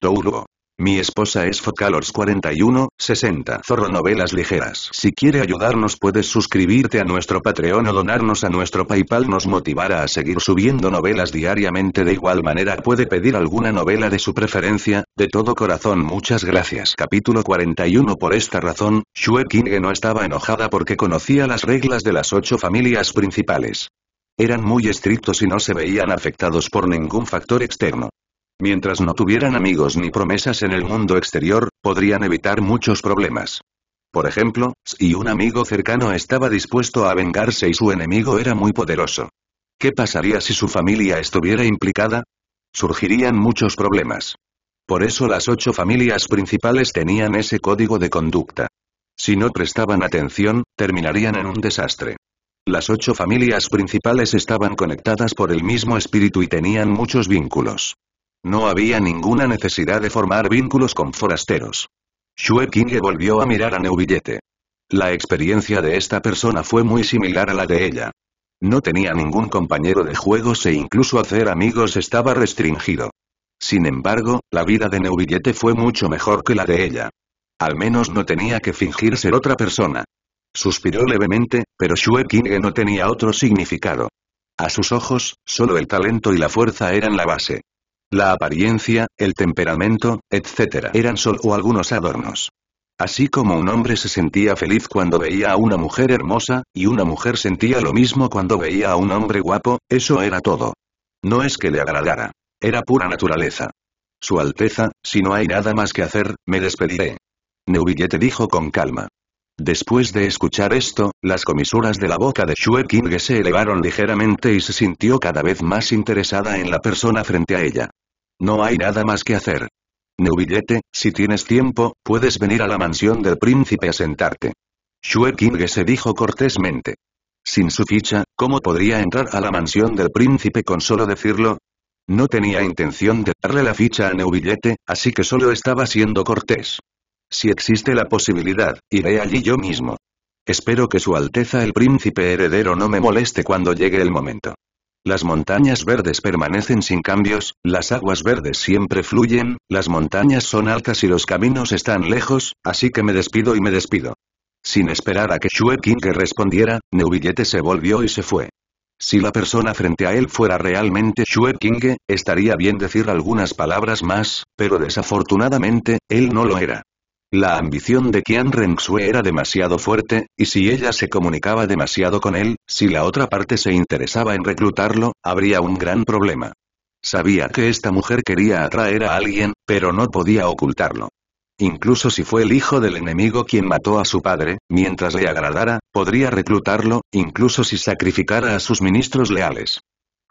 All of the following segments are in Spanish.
Touro. Mi esposa es Focalors 41, 60 Zorro Novelas Ligeras. Si quiere ayudarnos puedes suscribirte a nuestro Patreon o donarnos a nuestro Paypal nos motivará a seguir subiendo novelas diariamente de igual manera puede pedir alguna novela de su preferencia, de todo corazón muchas gracias. Capítulo 41 Por esta razón, Shue no estaba enojada porque conocía las reglas de las ocho familias principales. Eran muy estrictos y no se veían afectados por ningún factor externo. Mientras no tuvieran amigos ni promesas en el mundo exterior, podrían evitar muchos problemas. Por ejemplo, si un amigo cercano estaba dispuesto a vengarse y su enemigo era muy poderoso. ¿Qué pasaría si su familia estuviera implicada? Surgirían muchos problemas. Por eso las ocho familias principales tenían ese código de conducta. Si no prestaban atención, terminarían en un desastre. Las ocho familias principales estaban conectadas por el mismo espíritu y tenían muchos vínculos. No había ninguna necesidad de formar vínculos con forasteros. Shue volvió a mirar a Neubillete. La experiencia de esta persona fue muy similar a la de ella. No tenía ningún compañero de juegos e incluso hacer amigos estaba restringido. Sin embargo, la vida de Neubillete fue mucho mejor que la de ella. Al menos no tenía que fingir ser otra persona. Suspiró levemente, pero Shue no tenía otro significado. A sus ojos, solo el talento y la fuerza eran la base. La apariencia, el temperamento, etc. eran solo algunos adornos. Así como un hombre se sentía feliz cuando veía a una mujer hermosa, y una mujer sentía lo mismo cuando veía a un hombre guapo, eso era todo. No es que le agradara. Era pura naturaleza. Su Alteza, si no hay nada más que hacer, me despediré. Neuvillette dijo con calma. Después de escuchar esto, las comisuras de la boca de Shue se elevaron ligeramente y se sintió cada vez más interesada en la persona frente a ella. No hay nada más que hacer. Neubillete, si tienes tiempo, puedes venir a la mansión del príncipe a sentarte. Shue se dijo cortésmente. Sin su ficha, ¿cómo podría entrar a la mansión del príncipe con solo decirlo? No tenía intención de darle la ficha a Neubillete, así que solo estaba siendo cortés. Si existe la posibilidad, iré allí yo mismo. Espero que Su Alteza el Príncipe Heredero no me moleste cuando llegue el momento. Las montañas verdes permanecen sin cambios, las aguas verdes siempre fluyen, las montañas son altas y los caminos están lejos, así que me despido y me despido. Sin esperar a que Shue King respondiera, Neubillete se volvió y se fue. Si la persona frente a él fuera realmente Shue estaría bien decir algunas palabras más, pero desafortunadamente, él no lo era. La ambición de Qian Renxue era demasiado fuerte, y si ella se comunicaba demasiado con él, si la otra parte se interesaba en reclutarlo, habría un gran problema. Sabía que esta mujer quería atraer a alguien, pero no podía ocultarlo. Incluso si fue el hijo del enemigo quien mató a su padre, mientras le agradara, podría reclutarlo, incluso si sacrificara a sus ministros leales.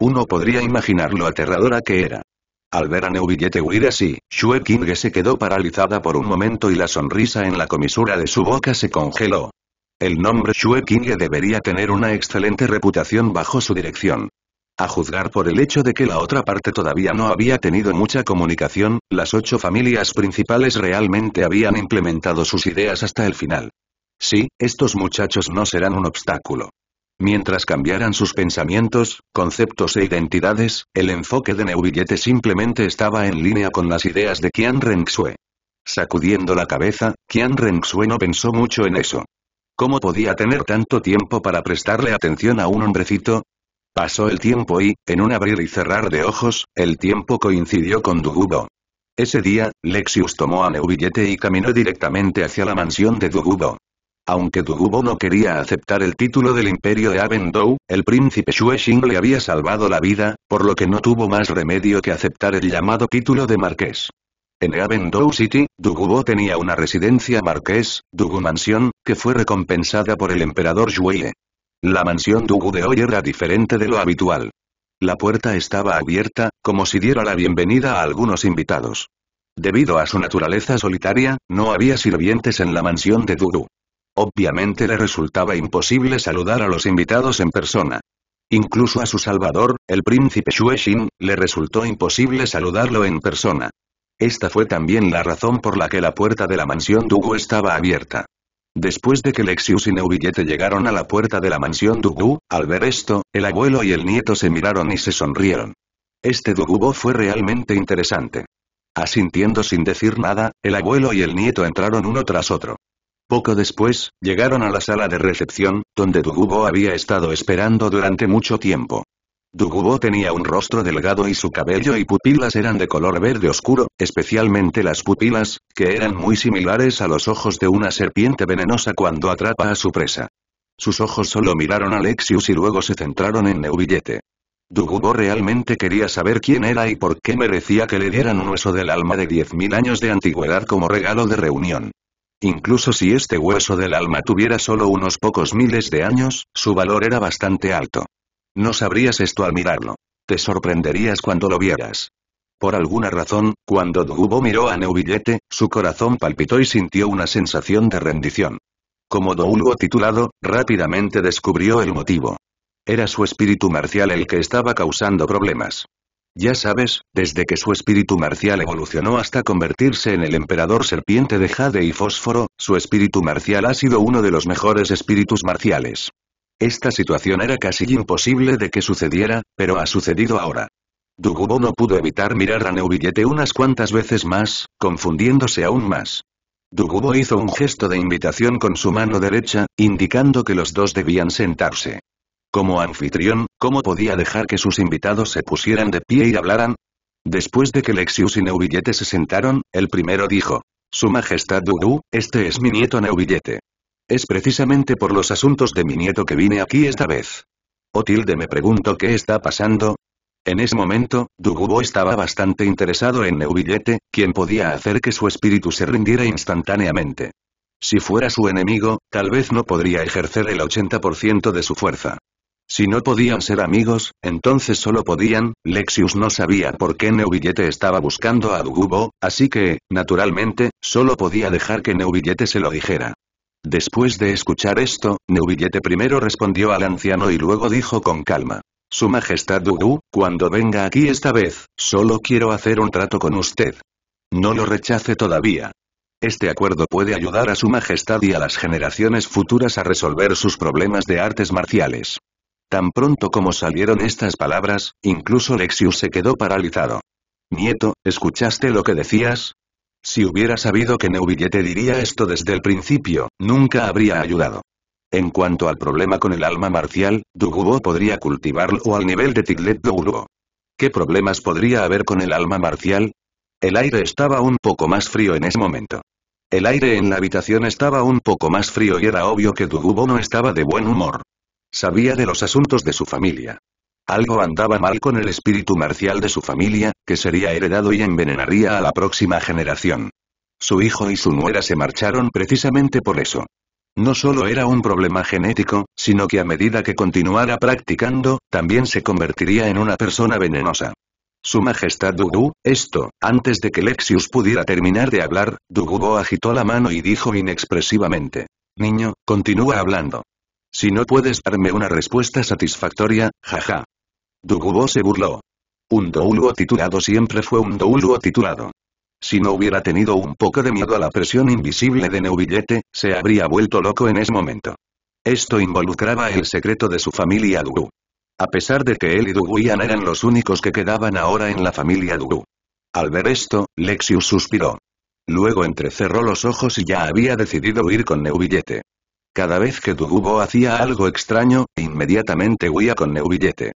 Uno podría imaginar lo aterradora que era. Al ver a Neubillete huir así, Shue King se quedó paralizada por un momento y la sonrisa en la comisura de su boca se congeló. El nombre Shue debería tener una excelente reputación bajo su dirección. A juzgar por el hecho de que la otra parte todavía no había tenido mucha comunicación, las ocho familias principales realmente habían implementado sus ideas hasta el final. Sí, estos muchachos no serán un obstáculo. Mientras cambiaran sus pensamientos, conceptos e identidades, el enfoque de Neubillete simplemente estaba en línea con las ideas de Qian Rengxue. Sacudiendo la cabeza, Qian Rengxue no pensó mucho en eso. ¿Cómo podía tener tanto tiempo para prestarle atención a un hombrecito? Pasó el tiempo y, en un abrir y cerrar de ojos, el tiempo coincidió con Dugubo. Ese día, Lexius tomó a Neubillete y caminó directamente hacia la mansión de Dugubo. Aunque dugubo no quería aceptar el título del imperio de Avendou, el príncipe Xing le había salvado la vida, por lo que no tuvo más remedio que aceptar el llamado título de marqués. En Avendou City, Dugubo tenía una residencia marqués, Dugu Mansión, que fue recompensada por el emperador Xue. La mansión Dugu de hoy era diferente de lo habitual. La puerta estaba abierta, como si diera la bienvenida a algunos invitados. Debido a su naturaleza solitaria, no había sirvientes en la mansión de Dugu. Obviamente le resultaba imposible saludar a los invitados en persona. Incluso a su salvador, el príncipe Xuexin, le resultó imposible saludarlo en persona. Esta fue también la razón por la que la puerta de la mansión Dugu estaba abierta. Después de que Lexius y Neubillete llegaron a la puerta de la mansión Dugu, al ver esto, el abuelo y el nieto se miraron y se sonrieron. Este Dugubo fue realmente interesante. Asintiendo sin decir nada, el abuelo y el nieto entraron uno tras otro. Poco después, llegaron a la sala de recepción, donde Dugubo había estado esperando durante mucho tiempo. Dugubo tenía un rostro delgado y su cabello y pupilas eran de color verde oscuro, especialmente las pupilas, que eran muy similares a los ojos de una serpiente venenosa cuando atrapa a su presa. Sus ojos solo miraron a Lexius y luego se centraron en Neubillete. Dugubo realmente quería saber quién era y por qué merecía que le dieran un hueso del alma de 10.000 años de antigüedad como regalo de reunión. Incluso si este hueso del alma tuviera solo unos pocos miles de años, su valor era bastante alto. No sabrías esto al mirarlo. Te sorprenderías cuando lo vieras. Por alguna razón, cuando Doubo miró a Neubillete, su corazón palpitó y sintió una sensación de rendición. Como Doubo titulado, rápidamente descubrió el motivo. Era su espíritu marcial el que estaba causando problemas. Ya sabes, desde que su espíritu marcial evolucionó hasta convertirse en el emperador serpiente de jade y fósforo, su espíritu marcial ha sido uno de los mejores espíritus marciales. Esta situación era casi imposible de que sucediera, pero ha sucedido ahora. Dugubo no pudo evitar mirar a Neubillete unas cuantas veces más, confundiéndose aún más. Dugubo hizo un gesto de invitación con su mano derecha, indicando que los dos debían sentarse. Como anfitrión, ¿cómo podía dejar que sus invitados se pusieran de pie y hablaran? Después de que Lexius y Neuvillete se sentaron, el primero dijo. Su Majestad Dugu, este es mi nieto Neubillete. Es precisamente por los asuntos de mi nieto que vine aquí esta vez. Otilde me preguntó qué está pasando. En ese momento, Dugubo estaba bastante interesado en Neuvillete, quien podía hacer que su espíritu se rindiera instantáneamente. Si fuera su enemigo, tal vez no podría ejercer el 80% de su fuerza. Si no podían ser amigos, entonces solo podían, Lexius no sabía por qué Neubillete estaba buscando a Dugubo, así que, naturalmente, solo podía dejar que Neubillete se lo dijera. Después de escuchar esto, Neubillete primero respondió al anciano y luego dijo con calma. Su Majestad Dugu, cuando venga aquí esta vez, solo quiero hacer un trato con usted. No lo rechace todavía. Este acuerdo puede ayudar a su Majestad y a las generaciones futuras a resolver sus problemas de artes marciales. Tan pronto como salieron estas palabras, incluso Lexius se quedó paralizado. Nieto, ¿escuchaste lo que decías? Si hubiera sabido que Neubillete diría esto desde el principio, nunca habría ayudado. En cuanto al problema con el alma marcial, Dugubo podría cultivarlo al nivel de Tiglet Dugubo. ¿Qué problemas podría haber con el alma marcial? El aire estaba un poco más frío en ese momento. El aire en la habitación estaba un poco más frío y era obvio que Dugubo no estaba de buen humor. Sabía de los asuntos de su familia. Algo andaba mal con el espíritu marcial de su familia, que sería heredado y envenenaría a la próxima generación. Su hijo y su nuera se marcharon precisamente por eso. No solo era un problema genético, sino que a medida que continuara practicando, también se convertiría en una persona venenosa. Su Majestad Dugu, esto, antes de que Lexius pudiera terminar de hablar, Dugugo agitó la mano y dijo inexpresivamente. Niño, continúa hablando. Si no puedes darme una respuesta satisfactoria, jaja. Dugubo se burló. Un Douluo titulado siempre fue un Douluo titulado. Si no hubiera tenido un poco de miedo a la presión invisible de Neubillete, se habría vuelto loco en ese momento. Esto involucraba el secreto de su familia Dugu. A pesar de que él y Duguian eran los únicos que quedaban ahora en la familia Dugu. Al ver esto, Lexius suspiró. Luego entrecerró los ojos y ya había decidido ir con Neubillete. Cada vez que Dugubo hacía algo extraño, inmediatamente huía con Neubillete.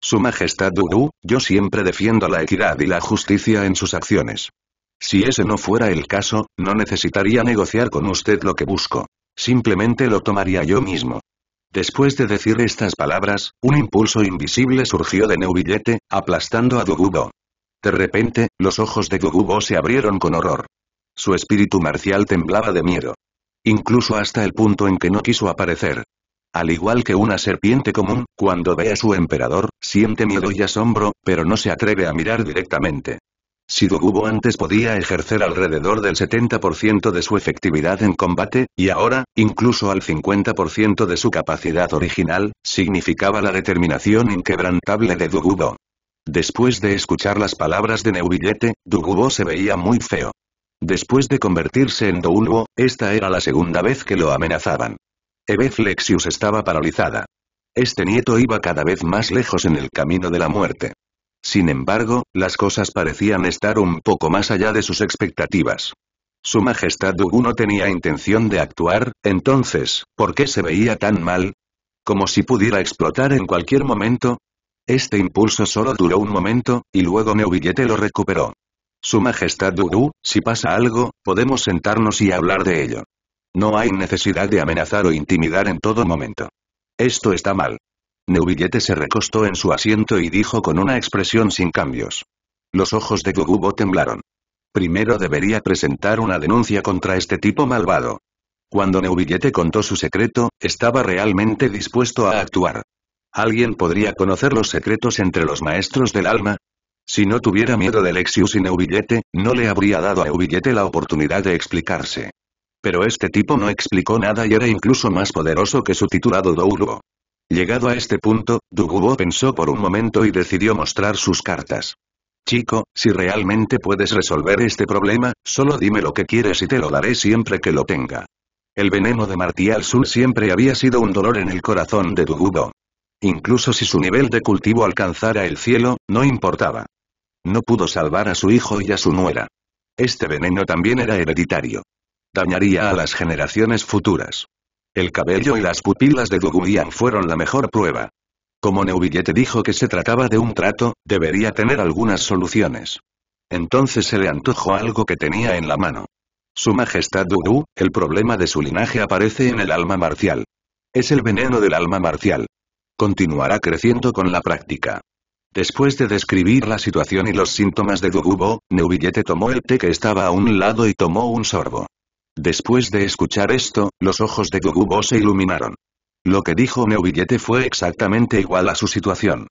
Su Majestad Dugu, yo siempre defiendo la equidad y la justicia en sus acciones. Si ese no fuera el caso, no necesitaría negociar con usted lo que busco. Simplemente lo tomaría yo mismo. Después de decir estas palabras, un impulso invisible surgió de Neubillete, aplastando a Dugubo. De repente, los ojos de Dugubo se abrieron con horror. Su espíritu marcial temblaba de miedo. Incluso hasta el punto en que no quiso aparecer. Al igual que una serpiente común, cuando ve a su emperador, siente miedo y asombro, pero no se atreve a mirar directamente. Si Dugubo antes podía ejercer alrededor del 70% de su efectividad en combate, y ahora, incluso al 50% de su capacidad original, significaba la determinación inquebrantable de Dugubo. Después de escuchar las palabras de Neubillete, Dugubo se veía muy feo. Después de convertirse en Douluo, esta era la segunda vez que lo amenazaban. Eve Flexius estaba paralizada. Este nieto iba cada vez más lejos en el camino de la muerte. Sin embargo, las cosas parecían estar un poco más allá de sus expectativas. Su Majestad Dugu no tenía intención de actuar, entonces, ¿por qué se veía tan mal? Como si pudiera explotar en cualquier momento. Este impulso solo duró un momento, y luego Neubillete lo recuperó. Su Majestad Dudu, si pasa algo, podemos sentarnos y hablar de ello. No hay necesidad de amenazar o intimidar en todo momento. Esto está mal. Neubillete se recostó en su asiento y dijo con una expresión sin cambios. Los ojos de bo temblaron. Primero debería presentar una denuncia contra este tipo malvado. Cuando Neubillete contó su secreto, estaba realmente dispuesto a actuar. ¿Alguien podría conocer los secretos entre los maestros del alma? Si no tuviera miedo de Lexius y Neubillete, no le habría dado a Ubillete la oportunidad de explicarse. Pero este tipo no explicó nada y era incluso más poderoso que su titulado Dugubo. Llegado a este punto, Dugubo pensó por un momento y decidió mostrar sus cartas. Chico, si realmente puedes resolver este problema, solo dime lo que quieres y te lo daré siempre que lo tenga. El veneno de Martial Sul siempre había sido un dolor en el corazón de Dugubo. Incluso si su nivel de cultivo alcanzara el cielo, no importaba. No pudo salvar a su hijo y a su nuera. Este veneno también era hereditario. Dañaría a las generaciones futuras. El cabello y las pupilas de Duguían fueron la mejor prueba. Como Neubillete dijo que se trataba de un trato, debería tener algunas soluciones. Entonces se le antojó algo que tenía en la mano. Su Majestad Dugu, el problema de su linaje aparece en el alma marcial. Es el veneno del alma marcial. Continuará creciendo con la práctica. Después de describir la situación y los síntomas de Dugubo, Neubillete tomó el té que estaba a un lado y tomó un sorbo. Después de escuchar esto, los ojos de Dugubo se iluminaron. Lo que dijo Neubillete fue exactamente igual a su situación.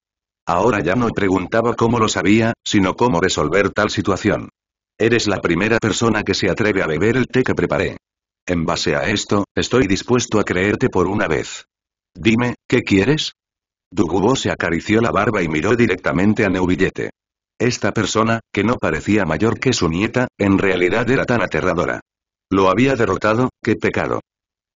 Ahora ya no preguntaba cómo lo sabía, sino cómo resolver tal situación. Eres la primera persona que se atreve a beber el té que preparé. En base a esto, estoy dispuesto a creerte por una vez. Dime, ¿qué quieres? Dugubo se acarició la barba y miró directamente a Neuvillete. Esta persona, que no parecía mayor que su nieta, en realidad era tan aterradora. Lo había derrotado, qué pecado.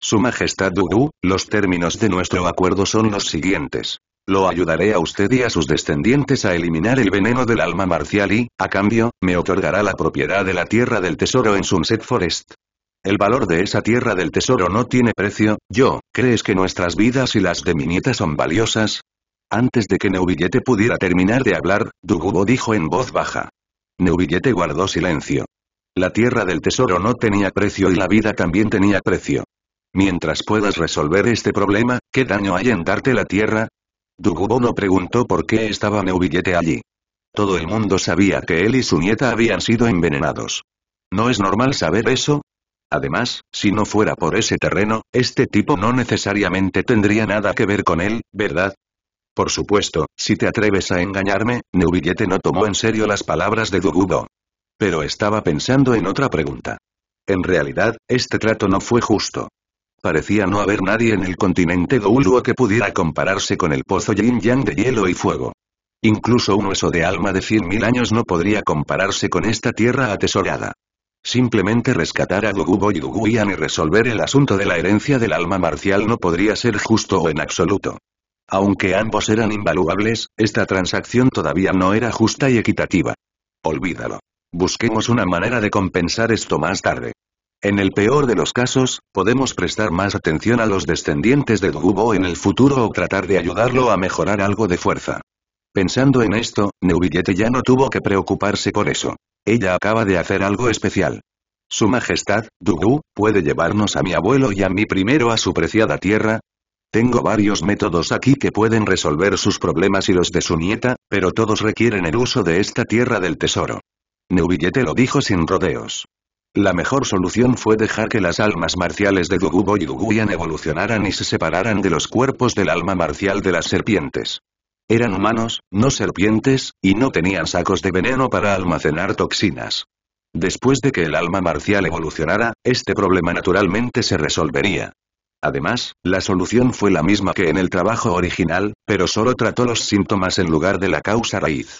Su Majestad Dugu, los términos de nuestro acuerdo son los siguientes. Lo ayudaré a usted y a sus descendientes a eliminar el veneno del alma marcial y, a cambio, me otorgará la propiedad de la tierra del tesoro en Sunset Forest. El valor de esa tierra del tesoro no tiene precio, yo, ¿crees que nuestras vidas y las de mi nieta son valiosas? Antes de que Neubillete pudiera terminar de hablar, Dugubo dijo en voz baja. Neubillete guardó silencio. La tierra del tesoro no tenía precio y la vida también tenía precio. Mientras puedas resolver este problema, ¿qué daño hay en darte la tierra? Dugubo no preguntó por qué estaba Neubillete allí. Todo el mundo sabía que él y su nieta habían sido envenenados. No es normal saber eso, Además, si no fuera por ese terreno, este tipo no necesariamente tendría nada que ver con él, ¿verdad? Por supuesto, si te atreves a engañarme, Neubillete no tomó en serio las palabras de Dugudo. Pero estaba pensando en otra pregunta. En realidad, este trato no fue justo. Parecía no haber nadie en el continente Douluo que pudiera compararse con el pozo Yin Yang de hielo y fuego. Incluso un hueso de alma de 100.000 años no podría compararse con esta tierra atesorada. Simplemente rescatar a dugubo y Duguian y resolver el asunto de la herencia del alma marcial no podría ser justo o en absoluto. Aunque ambos eran invaluables, esta transacción todavía no era justa y equitativa. Olvídalo. Busquemos una manera de compensar esto más tarde. En el peor de los casos, podemos prestar más atención a los descendientes de dugubo en el futuro o tratar de ayudarlo a mejorar algo de fuerza. Pensando en esto, Neubillete ya no tuvo que preocuparse por eso. Ella acaba de hacer algo especial. Su Majestad, Dugu, ¿puede llevarnos a mi abuelo y a mí primero a su preciada tierra? Tengo varios métodos aquí que pueden resolver sus problemas y los de su nieta, pero todos requieren el uso de esta tierra del tesoro. Neubillete lo dijo sin rodeos. La mejor solución fue dejar que las almas marciales de Boy y Duguyan evolucionaran y se separaran de los cuerpos del alma marcial de las serpientes. Eran humanos, no serpientes, y no tenían sacos de veneno para almacenar toxinas. Después de que el alma marcial evolucionara, este problema naturalmente se resolvería. Además, la solución fue la misma que en el trabajo original, pero solo trató los síntomas en lugar de la causa raíz.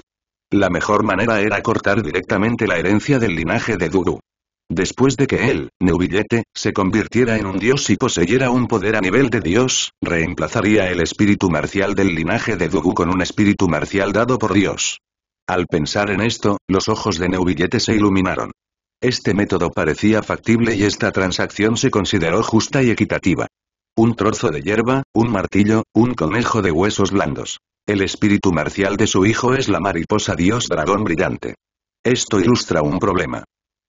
La mejor manera era cortar directamente la herencia del linaje de Dudu. Después de que él, Neubillete, se convirtiera en un dios y poseyera un poder a nivel de dios, reemplazaría el espíritu marcial del linaje de Dugu con un espíritu marcial dado por dios. Al pensar en esto, los ojos de Neubillete se iluminaron. Este método parecía factible y esta transacción se consideró justa y equitativa. Un trozo de hierba, un martillo, un conejo de huesos blandos. El espíritu marcial de su hijo es la mariposa dios dragón brillante. Esto ilustra un problema.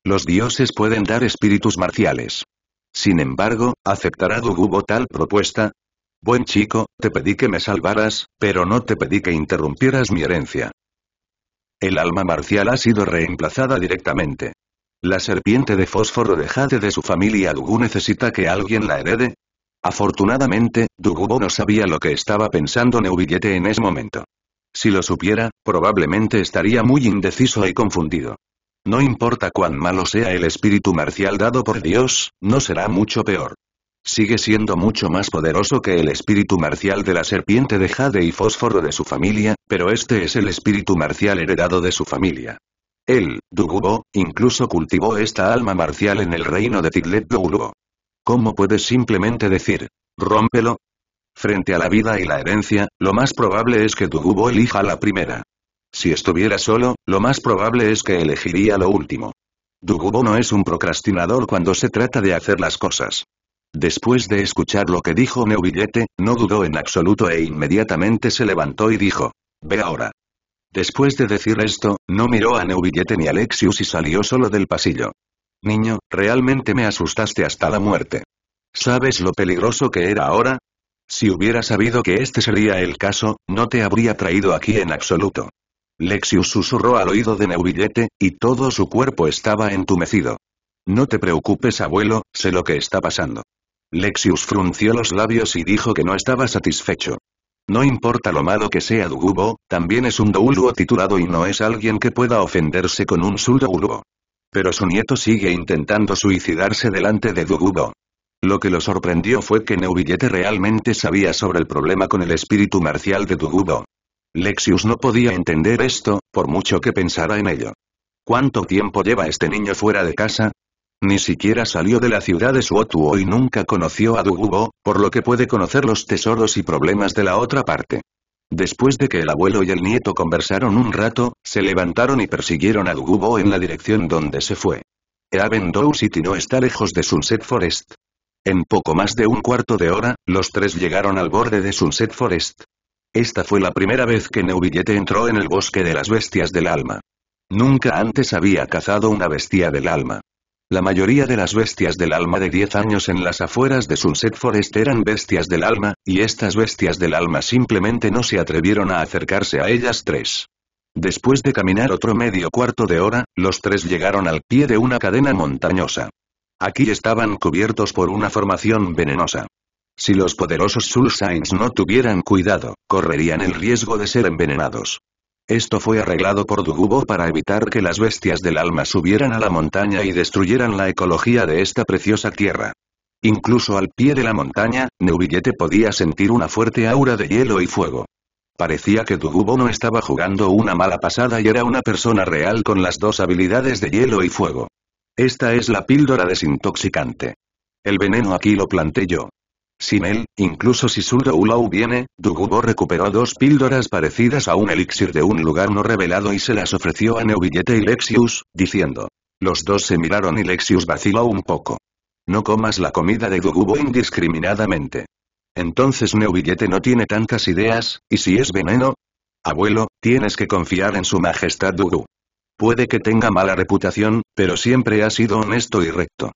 Los dioses pueden dar espíritus marciales. Sin embargo, ¿aceptará Dugubo tal propuesta? Buen chico, te pedí que me salvaras, pero no te pedí que interrumpieras mi herencia. El alma marcial ha sido reemplazada directamente. La serpiente de fósforo de de su familia Dugu necesita que alguien la herede. Afortunadamente, Dugubo no sabía lo que estaba pensando Neubillete en ese momento. Si lo supiera, probablemente estaría muy indeciso y confundido. No importa cuán malo sea el espíritu marcial dado por Dios, no será mucho peor. Sigue siendo mucho más poderoso que el espíritu marcial de la serpiente de jade y fósforo de su familia, pero este es el espíritu marcial heredado de su familia. Él, Dugubo, incluso cultivó esta alma marcial en el reino de Tiglet Dugubo. ¿Cómo puedes simplemente decir, rómpelo? Frente a la vida y la herencia, lo más probable es que Dugubo elija la primera. Si estuviera solo, lo más probable es que elegiría lo último. Dugubo no es un procrastinador cuando se trata de hacer las cosas. Después de escuchar lo que dijo Neubillete, no dudó en absoluto e inmediatamente se levantó y dijo. Ve ahora. Después de decir esto, no miró a Neubillete ni a Alexius y salió solo del pasillo. Niño, realmente me asustaste hasta la muerte. ¿Sabes lo peligroso que era ahora? Si hubiera sabido que este sería el caso, no te habría traído aquí en absoluto. Lexius susurró al oído de Neuvillete, y todo su cuerpo estaba entumecido. No te preocupes abuelo, sé lo que está pasando. Lexius frunció los labios y dijo que no estaba satisfecho. No importa lo malo que sea Dugubo, también es un Douluo titulado y no es alguien que pueda ofenderse con un Douluo. Pero su nieto sigue intentando suicidarse delante de Dugubo. Lo que lo sorprendió fue que Neubillete realmente sabía sobre el problema con el espíritu marcial de Dugubo. Lexius no podía entender esto, por mucho que pensara en ello. ¿Cuánto tiempo lleva este niño fuera de casa? Ni siquiera salió de la ciudad de Suotuo y nunca conoció a Dugubo, por lo que puede conocer los tesoros y problemas de la otra parte. Después de que el abuelo y el nieto conversaron un rato, se levantaron y persiguieron a Dugubo en la dirección donde se fue. Avendou City no está lejos de Sunset Forest. En poco más de un cuarto de hora, los tres llegaron al borde de Sunset Forest. Esta fue la primera vez que Neuvillette entró en el bosque de las bestias del alma. Nunca antes había cazado una bestia del alma. La mayoría de las bestias del alma de 10 años en las afueras de Sunset Forest eran bestias del alma, y estas bestias del alma simplemente no se atrevieron a acercarse a ellas tres. Después de caminar otro medio cuarto de hora, los tres llegaron al pie de una cadena montañosa. Aquí estaban cubiertos por una formación venenosa. Si los poderosos Soul Saints no tuvieran cuidado, correrían el riesgo de ser envenenados. Esto fue arreglado por Dugubo para evitar que las bestias del alma subieran a la montaña y destruyeran la ecología de esta preciosa tierra. Incluso al pie de la montaña, Neurillete podía sentir una fuerte aura de hielo y fuego. Parecía que Dugubo no estaba jugando una mala pasada y era una persona real con las dos habilidades de hielo y fuego. Esta es la píldora desintoxicante. El veneno aquí lo planté yo. Sin él, incluso si Ulau viene, Dugubo recuperó dos píldoras parecidas a un elixir de un lugar no revelado y se las ofreció a Neubillete y Lexius, diciendo. Los dos se miraron y Lexius vaciló un poco. No comas la comida de Dugubo indiscriminadamente. Entonces Neuvillete no tiene tantas ideas, ¿y si es veneno? Abuelo, tienes que confiar en su majestad Dugu. Puede que tenga mala reputación, pero siempre ha sido honesto y recto.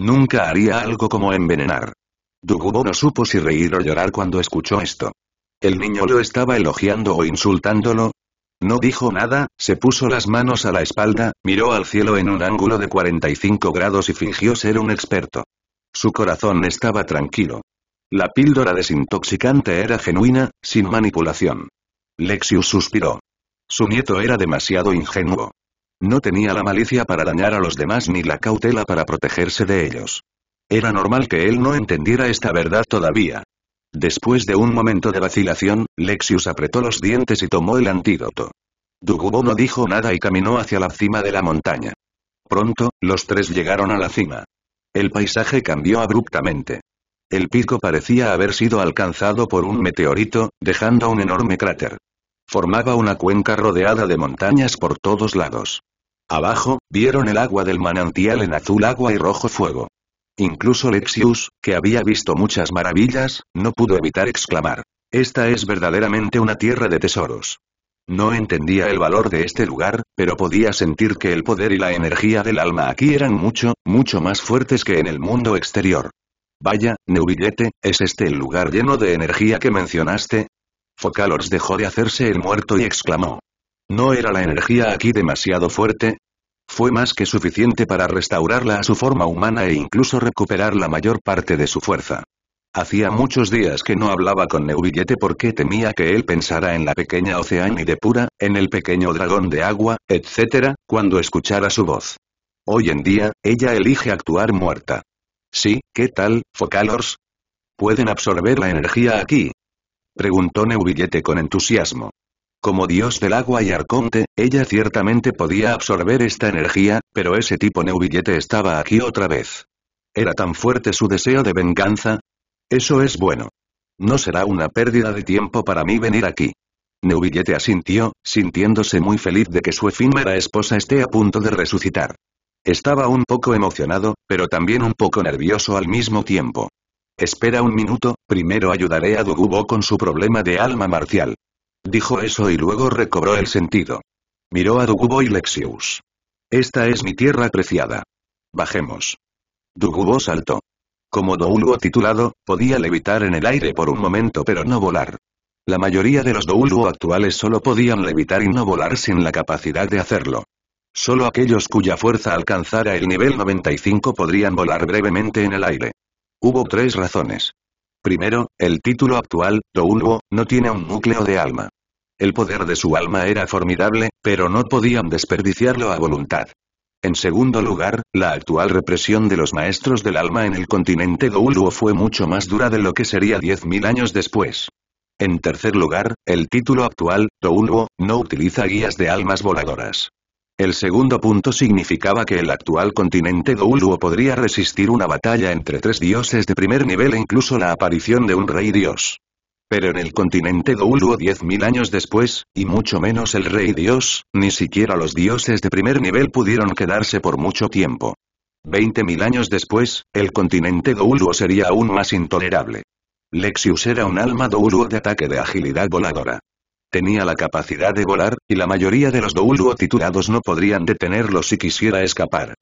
Nunca haría algo como envenenar. Dugubo no supo si reír o llorar cuando escuchó esto. ¿El niño lo estaba elogiando o insultándolo? No dijo nada, se puso las manos a la espalda, miró al cielo en un ángulo de 45 grados y fingió ser un experto. Su corazón estaba tranquilo. La píldora desintoxicante era genuina, sin manipulación. Lexius suspiró. Su nieto era demasiado ingenuo. No tenía la malicia para dañar a los demás ni la cautela para protegerse de ellos. Era normal que él no entendiera esta verdad todavía. Después de un momento de vacilación, Lexius apretó los dientes y tomó el antídoto. Dugubo no dijo nada y caminó hacia la cima de la montaña. Pronto, los tres llegaron a la cima. El paisaje cambió abruptamente. El pico parecía haber sido alcanzado por un meteorito, dejando un enorme cráter. Formaba una cuenca rodeada de montañas por todos lados. Abajo, vieron el agua del manantial en azul agua y rojo fuego. Incluso Lexius, que había visto muchas maravillas, no pudo evitar exclamar. Esta es verdaderamente una tierra de tesoros. No entendía el valor de este lugar, pero podía sentir que el poder y la energía del alma aquí eran mucho, mucho más fuertes que en el mundo exterior. Vaya, Neubillete, ¿es este el lugar lleno de energía que mencionaste? Focalors dejó de hacerse el muerto y exclamó. ¿No era la energía aquí demasiado fuerte? fue más que suficiente para restaurarla a su forma humana e incluso recuperar la mayor parte de su fuerza. Hacía muchos días que no hablaba con Neuvillete porque temía que él pensara en la pequeña Oceani de Pura, en el pequeño dragón de agua, etc., cuando escuchara su voz. Hoy en día, ella elige actuar muerta. Sí, ¿qué tal, Focalors? ¿Pueden absorber la energía aquí? Preguntó Neuvillete con entusiasmo. Como dios del agua y arconte, ella ciertamente podía absorber esta energía, pero ese tipo neubillete estaba aquí otra vez. ¿Era tan fuerte su deseo de venganza? Eso es bueno. No será una pérdida de tiempo para mí venir aquí. Neubillete asintió, sintiéndose muy feliz de que su efímera esposa esté a punto de resucitar. Estaba un poco emocionado, pero también un poco nervioso al mismo tiempo. Espera un minuto, primero ayudaré a Dugubo con su problema de alma marcial. Dijo eso y luego recobró el sentido. Miró a Dugubo y Lexius. Esta es mi tierra preciada. Bajemos. Dugubo saltó. Como Douluo titulado, podía levitar en el aire por un momento pero no volar. La mayoría de los Doulu actuales solo podían levitar y no volar sin la capacidad de hacerlo. Solo aquellos cuya fuerza alcanzara el nivel 95 podrían volar brevemente en el aire. Hubo tres razones. Primero, el título actual, Douluo no tiene un núcleo de alma. El poder de su alma era formidable, pero no podían desperdiciarlo a voluntad. En segundo lugar, la actual represión de los maestros del alma en el continente Douluo fue mucho más dura de lo que sería 10.000 años después. En tercer lugar, el título actual, Douluo, no utiliza guías de almas voladoras. El segundo punto significaba que el actual continente Douluo podría resistir una batalla entre tres dioses de primer nivel e incluso la aparición de un rey dios. Pero en el continente Douluo 10.000 años después, y mucho menos el rey dios, ni siquiera los dioses de primer nivel pudieron quedarse por mucho tiempo. 20.000 años después, el continente Douluo sería aún más intolerable. Lexius era un alma Douluo de ataque de agilidad voladora. Tenía la capacidad de volar, y la mayoría de los Douluo titulados no podrían detenerlo si quisiera escapar.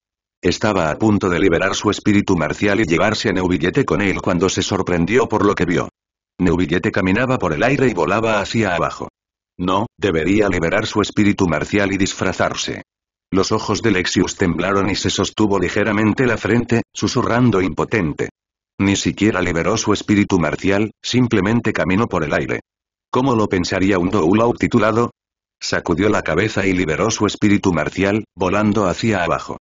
Estaba a punto de liberar su espíritu marcial y llevarse a Neubillete con él cuando se sorprendió por lo que vio. Neubillete caminaba por el aire y volaba hacia abajo. No, debería liberar su espíritu marcial y disfrazarse. Los ojos de Lexius temblaron y se sostuvo ligeramente la frente, susurrando impotente. Ni siquiera liberó su espíritu marcial, simplemente caminó por el aire. ¿Cómo lo pensaría un Doulau titulado? Sacudió la cabeza y liberó su espíritu marcial, volando hacia abajo.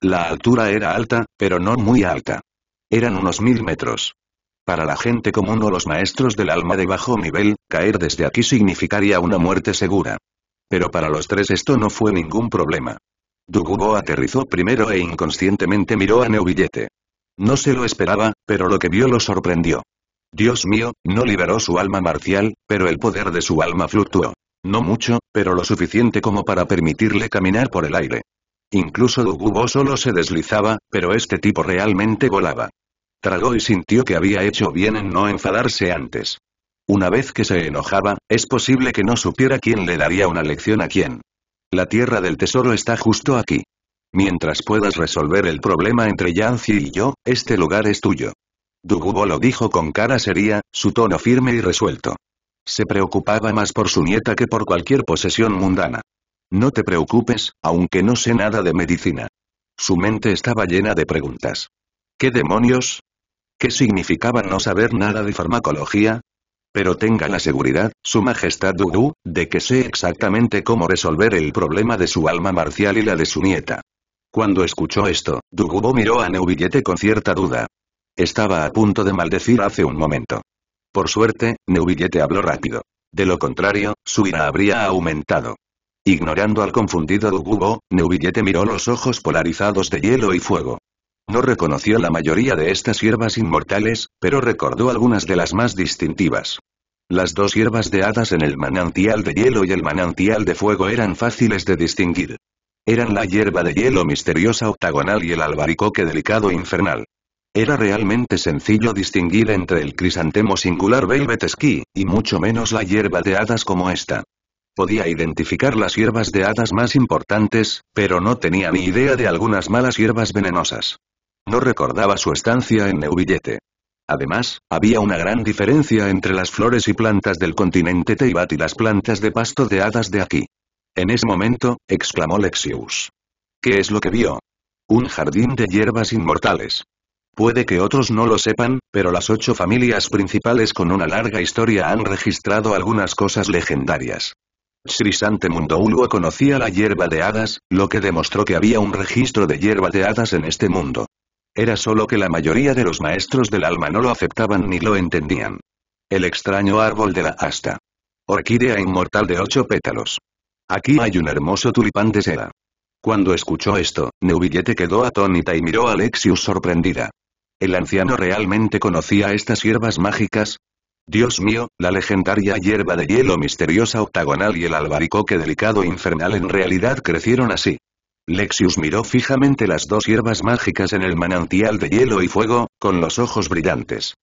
La altura era alta, pero no muy alta. Eran unos mil metros. Para la gente común o los maestros del alma de bajo nivel, caer desde aquí significaría una muerte segura. Pero para los tres esto no fue ningún problema. Dugubo aterrizó primero e inconscientemente miró a Neubillete. No se lo esperaba, pero lo que vio lo sorprendió. Dios mío, no liberó su alma marcial, pero el poder de su alma fluctuó. No mucho, pero lo suficiente como para permitirle caminar por el aire. Incluso Dugubo solo se deslizaba, pero este tipo realmente volaba. Tragó y sintió que había hecho bien en no enfadarse antes. Una vez que se enojaba, es posible que no supiera quién le daría una lección a quién. La tierra del tesoro está justo aquí. Mientras puedas resolver el problema entre Yancy y yo, este lugar es tuyo. Dugubo lo dijo con cara seria, su tono firme y resuelto. Se preocupaba más por su nieta que por cualquier posesión mundana. No te preocupes, aunque no sé nada de medicina. Su mente estaba llena de preguntas. ¿Qué demonios? ¿Qué significaba no saber nada de farmacología? Pero tenga la seguridad, su majestad Dugu, de que sé exactamente cómo resolver el problema de su alma marcial y la de su nieta. Cuando escuchó esto, Dugubo miró a Neubillete con cierta duda. Estaba a punto de maldecir hace un momento. Por suerte, Neubillete habló rápido. De lo contrario, su ira habría aumentado. Ignorando al confundido Dugubo, Neubillete miró los ojos polarizados de hielo y fuego. No reconoció la mayoría de estas hierbas inmortales, pero recordó algunas de las más distintivas. Las dos hierbas de hadas en el manantial de hielo y el manantial de fuego eran fáciles de distinguir. Eran la hierba de hielo misteriosa octagonal y el albaricoque delicado infernal. Era realmente sencillo distinguir entre el crisantemo singular Velvet Ski, y mucho menos la hierba de hadas como esta. Podía identificar las hierbas de hadas más importantes, pero no tenía ni idea de algunas malas hierbas venenosas. No recordaba su estancia en Neuvillete. Además, había una gran diferencia entre las flores y plantas del continente Teibat y las plantas de pasto de hadas de aquí. En ese momento, exclamó Lexius. ¿Qué es lo que vio? Un jardín de hierbas inmortales. Puede que otros no lo sepan, pero las ocho familias principales con una larga historia han registrado algunas cosas legendarias. Santemundo Ulgo conocía la hierba de hadas, lo que demostró que había un registro de hierba de hadas en este mundo. Era solo que la mayoría de los maestros del alma no lo aceptaban ni lo entendían. El extraño árbol de la asta. Orquídea inmortal de ocho pétalos. Aquí hay un hermoso tulipán de seda. Cuando escuchó esto, Neubillete quedó atónita y miró a Alexius sorprendida. ¿El anciano realmente conocía estas hierbas mágicas? Dios mío, la legendaria hierba de hielo misteriosa octagonal y el albaricoque delicado infernal en realidad crecieron así. Lexius miró fijamente las dos hierbas mágicas en el manantial de hielo y fuego, con los ojos brillantes.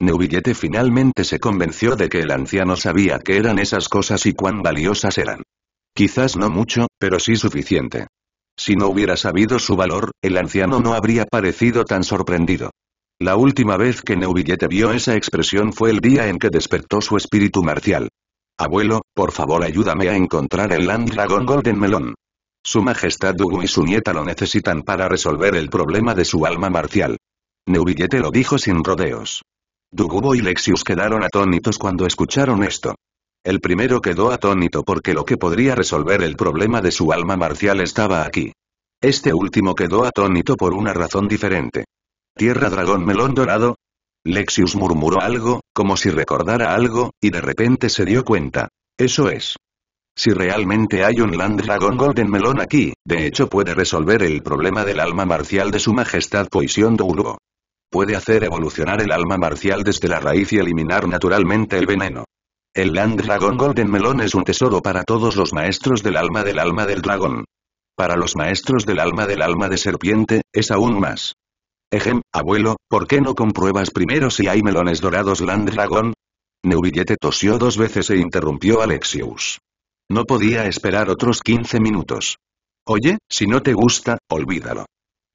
Neubillete finalmente se convenció de que el anciano sabía qué eran esas cosas y cuán valiosas eran. Quizás no mucho, pero sí suficiente. Si no hubiera sabido su valor, el anciano no habría parecido tan sorprendido. La última vez que Neubillete vio esa expresión fue el día en que despertó su espíritu marcial. Abuelo, por favor ayúdame a encontrar el Land Dragon Golden Melon. Su Majestad Dugu y su nieta lo necesitan para resolver el problema de su alma marcial. Neubillete lo dijo sin rodeos. Dugubo y Lexius quedaron atónitos cuando escucharon esto. El primero quedó atónito porque lo que podría resolver el problema de su alma marcial estaba aquí. Este último quedó atónito por una razón diferente. ¿Tierra dragón melón dorado? Lexius murmuró algo, como si recordara algo, y de repente se dio cuenta. Eso es. Si realmente hay un Land Dragon Golden Melon aquí, de hecho puede resolver el problema del alma marcial de su majestad Poison Douluo. Puede hacer evolucionar el alma marcial desde la raíz y eliminar naturalmente el veneno. El Land Dragon Golden Melon es un tesoro para todos los maestros del alma del alma del dragón. Para los maestros del alma del alma de serpiente, es aún más. Ejem, abuelo, ¿por qué no compruebas primero si hay melones dorados Land Dragon? Neubillete tosió dos veces e interrumpió Alexius. No podía esperar otros 15 minutos. Oye, si no te gusta, olvídalo.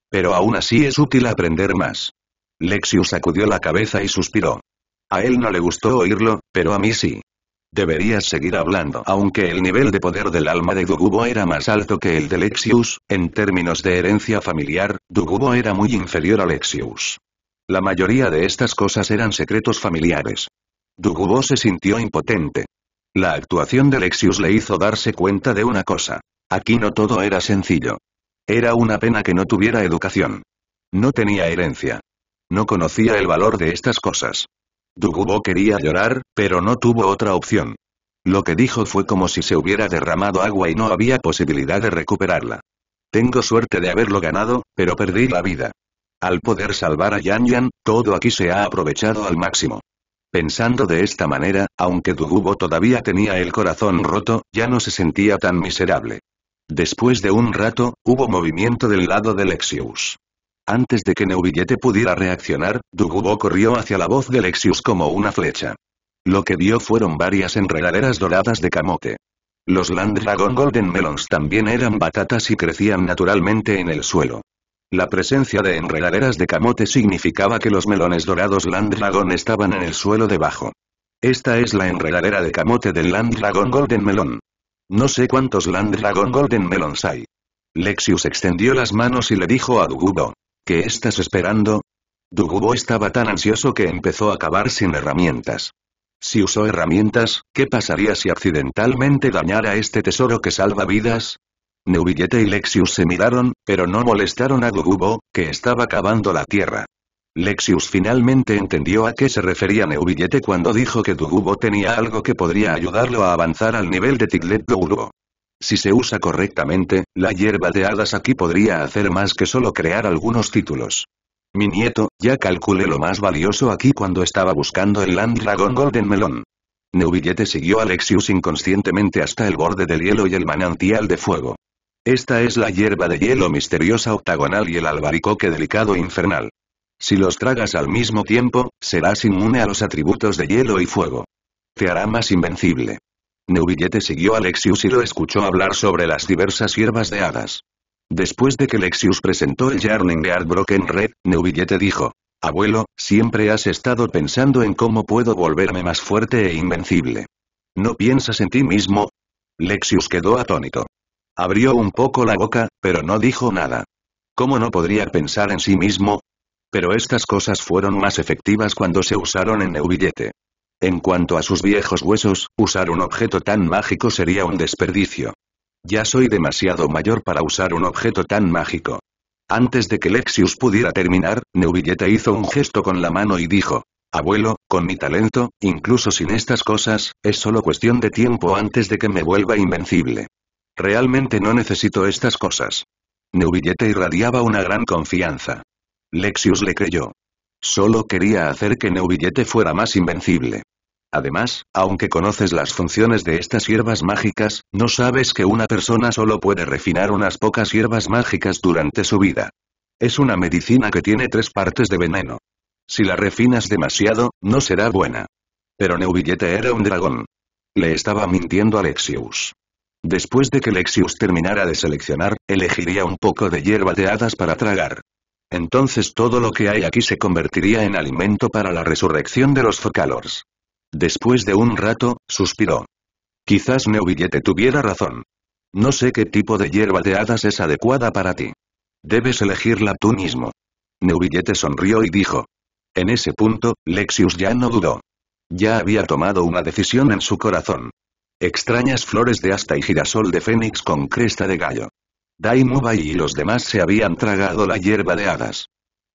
Pero aún así es útil aprender más. Lexius sacudió la cabeza y suspiró. A él no le gustó oírlo, pero a mí sí. Deberías seguir hablando. Aunque el nivel de poder del alma de Dugubo era más alto que el de Lexius, en términos de herencia familiar, Dugubo era muy inferior a Lexius. La mayoría de estas cosas eran secretos familiares. Dugubo se sintió impotente. La actuación de Lexius le hizo darse cuenta de una cosa. Aquí no todo era sencillo. Era una pena que no tuviera educación. No tenía herencia. No conocía el valor de estas cosas. Dugubo quería llorar, pero no tuvo otra opción. Lo que dijo fue como si se hubiera derramado agua y no había posibilidad de recuperarla. Tengo suerte de haberlo ganado, pero perdí la vida. Al poder salvar a Yan Yan, todo aquí se ha aprovechado al máximo. Pensando de esta manera, aunque Dugubo todavía tenía el corazón roto, ya no se sentía tan miserable. Después de un rato, hubo movimiento del lado de Lexius. Antes de que Neubillete pudiera reaccionar, Dugubo corrió hacia la voz de Lexius como una flecha. Lo que vio fueron varias enredaderas doradas de camote. Los Land Dragon Golden Melons también eran batatas y crecían naturalmente en el suelo. La presencia de enredaderas de camote significaba que los melones dorados Land Dragon estaban en el suelo debajo. Esta es la enredadera de camote del Land Dragon Golden Melon. No sé cuántos Land Dragon Golden Melons hay. Lexius extendió las manos y le dijo a Dugubo. ¿Qué estás esperando? Dugubo estaba tan ansioso que empezó a cavar sin herramientas. Si usó herramientas, ¿qué pasaría si accidentalmente dañara este tesoro que salva vidas? Neubillete y Lexius se miraron, pero no molestaron a Dugubo, que estaba cavando la tierra. Lexius finalmente entendió a qué se refería Neubillete cuando dijo que Dugubo tenía algo que podría ayudarlo a avanzar al nivel de Tiglet Dugubo. Si se usa correctamente, la hierba de hadas aquí podría hacer más que solo crear algunos títulos. Mi nieto, ya calculé lo más valioso aquí cuando estaba buscando el Land Dragon Golden Melon. Neubillete siguió a Lexius inconscientemente hasta el borde del hielo y el manantial de fuego. Esta es la hierba de hielo misteriosa octagonal y el albaricoque delicado infernal. Si los tragas al mismo tiempo, serás inmune a los atributos de hielo y fuego. Te hará más invencible. Nubillete siguió a Lexius y lo escuchó hablar sobre las diversas hierbas de hadas. Después de que Lexius presentó el Jarling de Broken Red, Nubillete dijo, Abuelo, siempre has estado pensando en cómo puedo volverme más fuerte e invencible. ¿No piensas en ti mismo? Lexius quedó atónito. Abrió un poco la boca, pero no dijo nada. ¿Cómo no podría pensar en sí mismo? Pero estas cosas fueron más efectivas cuando se usaron en Neubillete. En cuanto a sus viejos huesos, usar un objeto tan mágico sería un desperdicio. Ya soy demasiado mayor para usar un objeto tan mágico. Antes de que Lexius pudiera terminar, Neubillete hizo un gesto con la mano y dijo, Abuelo, con mi talento, incluso sin estas cosas, es solo cuestión de tiempo antes de que me vuelva invencible. Realmente no necesito estas cosas. Neubillete irradiaba una gran confianza. Lexius le creyó. Solo quería hacer que Neubillete fuera más invencible. Además, aunque conoces las funciones de estas hierbas mágicas, no sabes que una persona solo puede refinar unas pocas hierbas mágicas durante su vida. Es una medicina que tiene tres partes de veneno. Si la refinas demasiado, no será buena. Pero Neubillete era un dragón. Le estaba mintiendo a Lexius. Después de que Lexius terminara de seleccionar, elegiría un poco de hierba de hadas para tragar. Entonces todo lo que hay aquí se convertiría en alimento para la resurrección de los Focalors. Después de un rato, suspiró. Quizás Neubillete tuviera razón. No sé qué tipo de hierba de hadas es adecuada para ti. Debes elegirla tú mismo. Neubillete sonrió y dijo. En ese punto, Lexius ya no dudó. Ya había tomado una decisión en su corazón. Extrañas flores de asta y girasol de fénix con cresta de gallo. Daimubai y los demás se habían tragado la hierba de hadas.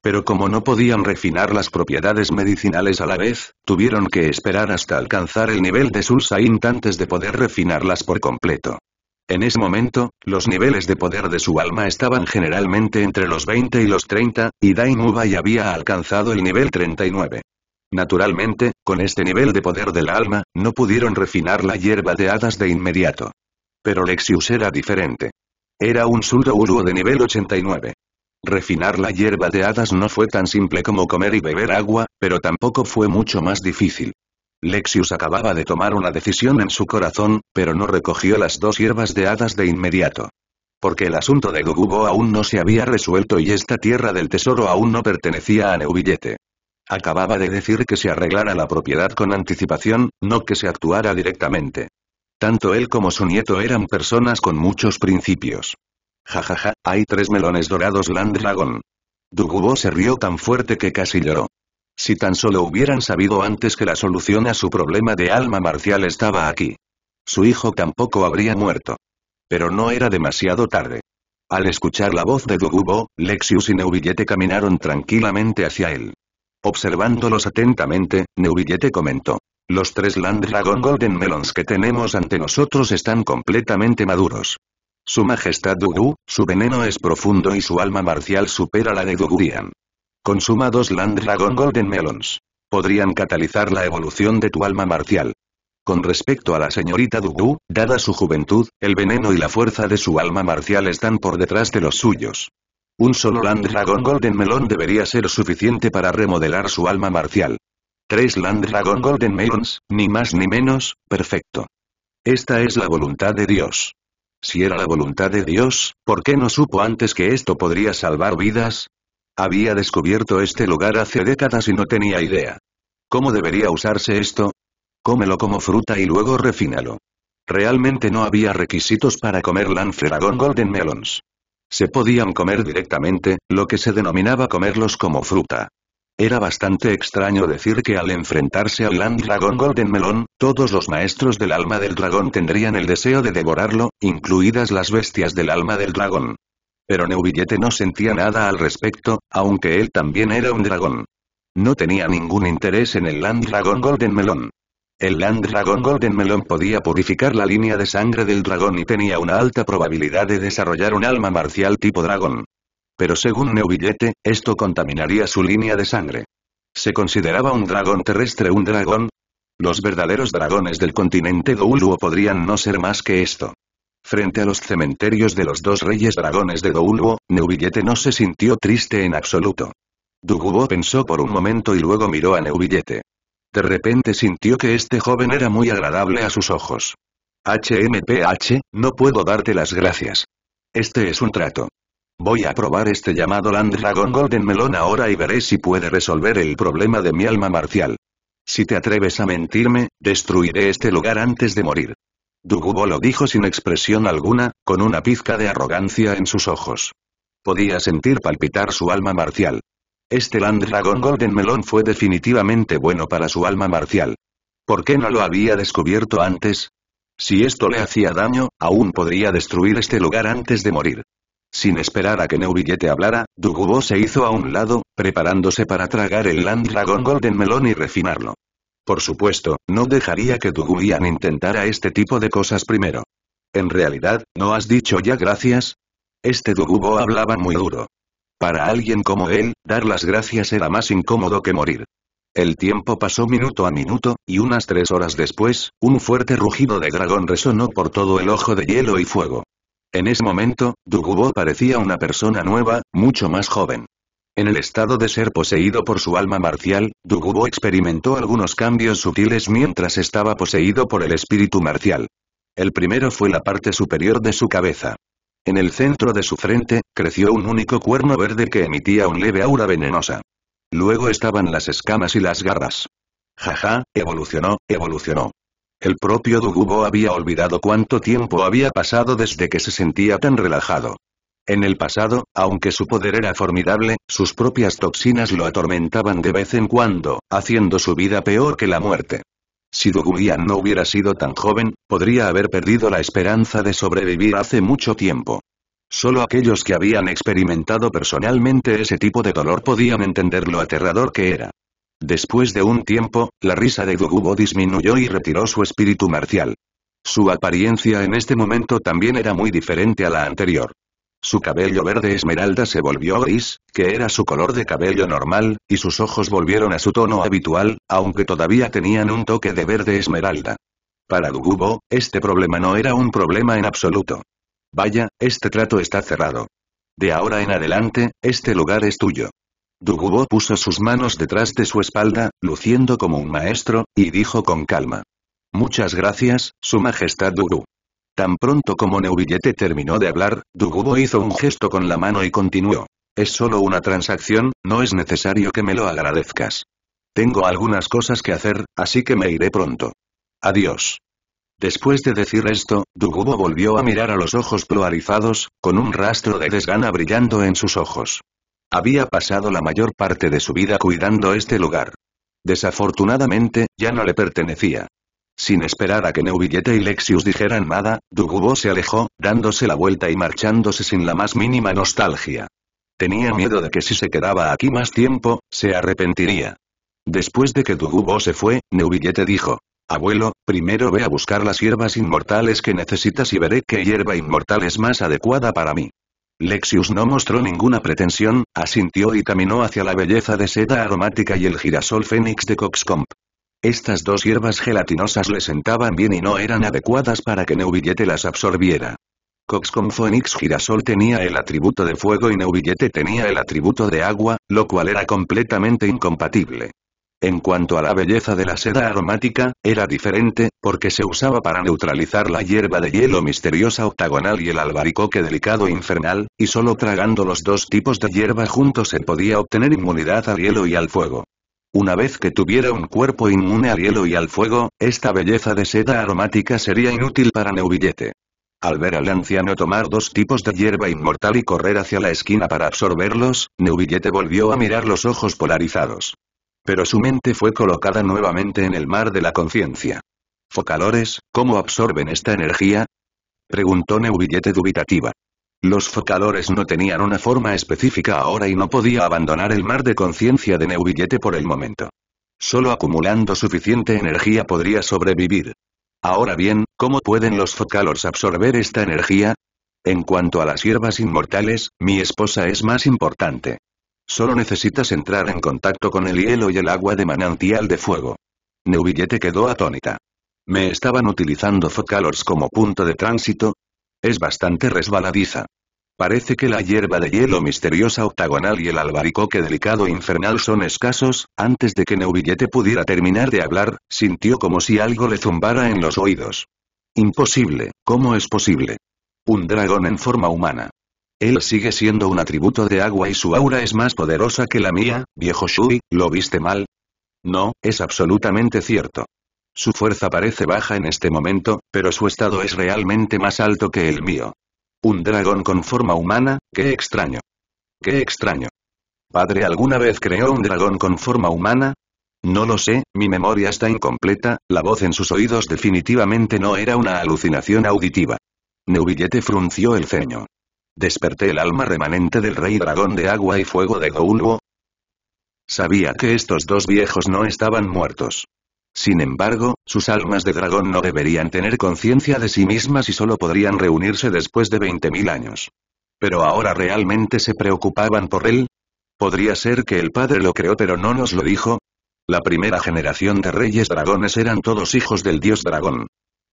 Pero como no podían refinar las propiedades medicinales a la vez, tuvieron que esperar hasta alcanzar el nivel de Sulsaint antes de poder refinarlas por completo. En ese momento, los niveles de poder de su alma estaban generalmente entre los 20 y los 30, y Daimubai había alcanzado el nivel 39. Naturalmente, con este nivel de poder del alma, no pudieron refinar la hierba de hadas de inmediato. Pero Lexius era diferente. Era un sulto uruo de nivel 89. Refinar la hierba de hadas no fue tan simple como comer y beber agua, pero tampoco fue mucho más difícil. Lexius acababa de tomar una decisión en su corazón, pero no recogió las dos hierbas de hadas de inmediato. Porque el asunto de Gugugo aún no se había resuelto y esta tierra del tesoro aún no pertenecía a Neubillete. Acababa de decir que se arreglara la propiedad con anticipación, no que se actuara directamente. Tanto él como su nieto eran personas con muchos principios. Jajaja, hay tres melones dorados Land Dragon. Dugubo se rió tan fuerte que casi lloró. Si tan solo hubieran sabido antes que la solución a su problema de alma marcial estaba aquí. Su hijo tampoco habría muerto. Pero no era demasiado tarde. Al escuchar la voz de Dugubo, Lexius y Neubillete caminaron tranquilamente hacia él. Observándolos atentamente, Neurillete comentó. Los tres Dragon Golden Melons que tenemos ante nosotros están completamente maduros. Su majestad Dugu, su veneno es profundo y su alma marcial supera la de Duguian. Consuma dos Dragon Golden Melons. Podrían catalizar la evolución de tu alma marcial. Con respecto a la señorita Dugu, dada su juventud, el veneno y la fuerza de su alma marcial están por detrás de los suyos. Un solo Land Dragon Golden Melon debería ser suficiente para remodelar su alma marcial. Tres Land Dragon Golden Melons, ni más ni menos, perfecto. Esta es la voluntad de Dios. Si era la voluntad de Dios, ¿por qué no supo antes que esto podría salvar vidas? Había descubierto este lugar hace décadas y no tenía idea. ¿Cómo debería usarse esto? Cómelo como fruta y luego refínalo. Realmente no había requisitos para comer Land Dragon Golden Melons. Se podían comer directamente, lo que se denominaba comerlos como fruta. Era bastante extraño decir que al enfrentarse al Land Dragon Golden Melon, todos los maestros del alma del dragón tendrían el deseo de devorarlo, incluidas las bestias del alma del dragón. Pero Neubillete no sentía nada al respecto, aunque él también era un dragón. No tenía ningún interés en el Land Dragon Golden Melon. El Land Dragon Golden Melon podía purificar la línea de sangre del dragón y tenía una alta probabilidad de desarrollar un alma marcial tipo dragón. Pero según Neubillete, esto contaminaría su línea de sangre. ¿Se consideraba un dragón terrestre un dragón? Los verdaderos dragones del continente Douluo podrían no ser más que esto. Frente a los cementerios de los dos reyes dragones de Douluo, Neubillete no se sintió triste en absoluto. Dugubo pensó por un momento y luego miró a Neubillete. De repente sintió que este joven era muy agradable a sus ojos. HMPH, no puedo darte las gracias. Este es un trato. Voy a probar este llamado Land Dragon Golden Melon ahora y veré si puede resolver el problema de mi alma marcial. Si te atreves a mentirme, destruiré este lugar antes de morir. Dugubo lo dijo sin expresión alguna, con una pizca de arrogancia en sus ojos. Podía sentir palpitar su alma marcial. Este Land Dragon Golden Melon fue definitivamente bueno para su alma marcial. ¿Por qué no lo había descubierto antes? Si esto le hacía daño, aún podría destruir este lugar antes de morir. Sin esperar a que Neubillete hablara, Dugubo se hizo a un lado, preparándose para tragar el Land Dragon Golden Melon y refinarlo. Por supuesto, no dejaría que Dugubian intentara este tipo de cosas primero. En realidad, ¿no has dicho ya gracias? Este Dugubo hablaba muy duro. Para alguien como él, dar las gracias era más incómodo que morir. El tiempo pasó minuto a minuto, y unas tres horas después, un fuerte rugido de dragón resonó por todo el ojo de hielo y fuego. En ese momento, Dugubo parecía una persona nueva, mucho más joven. En el estado de ser poseído por su alma marcial, Dugubo experimentó algunos cambios sutiles mientras estaba poseído por el espíritu marcial. El primero fue la parte superior de su cabeza. En el centro de su frente, creció un único cuerno verde que emitía un leve aura venenosa. Luego estaban las escamas y las garras. Jaja, evolucionó, evolucionó. El propio Dugubo había olvidado cuánto tiempo había pasado desde que se sentía tan relajado. En el pasado, aunque su poder era formidable, sus propias toxinas lo atormentaban de vez en cuando, haciendo su vida peor que la muerte. Si Dugubian no hubiera sido tan joven, podría haber perdido la esperanza de sobrevivir hace mucho tiempo. Solo aquellos que habían experimentado personalmente ese tipo de dolor podían entender lo aterrador que era. Después de un tiempo, la risa de Dugubo disminuyó y retiró su espíritu marcial. Su apariencia en este momento también era muy diferente a la anterior. Su cabello verde esmeralda se volvió gris, que era su color de cabello normal, y sus ojos volvieron a su tono habitual, aunque todavía tenían un toque de verde esmeralda. Para Dugubo, este problema no era un problema en absoluto. Vaya, este trato está cerrado. De ahora en adelante, este lugar es tuyo. Dugubo puso sus manos detrás de su espalda, luciendo como un maestro, y dijo con calma. Muchas gracias, Su Majestad Dugubo. Tan pronto como Neubillete terminó de hablar, Dugubo hizo un gesto con la mano y continuó. Es solo una transacción, no es necesario que me lo agradezcas. Tengo algunas cosas que hacer, así que me iré pronto. Adiós. Después de decir esto, Dugubo volvió a mirar a los ojos pluralizados, con un rastro de desgana brillando en sus ojos. Había pasado la mayor parte de su vida cuidando este lugar. Desafortunadamente, ya no le pertenecía. Sin esperar a que Neubillete y Lexius dijeran nada, Dugubo se alejó, dándose la vuelta y marchándose sin la más mínima nostalgia. Tenía miedo de que si se quedaba aquí más tiempo, se arrepentiría. Después de que Dugubo se fue, Neubillete dijo, Abuelo, primero ve a buscar las hierbas inmortales que necesitas y veré qué hierba inmortal es más adecuada para mí. Lexius no mostró ninguna pretensión, asintió y caminó hacia la belleza de seda aromática y el girasol fénix de Coxcomb. Estas dos hierbas gelatinosas le sentaban bien y no eran adecuadas para que Neubillete las absorbiera. Cox Phoenix Girasol tenía el atributo de fuego y Neubillete tenía el atributo de agua, lo cual era completamente incompatible. En cuanto a la belleza de la seda aromática, era diferente, porque se usaba para neutralizar la hierba de hielo misteriosa octagonal y el albaricoque delicado infernal, y solo tragando los dos tipos de hierba juntos se podía obtener inmunidad al hielo y al fuego. Una vez que tuviera un cuerpo inmune al hielo y al fuego, esta belleza de seda aromática sería inútil para Neubillete. Al ver al anciano tomar dos tipos de hierba inmortal y correr hacia la esquina para absorberlos, Neuvillete volvió a mirar los ojos polarizados. Pero su mente fue colocada nuevamente en el mar de la conciencia. Focalores, ¿cómo absorben esta energía? Preguntó Neuvillete dubitativa. Los focalores no tenían una forma específica ahora y no podía abandonar el mar de conciencia de Neubillete por el momento. Solo acumulando suficiente energía podría sobrevivir. Ahora bien, ¿cómo pueden los Focalores absorber esta energía? En cuanto a las hierbas inmortales, mi esposa es más importante. Solo necesitas entrar en contacto con el hielo y el agua de manantial de fuego. Neubillete quedó atónita. ¿Me estaban utilizando Focalores como punto de tránsito? Es bastante resbaladiza. Parece que la hierba de hielo misteriosa octagonal y el albaricoque delicado infernal son escasos, antes de que Neubillete pudiera terminar de hablar, sintió como si algo le zumbara en los oídos. Imposible, ¿cómo es posible? Un dragón en forma humana. Él sigue siendo un atributo de agua y su aura es más poderosa que la mía, viejo Shui, ¿lo viste mal? No, es absolutamente cierto. Su fuerza parece baja en este momento, pero su estado es realmente más alto que el mío. Un dragón con forma humana, qué extraño. Qué extraño. ¿Padre alguna vez creó un dragón con forma humana? No lo sé, mi memoria está incompleta, la voz en sus oídos definitivamente no era una alucinación auditiva. Neubillete frunció el ceño. ¿Desperté el alma remanente del rey dragón de agua y fuego de Goulbo? Sabía que estos dos viejos no estaban muertos. Sin embargo, sus almas de dragón no deberían tener conciencia de sí mismas y solo podrían reunirse después de 20.000 años. Pero ahora realmente se preocupaban por él. Podría ser que el padre lo creó pero no nos lo dijo. La primera generación de reyes dragones eran todos hijos del dios dragón.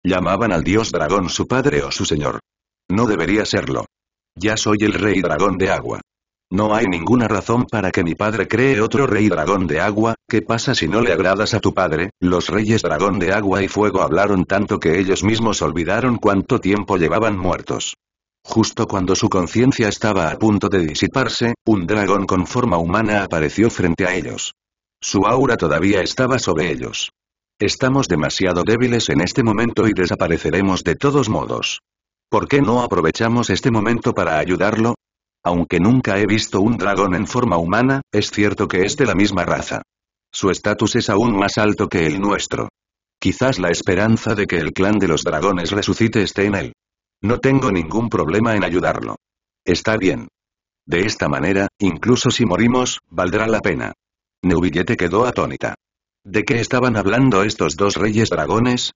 Llamaban al dios dragón su padre o su señor. No debería serlo. Ya soy el rey dragón de agua. No hay ninguna razón para que mi padre cree otro rey dragón de agua, ¿qué pasa si no le agradas a tu padre? Los reyes dragón de agua y fuego hablaron tanto que ellos mismos olvidaron cuánto tiempo llevaban muertos. Justo cuando su conciencia estaba a punto de disiparse, un dragón con forma humana apareció frente a ellos. Su aura todavía estaba sobre ellos. Estamos demasiado débiles en este momento y desapareceremos de todos modos. ¿Por qué no aprovechamos este momento para ayudarlo? Aunque nunca he visto un dragón en forma humana, es cierto que es de la misma raza. Su estatus es aún más alto que el nuestro. Quizás la esperanza de que el clan de los dragones resucite esté en él. No tengo ningún problema en ayudarlo. Está bien. De esta manera, incluso si morimos, valdrá la pena. Neubillete quedó atónita. ¿De qué estaban hablando estos dos reyes dragones?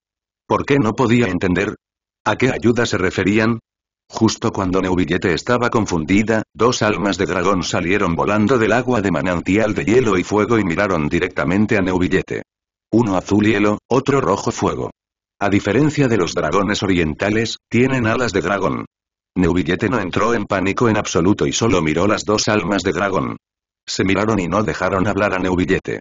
¿Por qué no podía entender? ¿A qué ayuda se referían? Justo cuando Neubillete estaba confundida, dos almas de dragón salieron volando del agua de manantial de hielo y fuego y miraron directamente a Neubillete. Uno azul hielo, otro rojo fuego. A diferencia de los dragones orientales, tienen alas de dragón. Neubillete no entró en pánico en absoluto y solo miró las dos almas de dragón. Se miraron y no dejaron hablar a Neubillete.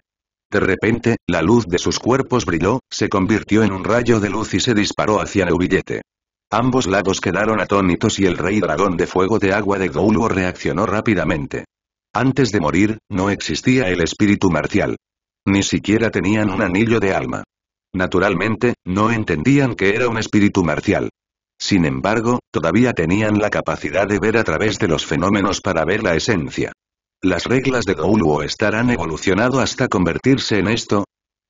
De repente, la luz de sus cuerpos brilló, se convirtió en un rayo de luz y se disparó hacia Neubillete. Ambos lados quedaron atónitos y el rey dragón de fuego de agua de Gouluo reaccionó rápidamente. Antes de morir, no existía el espíritu marcial. Ni siquiera tenían un anillo de alma. Naturalmente, no entendían que era un espíritu marcial. Sin embargo, todavía tenían la capacidad de ver a través de los fenómenos para ver la esencia. ¿Las reglas de Gouluo estarán evolucionado hasta convertirse en esto?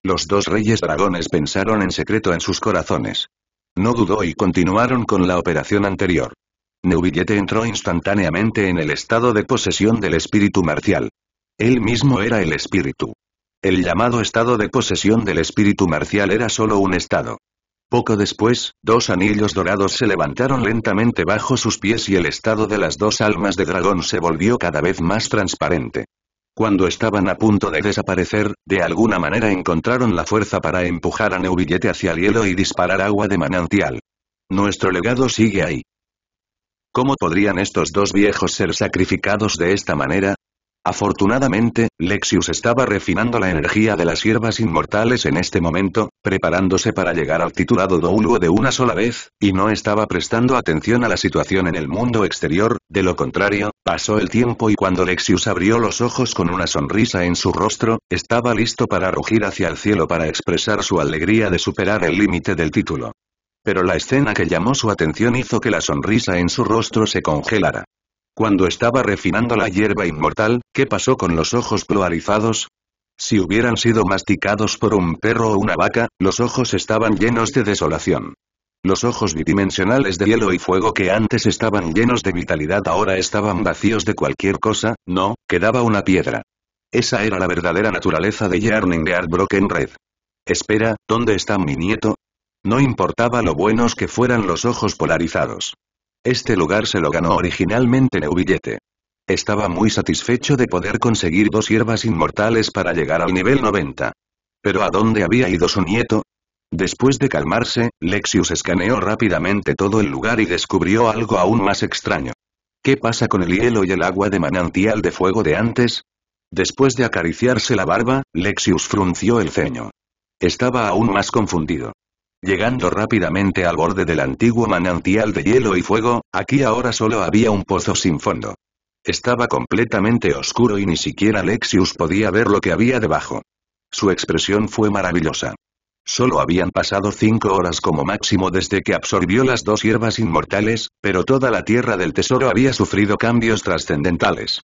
Los dos reyes dragones pensaron en secreto en sus corazones. No dudó y continuaron con la operación anterior. Neubillete entró instantáneamente en el estado de posesión del espíritu marcial. Él mismo era el espíritu. El llamado estado de posesión del espíritu marcial era solo un estado. Poco después, dos anillos dorados se levantaron lentamente bajo sus pies y el estado de las dos almas de dragón se volvió cada vez más transparente. Cuando estaban a punto de desaparecer, de alguna manera encontraron la fuerza para empujar a Neubillete hacia el hielo y disparar agua de manantial. Nuestro legado sigue ahí. ¿Cómo podrían estos dos viejos ser sacrificados de esta manera? Afortunadamente, Lexius estaba refinando la energía de las hierbas inmortales en este momento, preparándose para llegar al titulado Douluo de una sola vez, y no estaba prestando atención a la situación en el mundo exterior, de lo contrario, pasó el tiempo y cuando Lexius abrió los ojos con una sonrisa en su rostro, estaba listo para rugir hacia el cielo para expresar su alegría de superar el límite del título. Pero la escena que llamó su atención hizo que la sonrisa en su rostro se congelara. Cuando estaba refinando la hierba inmortal, ¿qué pasó con los ojos polarizados? Si hubieran sido masticados por un perro o una vaca, los ojos estaban llenos de desolación. Los ojos bidimensionales de hielo y fuego que antes estaban llenos de vitalidad ahora estaban vacíos de cualquier cosa, no, quedaba una piedra. Esa era la verdadera naturaleza de Yarning de Broken Red. Espera, ¿dónde está mi nieto? No importaba lo buenos que fueran los ojos polarizados. Este lugar se lo ganó originalmente Neubillete. Estaba muy satisfecho de poder conseguir dos hierbas inmortales para llegar al nivel 90. Pero ¿a dónde había ido su nieto? Después de calmarse, Lexius escaneó rápidamente todo el lugar y descubrió algo aún más extraño. ¿Qué pasa con el hielo y el agua de manantial de fuego de antes? Después de acariciarse la barba, Lexius frunció el ceño. Estaba aún más confundido. Llegando rápidamente al borde del antiguo manantial de hielo y fuego, aquí ahora solo había un pozo sin fondo. Estaba completamente oscuro y ni siquiera Lexius podía ver lo que había debajo. Su expresión fue maravillosa. Solo habían pasado cinco horas como máximo desde que absorbió las dos hierbas inmortales, pero toda la tierra del tesoro había sufrido cambios trascendentales.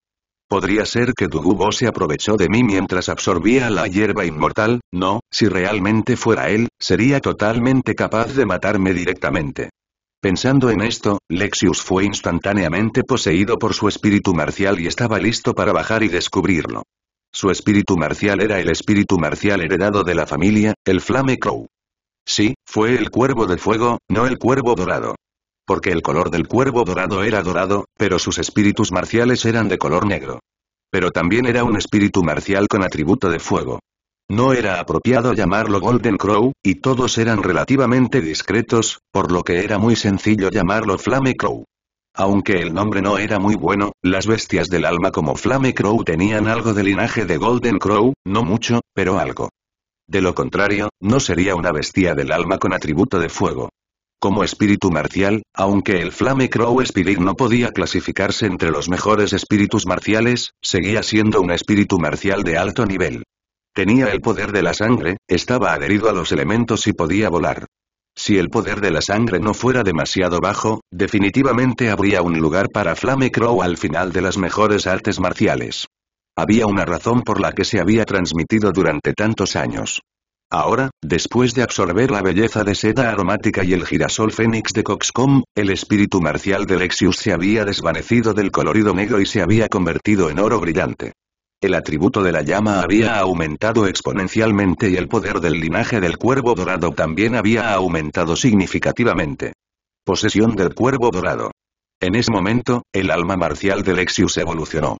Podría ser que Dugubo se aprovechó de mí mientras absorbía la hierba inmortal, no, si realmente fuera él, sería totalmente capaz de matarme directamente. Pensando en esto, Lexius fue instantáneamente poseído por su espíritu marcial y estaba listo para bajar y descubrirlo. Su espíritu marcial era el espíritu marcial heredado de la familia, el Flame Crow. Sí, fue el cuervo de fuego, no el cuervo dorado. Porque el color del cuervo dorado era dorado, pero sus espíritus marciales eran de color negro. Pero también era un espíritu marcial con atributo de fuego. No era apropiado llamarlo Golden Crow, y todos eran relativamente discretos, por lo que era muy sencillo llamarlo Flame Crow. Aunque el nombre no era muy bueno, las bestias del alma como Flame Crow tenían algo de linaje de Golden Crow, no mucho, pero algo. De lo contrario, no sería una bestia del alma con atributo de fuego. Como espíritu marcial, aunque el Flame Crow Spirit no podía clasificarse entre los mejores espíritus marciales, seguía siendo un espíritu marcial de alto nivel. Tenía el poder de la sangre, estaba adherido a los elementos y podía volar. Si el poder de la sangre no fuera demasiado bajo, definitivamente habría un lugar para Flame Crow al final de las mejores artes marciales. Había una razón por la que se había transmitido durante tantos años. Ahora, después de absorber la belleza de seda aromática y el girasol fénix de Coxcomb, el espíritu marcial de Lexius se había desvanecido del colorido negro y se había convertido en oro brillante. El atributo de la llama había aumentado exponencialmente y el poder del linaje del cuervo dorado también había aumentado significativamente. Posesión del cuervo dorado. En ese momento, el alma marcial de Lexius evolucionó.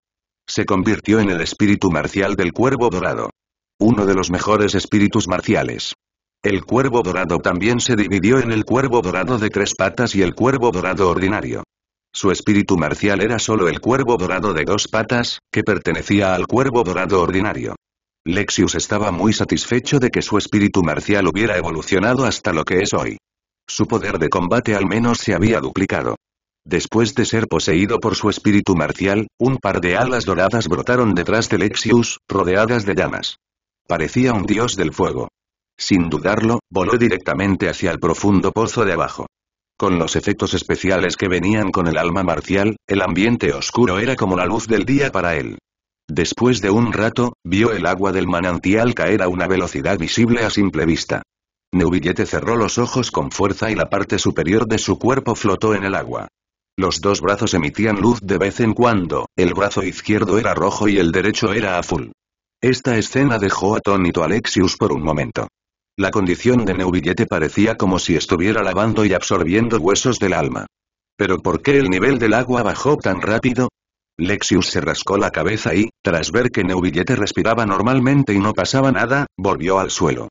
Se convirtió en el espíritu marcial del cuervo dorado. Uno de los mejores espíritus marciales. El cuervo dorado también se dividió en el cuervo dorado de tres patas y el cuervo dorado ordinario. Su espíritu marcial era solo el cuervo dorado de dos patas, que pertenecía al cuervo dorado ordinario. Lexius estaba muy satisfecho de que su espíritu marcial hubiera evolucionado hasta lo que es hoy. Su poder de combate al menos se había duplicado. Después de ser poseído por su espíritu marcial, un par de alas doradas brotaron detrás de Lexius, rodeadas de llamas. Parecía un dios del fuego. Sin dudarlo, voló directamente hacia el profundo pozo de abajo. Con los efectos especiales que venían con el alma marcial, el ambiente oscuro era como la luz del día para él. Después de un rato, vio el agua del manantial caer a una velocidad visible a simple vista. Neubillete cerró los ojos con fuerza y la parte superior de su cuerpo flotó en el agua. Los dos brazos emitían luz de vez en cuando, el brazo izquierdo era rojo y el derecho era azul. Esta escena dejó atónito a Lexius por un momento. La condición de Neuvillete parecía como si estuviera lavando y absorbiendo huesos del alma. ¿Pero por qué el nivel del agua bajó tan rápido? Lexius se rascó la cabeza y, tras ver que Neuvillete respiraba normalmente y no pasaba nada, volvió al suelo.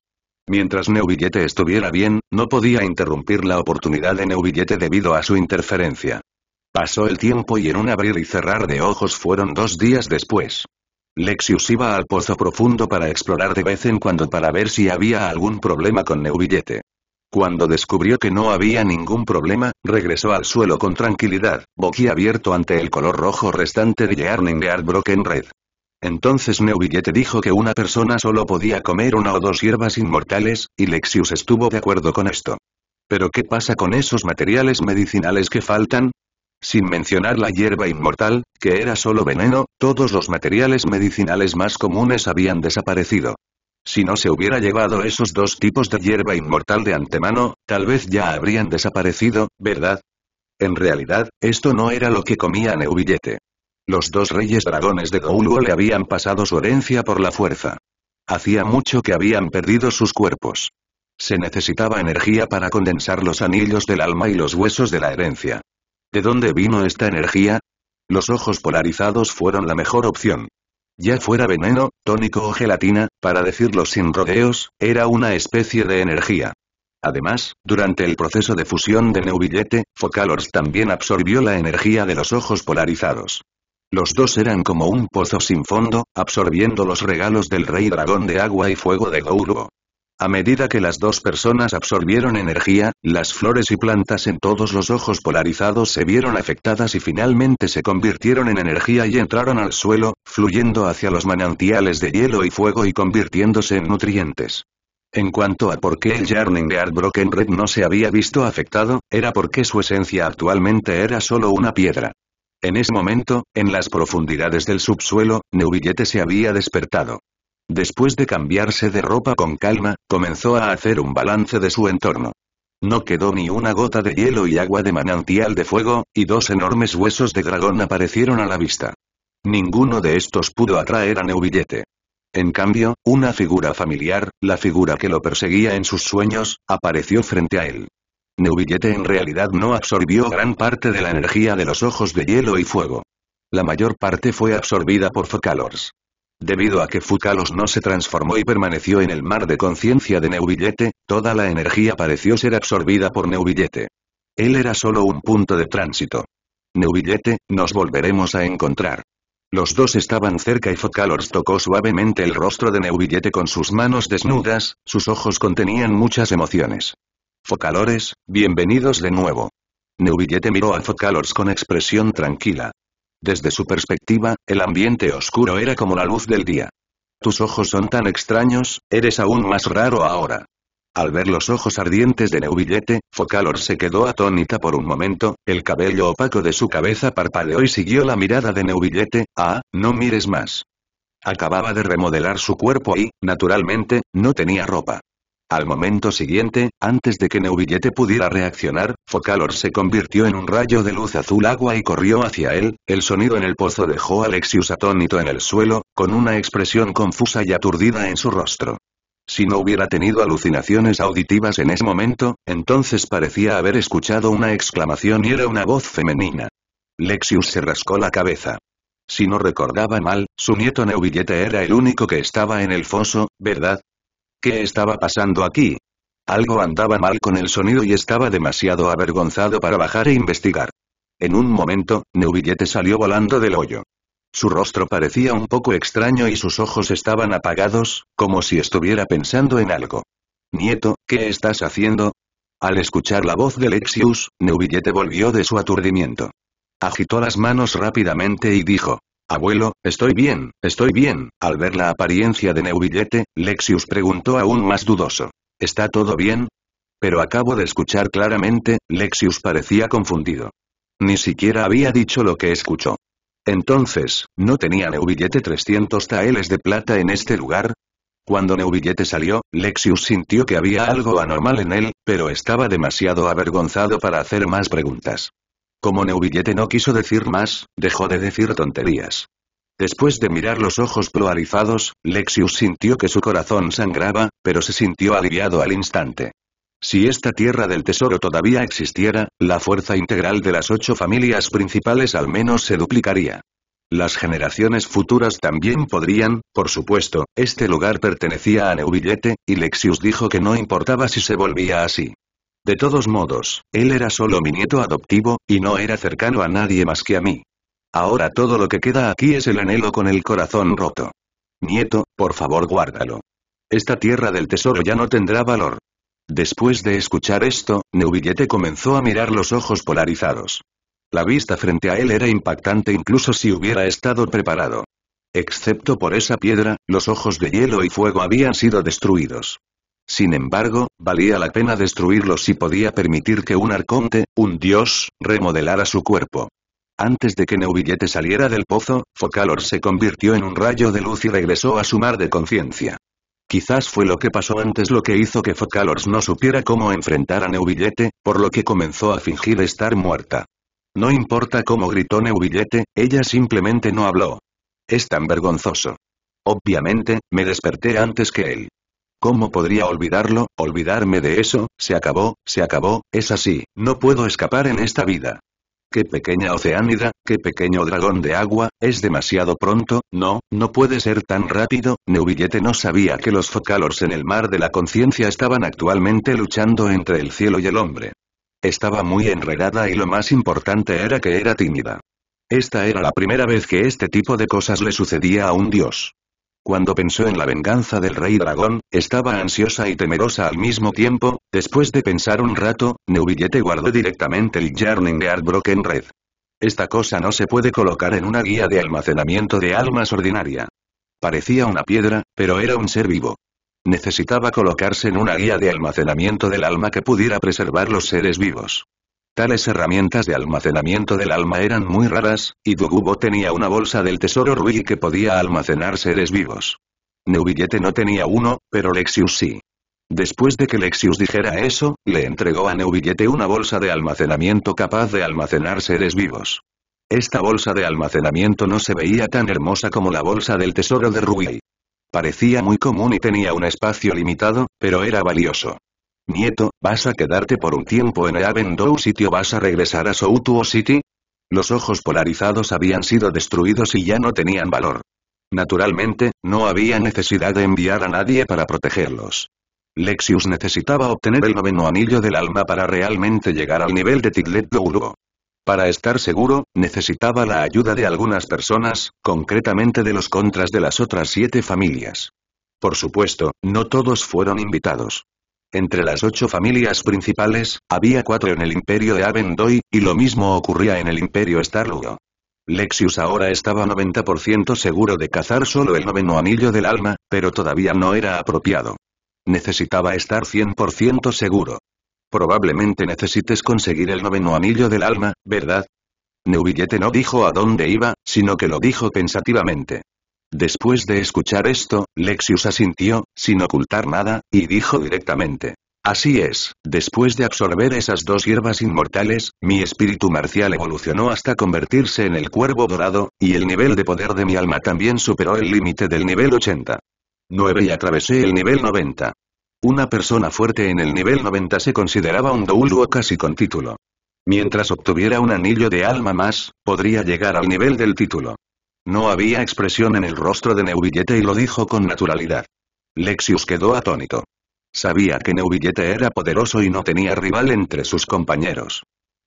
Mientras Neubillete estuviera bien, no podía interrumpir la oportunidad de Neuvillete debido a su interferencia. Pasó el tiempo y en un abrir y cerrar de ojos fueron dos días después. Lexius iba al pozo profundo para explorar de vez en cuando para ver si había algún problema con Neuvillete. Cuando descubrió que no había ningún problema, regresó al suelo con tranquilidad, boquiabierto ante el color rojo restante de Yearning de Broken Red. Entonces Neubillete dijo que una persona solo podía comer una o dos hierbas inmortales, y Lexius estuvo de acuerdo con esto. ¿Pero qué pasa con esos materiales medicinales que faltan? Sin mencionar la hierba inmortal, que era solo veneno, todos los materiales medicinales más comunes habían desaparecido. Si no se hubiera llevado esos dos tipos de hierba inmortal de antemano, tal vez ya habrían desaparecido, ¿verdad? En realidad, esto no era lo que comía Neubillete. Los dos reyes dragones de Douluo le habían pasado su herencia por la fuerza. Hacía mucho que habían perdido sus cuerpos. Se necesitaba energía para condensar los anillos del alma y los huesos de la herencia. ¿De dónde vino esta energía? Los ojos polarizados fueron la mejor opción. Ya fuera veneno, tónico o gelatina, para decirlo sin rodeos, era una especie de energía. Además, durante el proceso de fusión de Neubillete, Focalors también absorbió la energía de los ojos polarizados. Los dos eran como un pozo sin fondo, absorbiendo los regalos del rey dragón de agua y fuego de Gouruo. A medida que las dos personas absorbieron energía, las flores y plantas en todos los ojos polarizados se vieron afectadas y finalmente se convirtieron en energía y entraron al suelo, fluyendo hacia los manantiales de hielo y fuego y convirtiéndose en nutrientes. En cuanto a por qué el Yarning de Broken Red no se había visto afectado, era porque su esencia actualmente era solo una piedra. En ese momento, en las profundidades del subsuelo, Neubillete se había despertado. Después de cambiarse de ropa con calma, comenzó a hacer un balance de su entorno. No quedó ni una gota de hielo y agua de manantial de fuego, y dos enormes huesos de dragón aparecieron a la vista. Ninguno de estos pudo atraer a Neubillete. En cambio, una figura familiar, la figura que lo perseguía en sus sueños, apareció frente a él. Neubillete en realidad no absorbió gran parte de la energía de los ojos de hielo y fuego. La mayor parte fue absorbida por Focalors. Debido a que Focalos no se transformó y permaneció en el mar de conciencia de Neubillete, toda la energía pareció ser absorbida por Neubillete. Él era solo un punto de tránsito. Neubillete, nos volveremos a encontrar. Los dos estaban cerca y Focalos tocó suavemente el rostro de Neubillete con sus manos desnudas, sus ojos contenían muchas emociones. Focalores, bienvenidos de nuevo. Neubillete miró a Focalos con expresión tranquila. Desde su perspectiva, el ambiente oscuro era como la luz del día. Tus ojos son tan extraños, eres aún más raro ahora. Al ver los ojos ardientes de Neuvillette, Focalor se quedó atónita por un momento, el cabello opaco de su cabeza parpadeó y siguió la mirada de Neuvillette, ah, no mires más. Acababa de remodelar su cuerpo y, naturalmente, no tenía ropa. Al momento siguiente, antes de que Neubillete pudiera reaccionar, Focalor se convirtió en un rayo de luz azul agua y corrió hacia él, el sonido en el pozo dejó a Lexius atónito en el suelo, con una expresión confusa y aturdida en su rostro. Si no hubiera tenido alucinaciones auditivas en ese momento, entonces parecía haber escuchado una exclamación y era una voz femenina. Lexius se rascó la cabeza. Si no recordaba mal, su nieto Neubillete era el único que estaba en el foso, ¿verdad? ¿Qué estaba pasando aquí? Algo andaba mal con el sonido y estaba demasiado avergonzado para bajar e investigar. En un momento, Neubillete salió volando del hoyo. Su rostro parecía un poco extraño y sus ojos estaban apagados, como si estuviera pensando en algo. Nieto, ¿qué estás haciendo? Al escuchar la voz de Lexius, Neubillete volvió de su aturdimiento. Agitó las manos rápidamente y dijo, Abuelo, estoy bien, estoy bien. Al ver la apariencia de Neubillete, Lexius preguntó aún más dudoso. ¿Está todo bien? Pero acabo de escuchar claramente, Lexius parecía confundido. Ni siquiera había dicho lo que escuchó. Entonces, ¿no tenía Neubillete 300 taeles de plata en este lugar? Cuando Neubillete salió, Lexius sintió que había algo anormal en él, pero estaba demasiado avergonzado para hacer más preguntas. Como Neubillete no quiso decir más, dejó de decir tonterías. Después de mirar los ojos polarizados, Lexius sintió que su corazón sangraba, pero se sintió aliviado al instante. Si esta tierra del tesoro todavía existiera, la fuerza integral de las ocho familias principales al menos se duplicaría. Las generaciones futuras también podrían, por supuesto, este lugar pertenecía a Neubillete, y Lexius dijo que no importaba si se volvía así. De todos modos, él era solo mi nieto adoptivo, y no era cercano a nadie más que a mí. Ahora todo lo que queda aquí es el anhelo con el corazón roto. Nieto, por favor guárdalo. Esta tierra del tesoro ya no tendrá valor. Después de escuchar esto, Neubillete comenzó a mirar los ojos polarizados. La vista frente a él era impactante incluso si hubiera estado preparado. Excepto por esa piedra, los ojos de hielo y fuego habían sido destruidos. Sin embargo, valía la pena destruirlo si podía permitir que un arconte, un dios, remodelara su cuerpo. Antes de que Neuvillete saliera del pozo, Focalor se convirtió en un rayo de luz y regresó a su mar de conciencia. Quizás fue lo que pasó antes lo que hizo que Focalors no supiera cómo enfrentar a Neuvillete, por lo que comenzó a fingir estar muerta. No importa cómo gritó Neuvillete, ella simplemente no habló. Es tan vergonzoso. Obviamente, me desperté antes que él. ¿Cómo podría olvidarlo, olvidarme de eso? Se acabó, se acabó, es así, no puedo escapar en esta vida. Qué pequeña oceánida, qué pequeño dragón de agua, es demasiado pronto, no, no puede ser tan rápido, Neubillete no sabía que los focalors en el mar de la conciencia estaban actualmente luchando entre el cielo y el hombre. Estaba muy enredada y lo más importante era que era tímida. Esta era la primera vez que este tipo de cosas le sucedía a un dios. Cuando pensó en la venganza del rey dragón, estaba ansiosa y temerosa al mismo tiempo, después de pensar un rato, Neubillete guardó directamente el Yarning de Artbroken Red. Esta cosa no se puede colocar en una guía de almacenamiento de almas ordinaria. Parecía una piedra, pero era un ser vivo. Necesitaba colocarse en una guía de almacenamiento del alma que pudiera preservar los seres vivos. Tales herramientas de almacenamiento del alma eran muy raras, y Dugubo tenía una bolsa del tesoro Rui que podía almacenar seres vivos. Neubillete no tenía uno, pero Lexius sí. Después de que Lexius dijera eso, le entregó a Neubillete una bolsa de almacenamiento capaz de almacenar seres vivos. Esta bolsa de almacenamiento no se veía tan hermosa como la bolsa del tesoro de Rui. Parecía muy común y tenía un espacio limitado, pero era valioso. Nieto, ¿vas a quedarte por un tiempo en Avendou City o vas a regresar a Soutuo City? Los ojos polarizados habían sido destruidos y ya no tenían valor. Naturalmente, no había necesidad de enviar a nadie para protegerlos. Lexius necesitaba obtener el noveno anillo del alma para realmente llegar al nivel de Tiglet Douro. Para estar seguro, necesitaba la ayuda de algunas personas, concretamente de los contras de las otras siete familias. Por supuesto, no todos fueron invitados. Entre las ocho familias principales, había cuatro en el Imperio de Avendoy, y lo mismo ocurría en el Imperio Starlugo. Lexius ahora estaba 90% seguro de cazar solo el noveno anillo del alma, pero todavía no era apropiado. Necesitaba estar 100% seguro. Probablemente necesites conseguir el noveno anillo del alma, ¿verdad? Neubillete no dijo a dónde iba, sino que lo dijo pensativamente. Después de escuchar esto, Lexius asintió, sin ocultar nada, y dijo directamente. Así es, después de absorber esas dos hierbas inmortales, mi espíritu marcial evolucionó hasta convertirse en el cuervo dorado, y el nivel de poder de mi alma también superó el límite del nivel 80. 9 y atravesé el nivel 90. Una persona fuerte en el nivel 90 se consideraba un douluo casi con título. Mientras obtuviera un anillo de alma más, podría llegar al nivel del título. No había expresión en el rostro de Neuvillete y lo dijo con naturalidad. Lexius quedó atónito. Sabía que Neuvillete era poderoso y no tenía rival entre sus compañeros.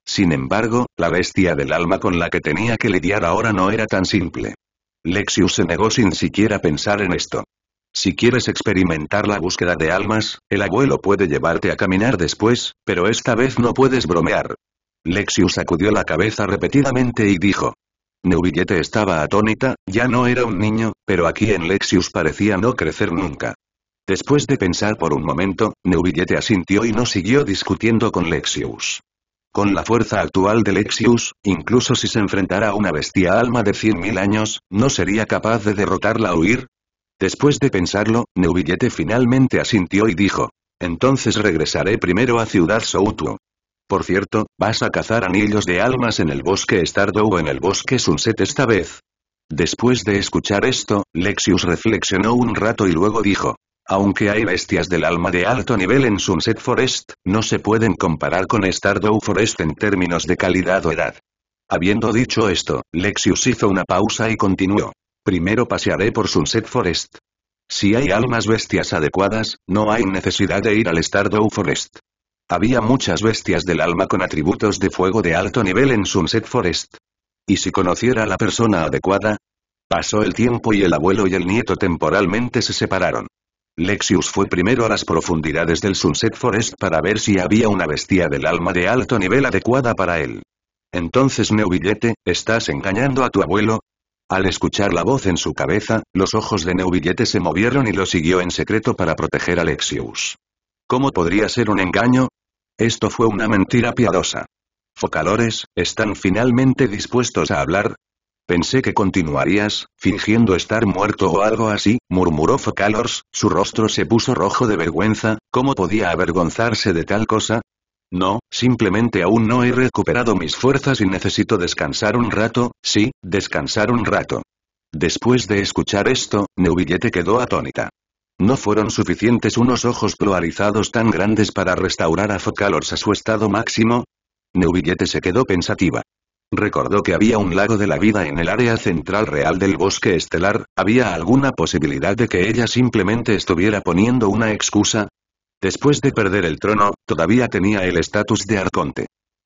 Sin embargo, la bestia del alma con la que tenía que lidiar ahora no era tan simple. Lexius se negó sin siquiera pensar en esto. Si quieres experimentar la búsqueda de almas, el abuelo puede llevarte a caminar después, pero esta vez no puedes bromear. Lexius sacudió la cabeza repetidamente y dijo, Neubillete estaba atónita, ya no era un niño, pero aquí en Lexius parecía no crecer nunca. Después de pensar por un momento, Neubillete asintió y no siguió discutiendo con Lexius. Con la fuerza actual de Lexius, incluso si se enfrentara a una bestia alma de 100.000 años, ¿no sería capaz de derrotarla o huir? Después de pensarlo, Neubillete finalmente asintió y dijo. Entonces regresaré primero a Ciudad Soutu. Por cierto, ¿vas a cazar anillos de almas en el bosque Stardow o en el bosque Sunset esta vez? Después de escuchar esto, Lexius reflexionó un rato y luego dijo. Aunque hay bestias del alma de alto nivel en Sunset Forest, no se pueden comparar con Stardew Forest en términos de calidad o edad. Habiendo dicho esto, Lexius hizo una pausa y continuó. Primero pasearé por Sunset Forest. Si hay almas bestias adecuadas, no hay necesidad de ir al Stardow Forest. Había muchas bestias del alma con atributos de fuego de alto nivel en Sunset Forest. ¿Y si conociera a la persona adecuada? Pasó el tiempo y el abuelo y el nieto temporalmente se separaron. Lexius fue primero a las profundidades del Sunset Forest para ver si había una bestia del alma de alto nivel adecuada para él. Entonces Neuvillete, ¿estás engañando a tu abuelo? Al escuchar la voz en su cabeza, los ojos de neubillete se movieron y lo siguió en secreto para proteger a Lexius. ¿Cómo podría ser un engaño? Esto fue una mentira piadosa. Focalores, ¿están finalmente dispuestos a hablar? Pensé que continuarías, fingiendo estar muerto o algo así, murmuró Focalors, su rostro se puso rojo de vergüenza, ¿cómo podía avergonzarse de tal cosa? No, simplemente aún no he recuperado mis fuerzas y necesito descansar un rato, sí, descansar un rato. Después de escuchar esto, Neuvillette quedó atónita. No fueron suficientes unos ojos polarizados tan grandes para restaurar a Focalors a su estado máximo. Neubillete se quedó pensativa. Recordó que había un lago de la vida en el área central real del bosque estelar, ¿había alguna posibilidad de que ella simplemente estuviera poniendo una excusa? Después de perder el trono, todavía tenía el estatus de arconte.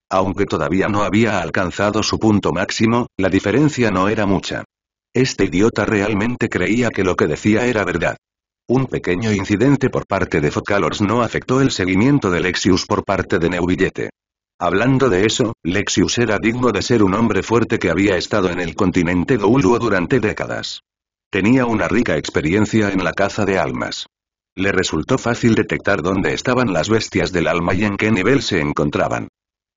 Aunque todavía no había alcanzado su punto máximo, la diferencia no era mucha. Este idiota realmente creía que lo que decía era verdad. Un pequeño incidente por parte de Focalors no afectó el seguimiento de Lexius por parte de Neubillete. Hablando de eso, Lexius era digno de ser un hombre fuerte que había estado en el continente Douluo durante décadas. Tenía una rica experiencia en la caza de almas. Le resultó fácil detectar dónde estaban las bestias del alma y en qué nivel se encontraban.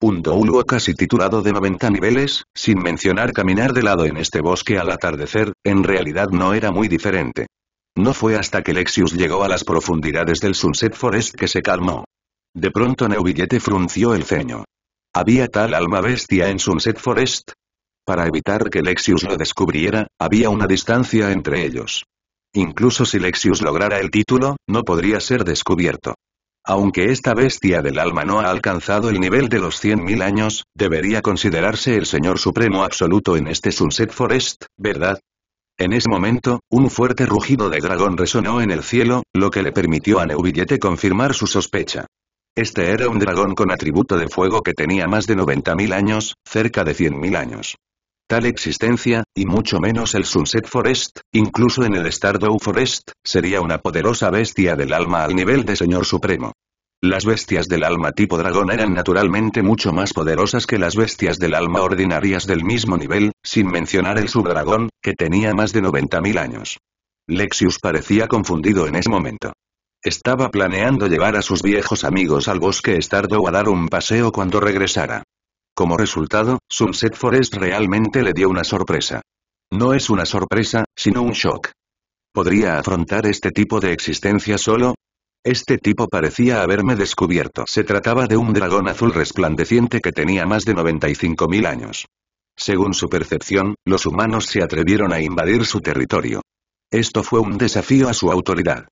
Un Douluo casi titulado de 90 niveles, sin mencionar caminar de lado en este bosque al atardecer, en realidad no era muy diferente. No fue hasta que Lexius llegó a las profundidades del Sunset Forest que se calmó. De pronto Neuvillette frunció el ceño. ¿Había tal alma bestia en Sunset Forest? Para evitar que Lexius lo descubriera, había una distancia entre ellos. Incluso si Lexius lograra el título, no podría ser descubierto. Aunque esta bestia del alma no ha alcanzado el nivel de los 100.000 años, debería considerarse el señor supremo absoluto en este Sunset Forest, ¿verdad? En ese momento, un fuerte rugido de dragón resonó en el cielo, lo que le permitió a Neubillete confirmar su sospecha. Este era un dragón con atributo de fuego que tenía más de 90.000 años, cerca de 100.000 años. Tal existencia, y mucho menos el Sunset Forest, incluso en el Stardew Forest, sería una poderosa bestia del alma al nivel de Señor Supremo. Las bestias del alma tipo dragón eran naturalmente mucho más poderosas que las bestias del alma ordinarias del mismo nivel, sin mencionar el subdragón, que tenía más de 90.000 años. Lexius parecía confundido en ese momento. Estaba planeando llevar a sus viejos amigos al bosque estardo a dar un paseo cuando regresara. Como resultado, Sunset Forest realmente le dio una sorpresa. No es una sorpresa, sino un shock. ¿Podría afrontar este tipo de existencia solo? Este tipo parecía haberme descubierto. Se trataba de un dragón azul resplandeciente que tenía más de 95.000 años. Según su percepción, los humanos se atrevieron a invadir su territorio. Esto fue un desafío a su autoridad.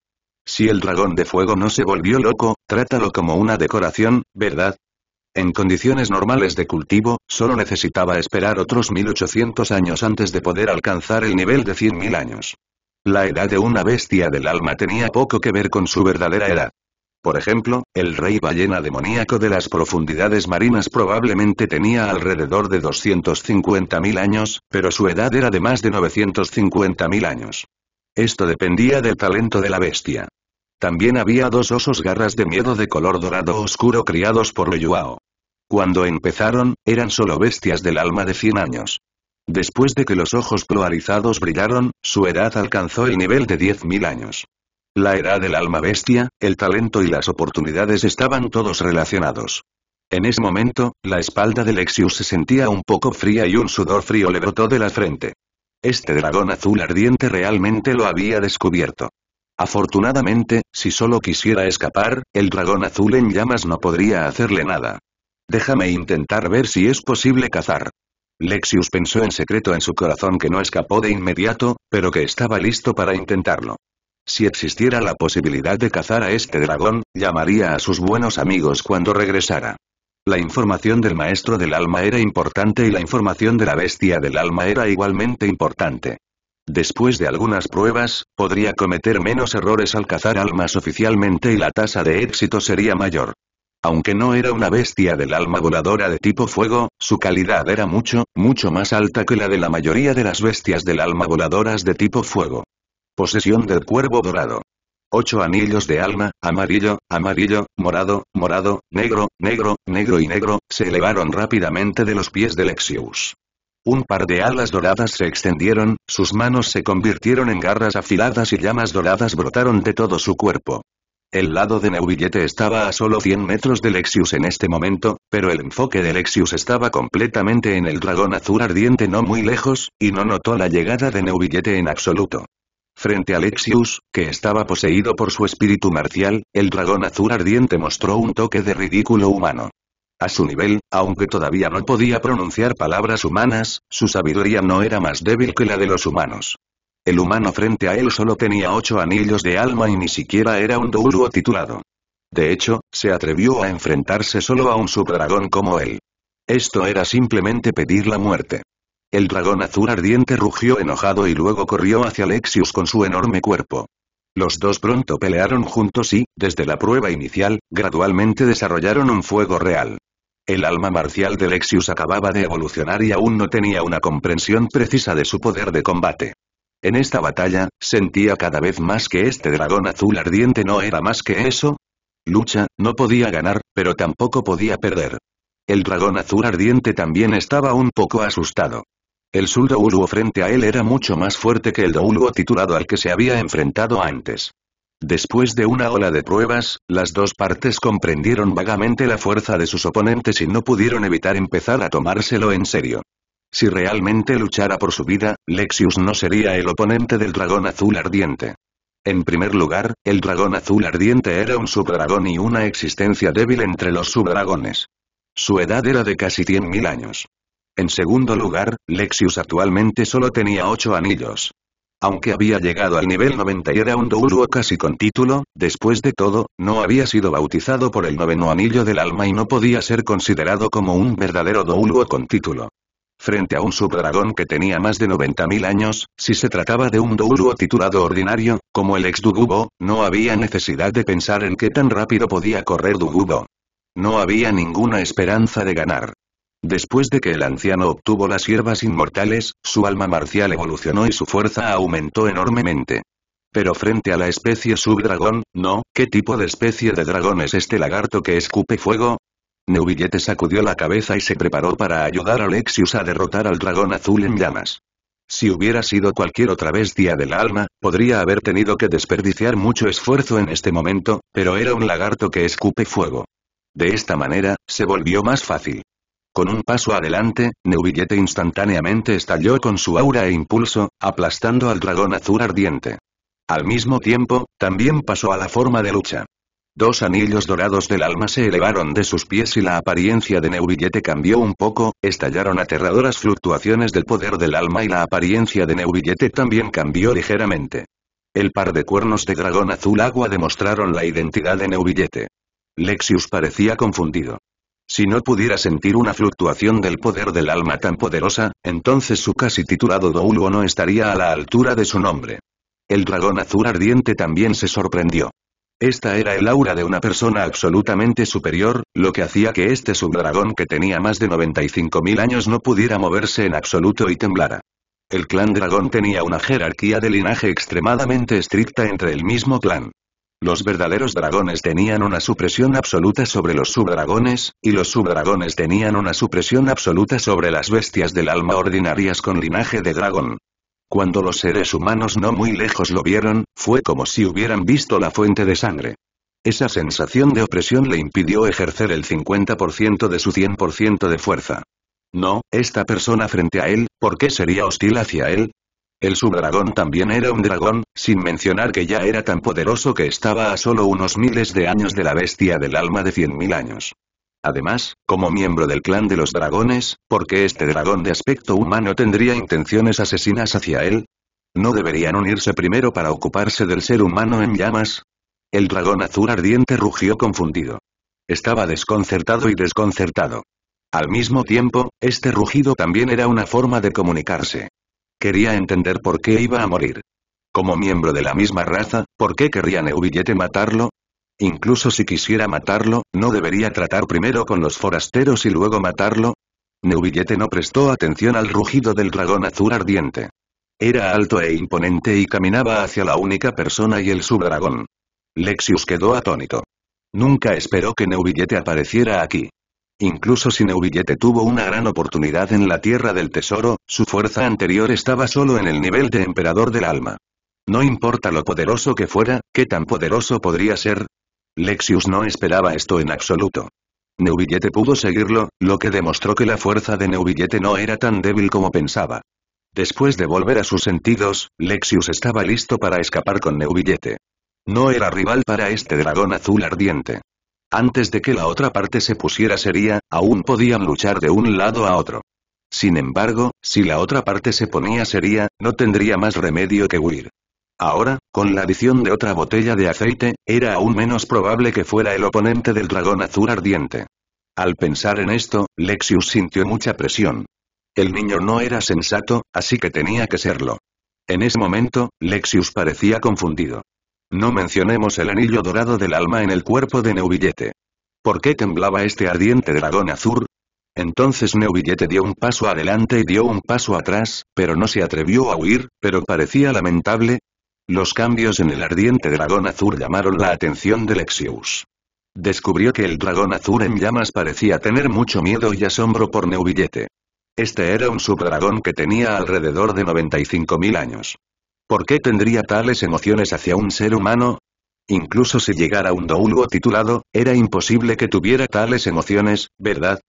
Si el dragón de fuego no se volvió loco, trátalo como una decoración, ¿verdad? En condiciones normales de cultivo, solo necesitaba esperar otros 1800 años antes de poder alcanzar el nivel de 100.000 años. La edad de una bestia del alma tenía poco que ver con su verdadera edad. Por ejemplo, el rey ballena demoníaco de las profundidades marinas probablemente tenía alrededor de 250.000 años, pero su edad era de más de 950.000 años. Esto dependía del talento de la bestia. También había dos osos garras de miedo de color dorado oscuro criados por Leyuao. Cuando empezaron, eran solo bestias del alma de 100 años. Después de que los ojos polarizados brillaron, su edad alcanzó el nivel de 10.000 años. La edad del alma bestia, el talento y las oportunidades estaban todos relacionados. En ese momento, la espalda de Lexius se sentía un poco fría y un sudor frío le brotó de la frente. Este dragón azul ardiente realmente lo había descubierto. Afortunadamente, si solo quisiera escapar, el dragón azul en llamas no podría hacerle nada. Déjame intentar ver si es posible cazar. Lexius pensó en secreto en su corazón que no escapó de inmediato, pero que estaba listo para intentarlo. Si existiera la posibilidad de cazar a este dragón, llamaría a sus buenos amigos cuando regresara. La información del maestro del alma era importante y la información de la bestia del alma era igualmente importante. Después de algunas pruebas, podría cometer menos errores al cazar almas oficialmente y la tasa de éxito sería mayor. Aunque no era una bestia del alma voladora de tipo fuego, su calidad era mucho, mucho más alta que la de la mayoría de las bestias del alma voladoras de tipo fuego. Posesión del cuervo dorado. Ocho anillos de alma, amarillo, amarillo, morado, morado, negro, negro, negro y negro, se elevaron rápidamente de los pies de Lexius. Un par de alas doradas se extendieron, sus manos se convirtieron en garras afiladas y llamas doradas brotaron de todo su cuerpo. El lado de Neubillete estaba a solo 100 metros de Lexius en este momento, pero el enfoque de Lexius estaba completamente en el dragón azul ardiente no muy lejos, y no notó la llegada de Neubillete en absoluto. Frente a Lexius, que estaba poseído por su espíritu marcial, el dragón azul ardiente mostró un toque de ridículo humano. A su nivel, aunque todavía no podía pronunciar palabras humanas, su sabiduría no era más débil que la de los humanos. El humano frente a él solo tenía ocho anillos de alma y ni siquiera era un douluo titulado. De hecho, se atrevió a enfrentarse solo a un subdragón como él. Esto era simplemente pedir la muerte. El dragón azul ardiente rugió enojado y luego corrió hacia Lexius con su enorme cuerpo. Los dos pronto pelearon juntos y, desde la prueba inicial, gradualmente desarrollaron un fuego real. El alma marcial de Lexius acababa de evolucionar y aún no tenía una comprensión precisa de su poder de combate. En esta batalla, sentía cada vez más que este dragón azul ardiente no era más que eso. Lucha, no podía ganar, pero tampoco podía perder. El dragón azul ardiente también estaba un poco asustado. El douluo frente a él era mucho más fuerte que el Douluo titulado al que se había enfrentado antes. Después de una ola de pruebas, las dos partes comprendieron vagamente la fuerza de sus oponentes y no pudieron evitar empezar a tomárselo en serio. Si realmente luchara por su vida, Lexius no sería el oponente del dragón azul ardiente. En primer lugar, el dragón azul ardiente era un subdragón y una existencia débil entre los subdragones. Su edad era de casi 100.000 años. En segundo lugar, Lexius actualmente solo tenía 8 anillos. Aunque había llegado al nivel 90 y era un douluo casi con título, después de todo, no había sido bautizado por el noveno anillo del alma y no podía ser considerado como un verdadero douluo con título. Frente a un subdragón que tenía más de 90.000 años, si se trataba de un douluo titulado ordinario, como el ex Dugubo, no había necesidad de pensar en qué tan rápido podía correr Dugubo. No había ninguna esperanza de ganar. Después de que el anciano obtuvo las hierbas inmortales, su alma marcial evolucionó y su fuerza aumentó enormemente. Pero frente a la especie subdragón, no, ¿qué tipo de especie de dragón es este lagarto que escupe fuego? Neubillete sacudió la cabeza y se preparó para ayudar a Lexius a derrotar al dragón azul en llamas. Si hubiera sido cualquier otra bestia del alma, podría haber tenido que desperdiciar mucho esfuerzo en este momento, pero era un lagarto que escupe fuego. De esta manera, se volvió más fácil. Con un paso adelante, Neubillete instantáneamente estalló con su aura e impulso, aplastando al dragón azul ardiente. Al mismo tiempo, también pasó a la forma de lucha. Dos anillos dorados del alma se elevaron de sus pies y la apariencia de Neurillete cambió un poco, estallaron aterradoras fluctuaciones del poder del alma y la apariencia de Neurillete también cambió ligeramente. El par de cuernos de dragón azul agua demostraron la identidad de Neurillete. Lexius parecía confundido. Si no pudiera sentir una fluctuación del poder del alma tan poderosa, entonces su casi titulado Douluo no estaría a la altura de su nombre. El dragón azul ardiente también se sorprendió. Esta era el aura de una persona absolutamente superior, lo que hacía que este subdragón que tenía más de 95.000 años no pudiera moverse en absoluto y temblara. El clan dragón tenía una jerarquía de linaje extremadamente estricta entre el mismo clan. Los verdaderos dragones tenían una supresión absoluta sobre los subdragones, y los subdragones tenían una supresión absoluta sobre las bestias del alma ordinarias con linaje de dragón. Cuando los seres humanos no muy lejos lo vieron, fue como si hubieran visto la fuente de sangre. Esa sensación de opresión le impidió ejercer el 50% de su 100% de fuerza. No, esta persona frente a él, ¿por qué sería hostil hacia él? El subdragón también era un dragón, sin mencionar que ya era tan poderoso que estaba a solo unos miles de años de la bestia del alma de 100.000 años. Además, como miembro del clan de los dragones, ¿por qué este dragón de aspecto humano tendría intenciones asesinas hacia él? ¿No deberían unirse primero para ocuparse del ser humano en llamas? El dragón azul ardiente rugió confundido. Estaba desconcertado y desconcertado. Al mismo tiempo, este rugido también era una forma de comunicarse. Quería entender por qué iba a morir. Como miembro de la misma raza, ¿por qué querría Neubillete matarlo? Incluso si quisiera matarlo, ¿no debería tratar primero con los forasteros y luego matarlo? Neubillete no prestó atención al rugido del dragón azul ardiente. Era alto e imponente y caminaba hacia la única persona y el subdragón. Lexius quedó atónito. Nunca esperó que Neubillete apareciera aquí. Incluso si Neubillete tuvo una gran oportunidad en la Tierra del Tesoro, su fuerza anterior estaba solo en el nivel de Emperador del Alma. No importa lo poderoso que fuera, qué tan poderoso podría ser, Lexius no esperaba esto en absoluto. Neubillete pudo seguirlo, lo que demostró que la fuerza de Neubillete no era tan débil como pensaba. Después de volver a sus sentidos, Lexius estaba listo para escapar con Neubillete. No era rival para este dragón azul ardiente. Antes de que la otra parte se pusiera seria, aún podían luchar de un lado a otro. Sin embargo, si la otra parte se ponía seria, no tendría más remedio que huir. Ahora, con la adición de otra botella de aceite, era aún menos probable que fuera el oponente del dragón azul ardiente. Al pensar en esto, Lexius sintió mucha presión. El niño no era sensato, así que tenía que serlo. En ese momento, Lexius parecía confundido. No mencionemos el anillo dorado del alma en el cuerpo de Neubillete. ¿Por qué temblaba este ardiente dragón azul? Entonces Neubillete dio un paso adelante y dio un paso atrás, pero no se atrevió a huir, pero parecía lamentable, los cambios en el ardiente dragón azul llamaron la atención de Lexius. Descubrió que el dragón azul en llamas parecía tener mucho miedo y asombro por Neubillete. Este era un subdragón que tenía alrededor de 95.000 años. ¿Por qué tendría tales emociones hacia un ser humano? Incluso si llegara un douluo titulado, era imposible que tuviera tales emociones, ¿verdad?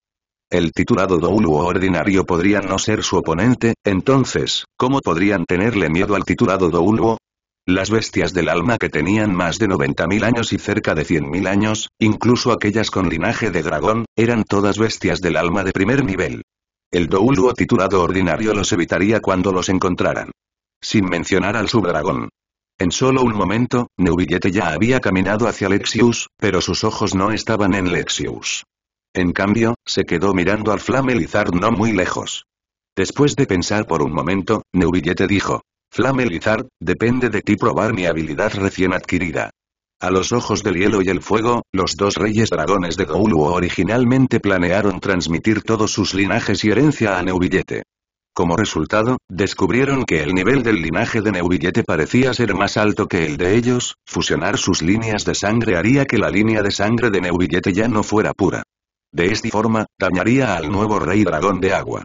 El titulado douluo ordinario podría no ser su oponente, entonces, ¿cómo podrían tenerle miedo al titulado douluo? Las bestias del alma que tenían más de 90.000 años y cerca de 100.000 años, incluso aquellas con linaje de dragón, eran todas bestias del alma de primer nivel. El Douluo titulado ordinario los evitaría cuando los encontraran. Sin mencionar al subdragón. En solo un momento, Neubillete ya había caminado hacia Lexius, pero sus ojos no estaban en Lexius. En cambio, se quedó mirando al flamelizar no muy lejos. Después de pensar por un momento, Neubillete dijo, Flame depende de ti probar mi habilidad recién adquirida. A los ojos del hielo y el fuego, los dos reyes dragones de Gouluo originalmente planearon transmitir todos sus linajes y herencia a Neubillete. Como resultado, descubrieron que el nivel del linaje de Neubillete parecía ser más alto que el de ellos, fusionar sus líneas de sangre haría que la línea de sangre de Neubillete ya no fuera pura. De esta forma, dañaría al nuevo rey dragón de agua.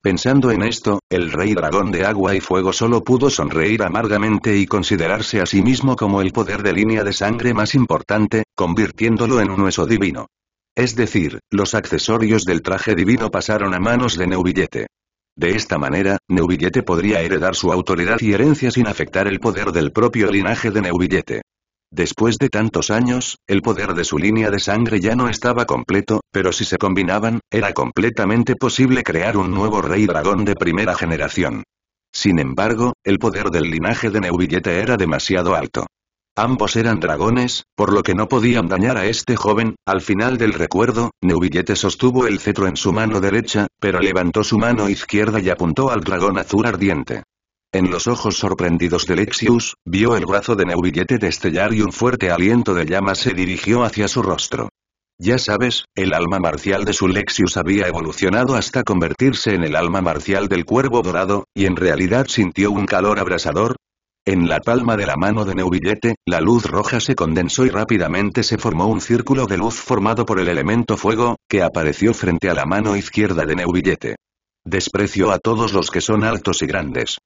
Pensando en esto, el rey dragón de agua y fuego solo pudo sonreír amargamente y considerarse a sí mismo como el poder de línea de sangre más importante, convirtiéndolo en un hueso divino. Es decir, los accesorios del traje divino pasaron a manos de Neubillete. De esta manera, Neubillete podría heredar su autoridad y herencia sin afectar el poder del propio linaje de Neubillete. Después de tantos años, el poder de su línea de sangre ya no estaba completo, pero si se combinaban, era completamente posible crear un nuevo rey dragón de primera generación. Sin embargo, el poder del linaje de Neuvillete era demasiado alto. Ambos eran dragones, por lo que no podían dañar a este joven. Al final del recuerdo, Neuvillete sostuvo el cetro en su mano derecha, pero levantó su mano izquierda y apuntó al dragón azul ardiente. En los ojos sorprendidos de Lexius, vio el brazo de Neubillete destellar y un fuerte aliento de llama se dirigió hacia su rostro. Ya sabes, el alma marcial de su Lexius había evolucionado hasta convertirse en el alma marcial del cuervo dorado, y en realidad sintió un calor abrasador. En la palma de la mano de Neubillete, la luz roja se condensó y rápidamente se formó un círculo de luz formado por el elemento fuego, que apareció frente a la mano izquierda de Neubillete. Desprecio a todos los que son altos y grandes.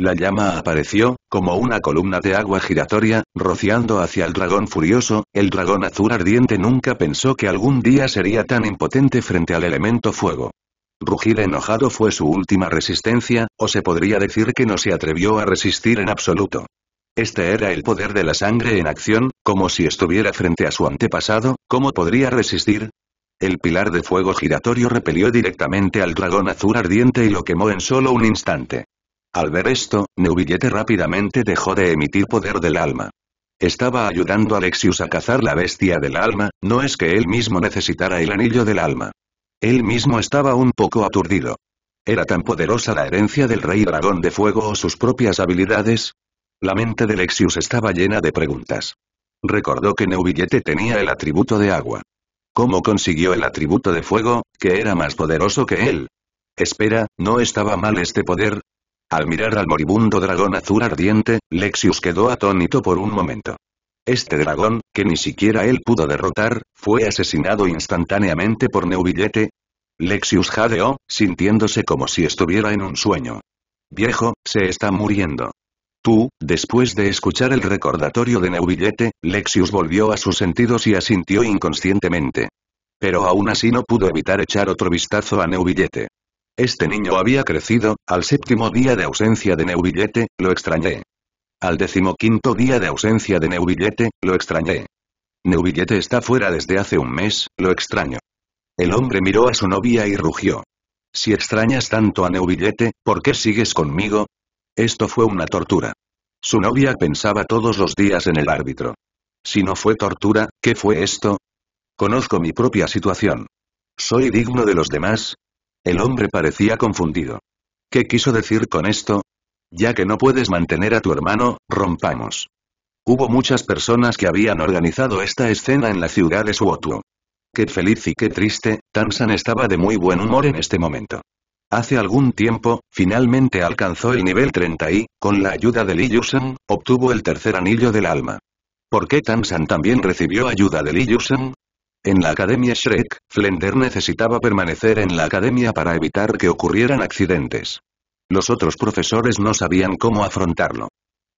La llama apareció, como una columna de agua giratoria, rociando hacia el dragón furioso, el dragón azul ardiente nunca pensó que algún día sería tan impotente frente al elemento fuego. Rugir enojado fue su última resistencia, o se podría decir que no se atrevió a resistir en absoluto. Este era el poder de la sangre en acción, como si estuviera frente a su antepasado, ¿cómo podría resistir? El pilar de fuego giratorio repelió directamente al dragón azul ardiente y lo quemó en solo un instante. Al ver esto, Neubillete rápidamente dejó de emitir poder del alma. Estaba ayudando a Lexius a cazar la bestia del alma, no es que él mismo necesitara el anillo del alma. Él mismo estaba un poco aturdido. ¿Era tan poderosa la herencia del rey dragón de fuego o sus propias habilidades? La mente de Lexius estaba llena de preguntas. Recordó que Neubillete tenía el atributo de agua. ¿Cómo consiguió el atributo de fuego, que era más poderoso que él? Espera, no estaba mal este poder, al mirar al moribundo dragón azul ardiente, Lexius quedó atónito por un momento. Este dragón, que ni siquiera él pudo derrotar, fue asesinado instantáneamente por Neuvillete. Lexius jadeó, sintiéndose como si estuviera en un sueño. Viejo, se está muriendo. Tú, después de escuchar el recordatorio de Neuvillete, Lexius volvió a sus sentidos y asintió inconscientemente. Pero aún así no pudo evitar echar otro vistazo a Neuvillete. Este niño había crecido, al séptimo día de ausencia de Neuvillete, lo extrañé. Al decimoquinto día de ausencia de Neuvillete, lo extrañé. Neuvillete está fuera desde hace un mes, lo extraño. El hombre miró a su novia y rugió. Si extrañas tanto a Neuvillete, ¿por qué sigues conmigo? Esto fue una tortura. Su novia pensaba todos los días en el árbitro. Si no fue tortura, ¿qué fue esto? Conozco mi propia situación. Soy digno de los demás, el hombre parecía confundido. ¿Qué quiso decir con esto? Ya que no puedes mantener a tu hermano, rompamos. Hubo muchas personas que habían organizado esta escena en la ciudad de Suotuo. Qué feliz y qué triste, Tansan estaba de muy buen humor en este momento. Hace algún tiempo, finalmente alcanzó el nivel 30 y, con la ayuda de Li Yusen, obtuvo el tercer anillo del alma. ¿Por qué Tansan también recibió ayuda de Li Yusen? En la Academia Shrek, Flender necesitaba permanecer en la academia para evitar que ocurrieran accidentes. Los otros profesores no sabían cómo afrontarlo.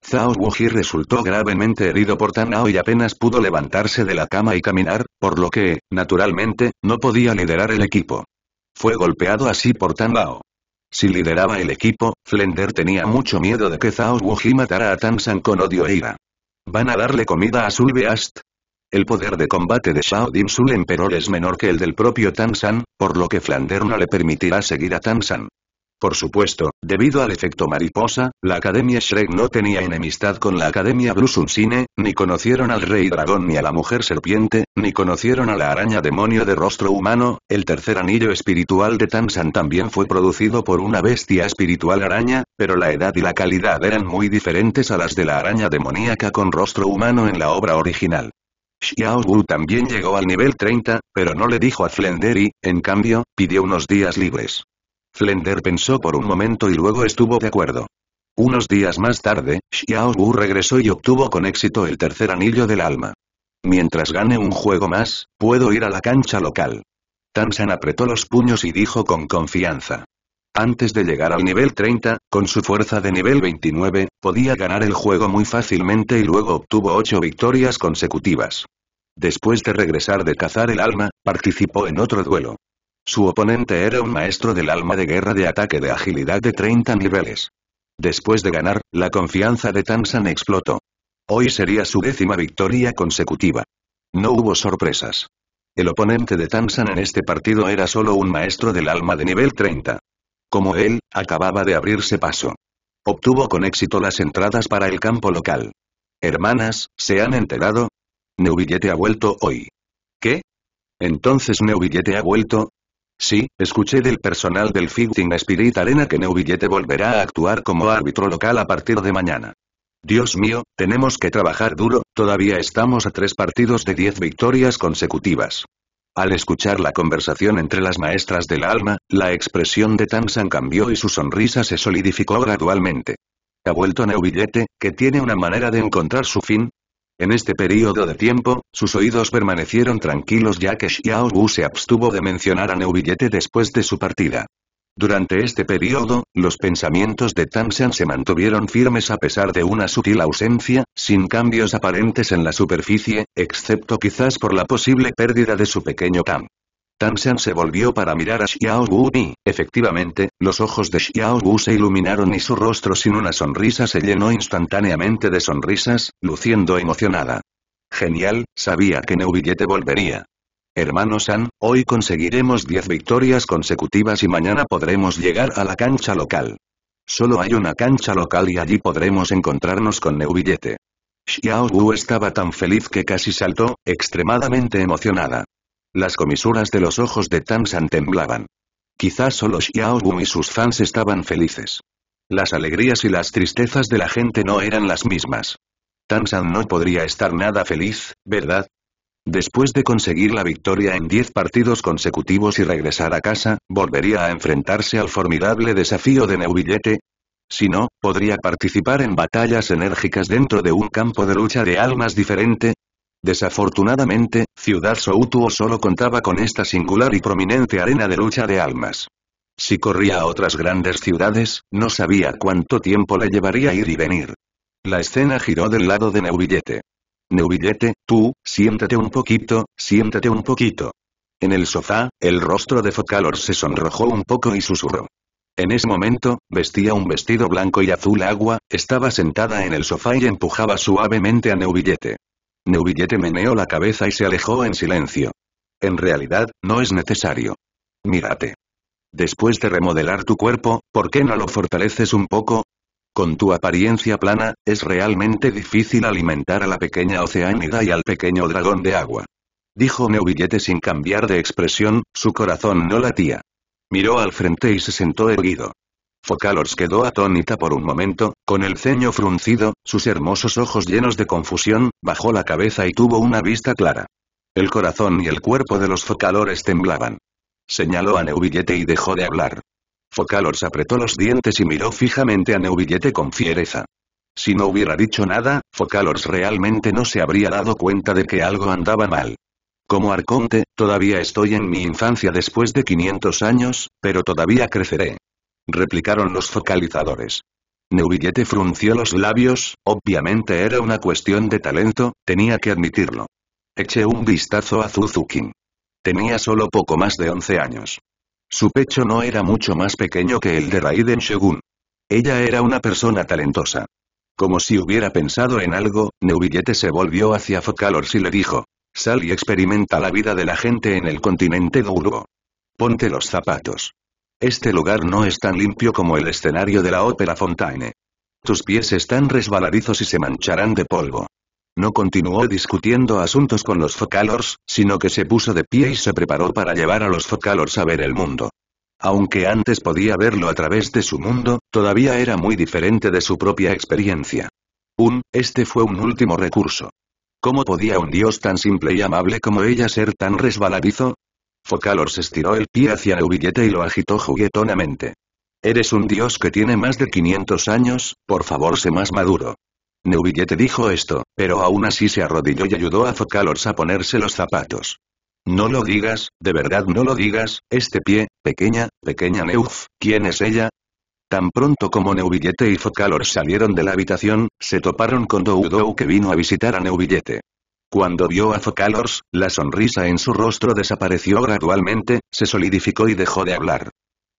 Zhao Wuji resultó gravemente herido por Tanao y apenas pudo levantarse de la cama y caminar, por lo que, naturalmente, no podía liderar el equipo. Fue golpeado así por Tanao. Si lideraba el equipo, Flender tenía mucho miedo de que Zhao Wuji matara a San con odio e ira. Van a darle comida a Sulbeast, el poder de combate de Shao Dim Sul Emperor es menor que el del propio Tansan, por lo que Flander no le permitirá seguir a Tansan. Por supuesto, debido al efecto mariposa, la Academia Shrek no tenía enemistad con la Academia Blue Cine, ni conocieron al Rey Dragón ni a la Mujer Serpiente, ni conocieron a la Araña Demonio de Rostro Humano, el tercer anillo espiritual de Tansan también fue producido por una bestia espiritual araña, pero la edad y la calidad eran muy diferentes a las de la araña demoníaca con rostro humano en la obra original. Xiao Wu también llegó al nivel 30, pero no le dijo a Flender y, en cambio, pidió unos días libres. Flender pensó por un momento y luego estuvo de acuerdo. Unos días más tarde, Xiao Wu regresó y obtuvo con éxito el tercer anillo del alma. Mientras gane un juego más, puedo ir a la cancha local. Tansan apretó los puños y dijo con confianza. Antes de llegar al nivel 30, con su fuerza de nivel 29, podía ganar el juego muy fácilmente y luego obtuvo 8 victorias consecutivas. Después de regresar de cazar el alma, participó en otro duelo. Su oponente era un maestro del alma de guerra de ataque de agilidad de 30 niveles. Después de ganar, la confianza de Tansan explotó. Hoy sería su décima victoria consecutiva. No hubo sorpresas. El oponente de Tansan en este partido era solo un maestro del alma de nivel 30 como él, acababa de abrirse paso. Obtuvo con éxito las entradas para el campo local. Hermanas, ¿se han enterado? Neubillete ha vuelto hoy. ¿Qué? ¿Entonces Neubillete ha vuelto? Sí, escuché del personal del Fighting Spirit Arena que Neubillete volverá a actuar como árbitro local a partir de mañana. Dios mío, tenemos que trabajar duro, todavía estamos a tres partidos de diez victorias consecutivas. Al escuchar la conversación entre las maestras del alma, la expresión de Tansan cambió y su sonrisa se solidificó gradualmente. ¿Ha vuelto Neubillete, que tiene una manera de encontrar su fin? En este periodo de tiempo, sus oídos permanecieron tranquilos ya que Xiao Wu se abstuvo de mencionar a Neubillete después de su partida. Durante este periodo, los pensamientos de Tamsan se mantuvieron firmes a pesar de una sutil ausencia, sin cambios aparentes en la superficie, excepto quizás por la posible pérdida de su pequeño Tam. Tamsan se volvió para mirar a Xiao Wu y, efectivamente, los ojos de Xiao Wu se iluminaron y su rostro sin una sonrisa se llenó instantáneamente de sonrisas, luciendo emocionada. Genial, sabía que Neubillete volvería. Hermano San, hoy conseguiremos 10 victorias consecutivas y mañana podremos llegar a la cancha local. Solo hay una cancha local y allí podremos encontrarnos con Neubillete. Xiao Wu estaba tan feliz que casi saltó, extremadamente emocionada. Las comisuras de los ojos de Tang San temblaban. Quizás solo Xiao Wu y sus fans estaban felices. Las alegrías y las tristezas de la gente no eran las mismas. Tang San no podría estar nada feliz, ¿verdad? Después de conseguir la victoria en 10 partidos consecutivos y regresar a casa, volvería a enfrentarse al formidable desafío de Neuvillete? Si no, podría participar en batallas enérgicas dentro de un campo de lucha de almas diferente, Desafortunadamente, Ciudad Soutuo solo contaba con esta singular y prominente arena de lucha de almas. Si corría a otras grandes ciudades, no sabía cuánto tiempo le llevaría ir y venir. La escena giró del lado de Neuvillete. Neubillete, tú, siéntate un poquito, siéntate un poquito. En el sofá, el rostro de Focalor se sonrojó un poco y susurró. En ese momento, vestía un vestido blanco y azul agua, estaba sentada en el sofá y empujaba suavemente a Neubillete. Neubillete meneó la cabeza y se alejó en silencio. En realidad, no es necesario. Mírate. Después de remodelar tu cuerpo, ¿por qué no lo fortaleces un poco? Con tu apariencia plana, es realmente difícil alimentar a la pequeña oceánida y al pequeño dragón de agua. Dijo Neuvillete sin cambiar de expresión, su corazón no latía. Miró al frente y se sentó erguido. Focalors quedó atónita por un momento, con el ceño fruncido, sus hermosos ojos llenos de confusión, bajó la cabeza y tuvo una vista clara. El corazón y el cuerpo de los focalores temblaban. Señaló a Neuvillete y dejó de hablar. Focalors apretó los dientes y miró fijamente a Neubillete con fiereza. Si no hubiera dicho nada, Focalors realmente no se habría dado cuenta de que algo andaba mal. Como arconte, todavía estoy en mi infancia después de 500 años, pero todavía creceré. Replicaron los focalizadores. Neubillete frunció los labios, obviamente era una cuestión de talento, tenía que admitirlo. Eché un vistazo a Zuzukin. Tenía solo poco más de 11 años. Su pecho no era mucho más pequeño que el de Raiden Shogun. Ella era una persona talentosa. Como si hubiera pensado en algo, Neuvillette se volvió hacia Focalors y le dijo. Sal y experimenta la vida de la gente en el continente duro Ponte los zapatos. Este lugar no es tan limpio como el escenario de la ópera Fontaine. Tus pies están resbaladizos y se mancharán de polvo. No continuó discutiendo asuntos con los Focalors, sino que se puso de pie y se preparó para llevar a los Focalors a ver el mundo. Aunque antes podía verlo a través de su mundo, todavía era muy diferente de su propia experiencia. Un, este fue un último recurso. ¿Cómo podía un dios tan simple y amable como ella ser tan resbaladizo? Focalors estiró el pie hacia el y lo agitó juguetonamente. Eres un dios que tiene más de 500 años, por favor sé más maduro. Neubillete dijo esto, pero aún así se arrodilló y ayudó a Focalors a ponerse los zapatos. No lo digas, de verdad no lo digas, este pie, pequeña, pequeña Neuf, ¿quién es ella? Tan pronto como Neubillete y Focalors salieron de la habitación, se toparon con Doudou que vino a visitar a Neubillete. Cuando vio a Focalors, la sonrisa en su rostro desapareció gradualmente, se solidificó y dejó de hablar.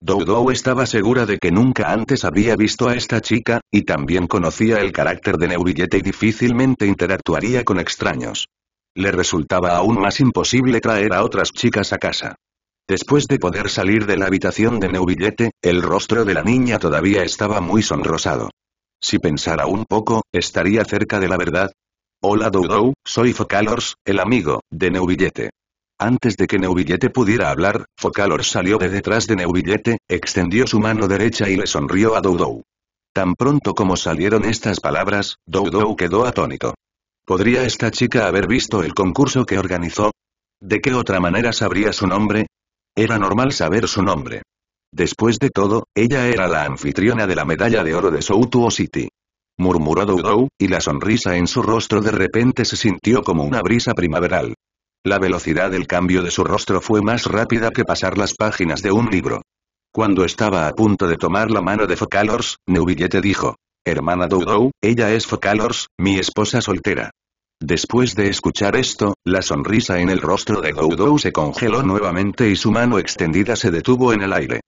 Doudou estaba segura de que nunca antes había visto a esta chica, y también conocía el carácter de Neubillete y difícilmente interactuaría con extraños. Le resultaba aún más imposible traer a otras chicas a casa. Después de poder salir de la habitación de Neubillete, el rostro de la niña todavía estaba muy sonrosado. Si pensara un poco, estaría cerca de la verdad. Hola Doudou, soy Focalors, el amigo, de Neubillete. Antes de que Neuvillete pudiera hablar, Focalor salió de detrás de Neuvillete, extendió su mano derecha y le sonrió a Doudou. Tan pronto como salieron estas palabras, Doudou quedó atónito. ¿Podría esta chica haber visto el concurso que organizó? ¿De qué otra manera sabría su nombre? Era normal saber su nombre. Después de todo, ella era la anfitriona de la medalla de oro de Soutuo City. Murmuró Doudou, y la sonrisa en su rostro de repente se sintió como una brisa primaveral. La velocidad del cambio de su rostro fue más rápida que pasar las páginas de un libro. Cuando estaba a punto de tomar la mano de Focalors, Neuvillette dijo, Hermana Doudou, ella es Focalors, mi esposa soltera. Después de escuchar esto, la sonrisa en el rostro de Doudou se congeló nuevamente y su mano extendida se detuvo en el aire.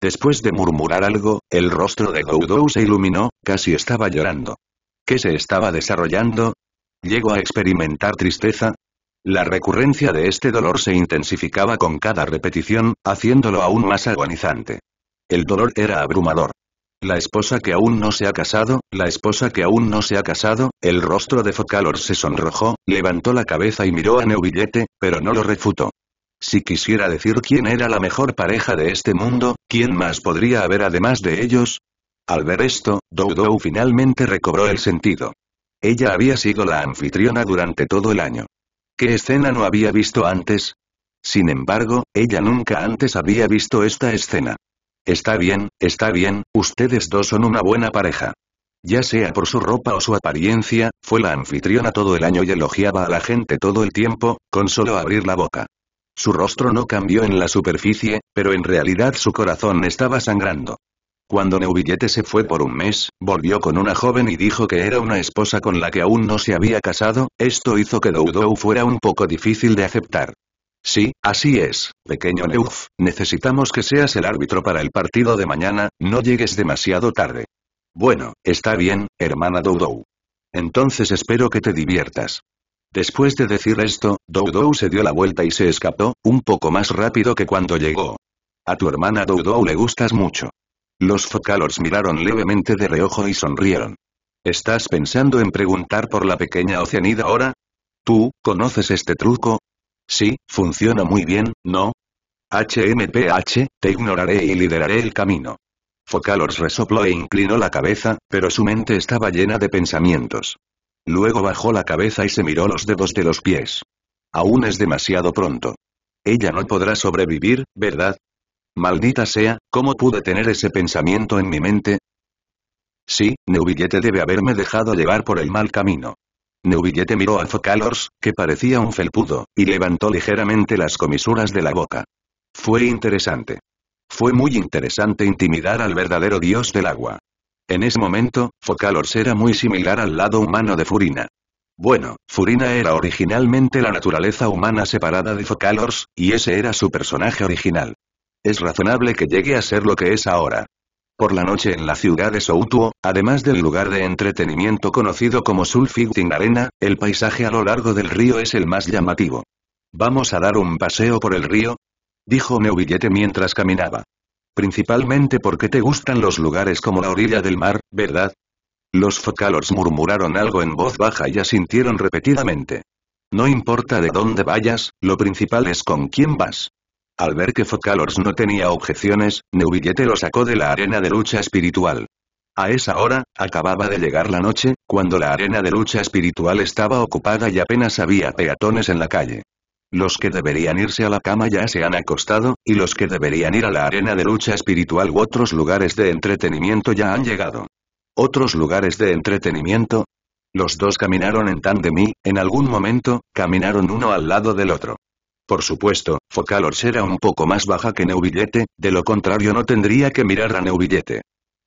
Después de murmurar algo, el rostro de Doudou se iluminó, casi estaba llorando. ¿Qué se estaba desarrollando? Llegó a experimentar tristeza, la recurrencia de este dolor se intensificaba con cada repetición, haciéndolo aún más agonizante. El dolor era abrumador. La esposa que aún no se ha casado, la esposa que aún no se ha casado, el rostro de Focalor se sonrojó, levantó la cabeza y miró a Neubillete, pero no lo refutó. Si quisiera decir quién era la mejor pareja de este mundo, ¿quién más podría haber además de ellos? Al ver esto, Doudou finalmente recobró el sentido. Ella había sido la anfitriona durante todo el año. ¿Qué escena no había visto antes? Sin embargo, ella nunca antes había visto esta escena. Está bien, está bien, ustedes dos son una buena pareja. Ya sea por su ropa o su apariencia, fue la anfitriona todo el año y elogiaba a la gente todo el tiempo, con solo abrir la boca. Su rostro no cambió en la superficie, pero en realidad su corazón estaba sangrando. Cuando Neubillete se fue por un mes, volvió con una joven y dijo que era una esposa con la que aún no se había casado, esto hizo que Doudou fuera un poco difícil de aceptar. Sí, así es, pequeño Neuf, necesitamos que seas el árbitro para el partido de mañana, no llegues demasiado tarde. Bueno, está bien, hermana Doudou. Entonces espero que te diviertas. Después de decir esto, Doudou se dio la vuelta y se escapó, un poco más rápido que cuando llegó. A tu hermana Doudou le gustas mucho. Los Focalors miraron levemente de reojo y sonrieron. ¿Estás pensando en preguntar por la pequeña Oceanida ahora? ¿Tú, conoces este truco? Sí, funciona muy bien, ¿no? HMPH, te ignoraré y lideraré el camino. Focalors resopló e inclinó la cabeza, pero su mente estaba llena de pensamientos. Luego bajó la cabeza y se miró los dedos de los pies. Aún es demasiado pronto. Ella no podrá sobrevivir, ¿verdad? Maldita sea, ¿cómo pude tener ese pensamiento en mi mente? Sí, Neuvillette debe haberme dejado llevar por el mal camino. Neuvillette miró a Focalors, que parecía un felpudo, y levantó ligeramente las comisuras de la boca. Fue interesante. Fue muy interesante intimidar al verdadero dios del agua. En ese momento, Focalors era muy similar al lado humano de Furina. Bueno, Furina era originalmente la naturaleza humana separada de Focalors, y ese era su personaje original. Es razonable que llegue a ser lo que es ahora. Por la noche en la ciudad de Soutuo, además del lugar de entretenimiento conocido como Sulfiting Arena, el paisaje a lo largo del río es el más llamativo. ¿Vamos a dar un paseo por el río? Dijo Neubillete mientras caminaba. Principalmente porque te gustan los lugares como la orilla del mar, ¿verdad? Los Focalors murmuraron algo en voz baja y asintieron repetidamente. No importa de dónde vayas, lo principal es con quién vas. Al ver que Focalors no tenía objeciones, Neubillete lo sacó de la arena de lucha espiritual. A esa hora, acababa de llegar la noche, cuando la arena de lucha espiritual estaba ocupada y apenas había peatones en la calle. Los que deberían irse a la cama ya se han acostado, y los que deberían ir a la arena de lucha espiritual u otros lugares de entretenimiento ya han llegado. ¿Otros lugares de entretenimiento? Los dos caminaron en de mí, en algún momento, caminaron uno al lado del otro. Por supuesto, Focalor será un poco más baja que Neuvillette, de lo contrario no tendría que mirar a Neuvillette.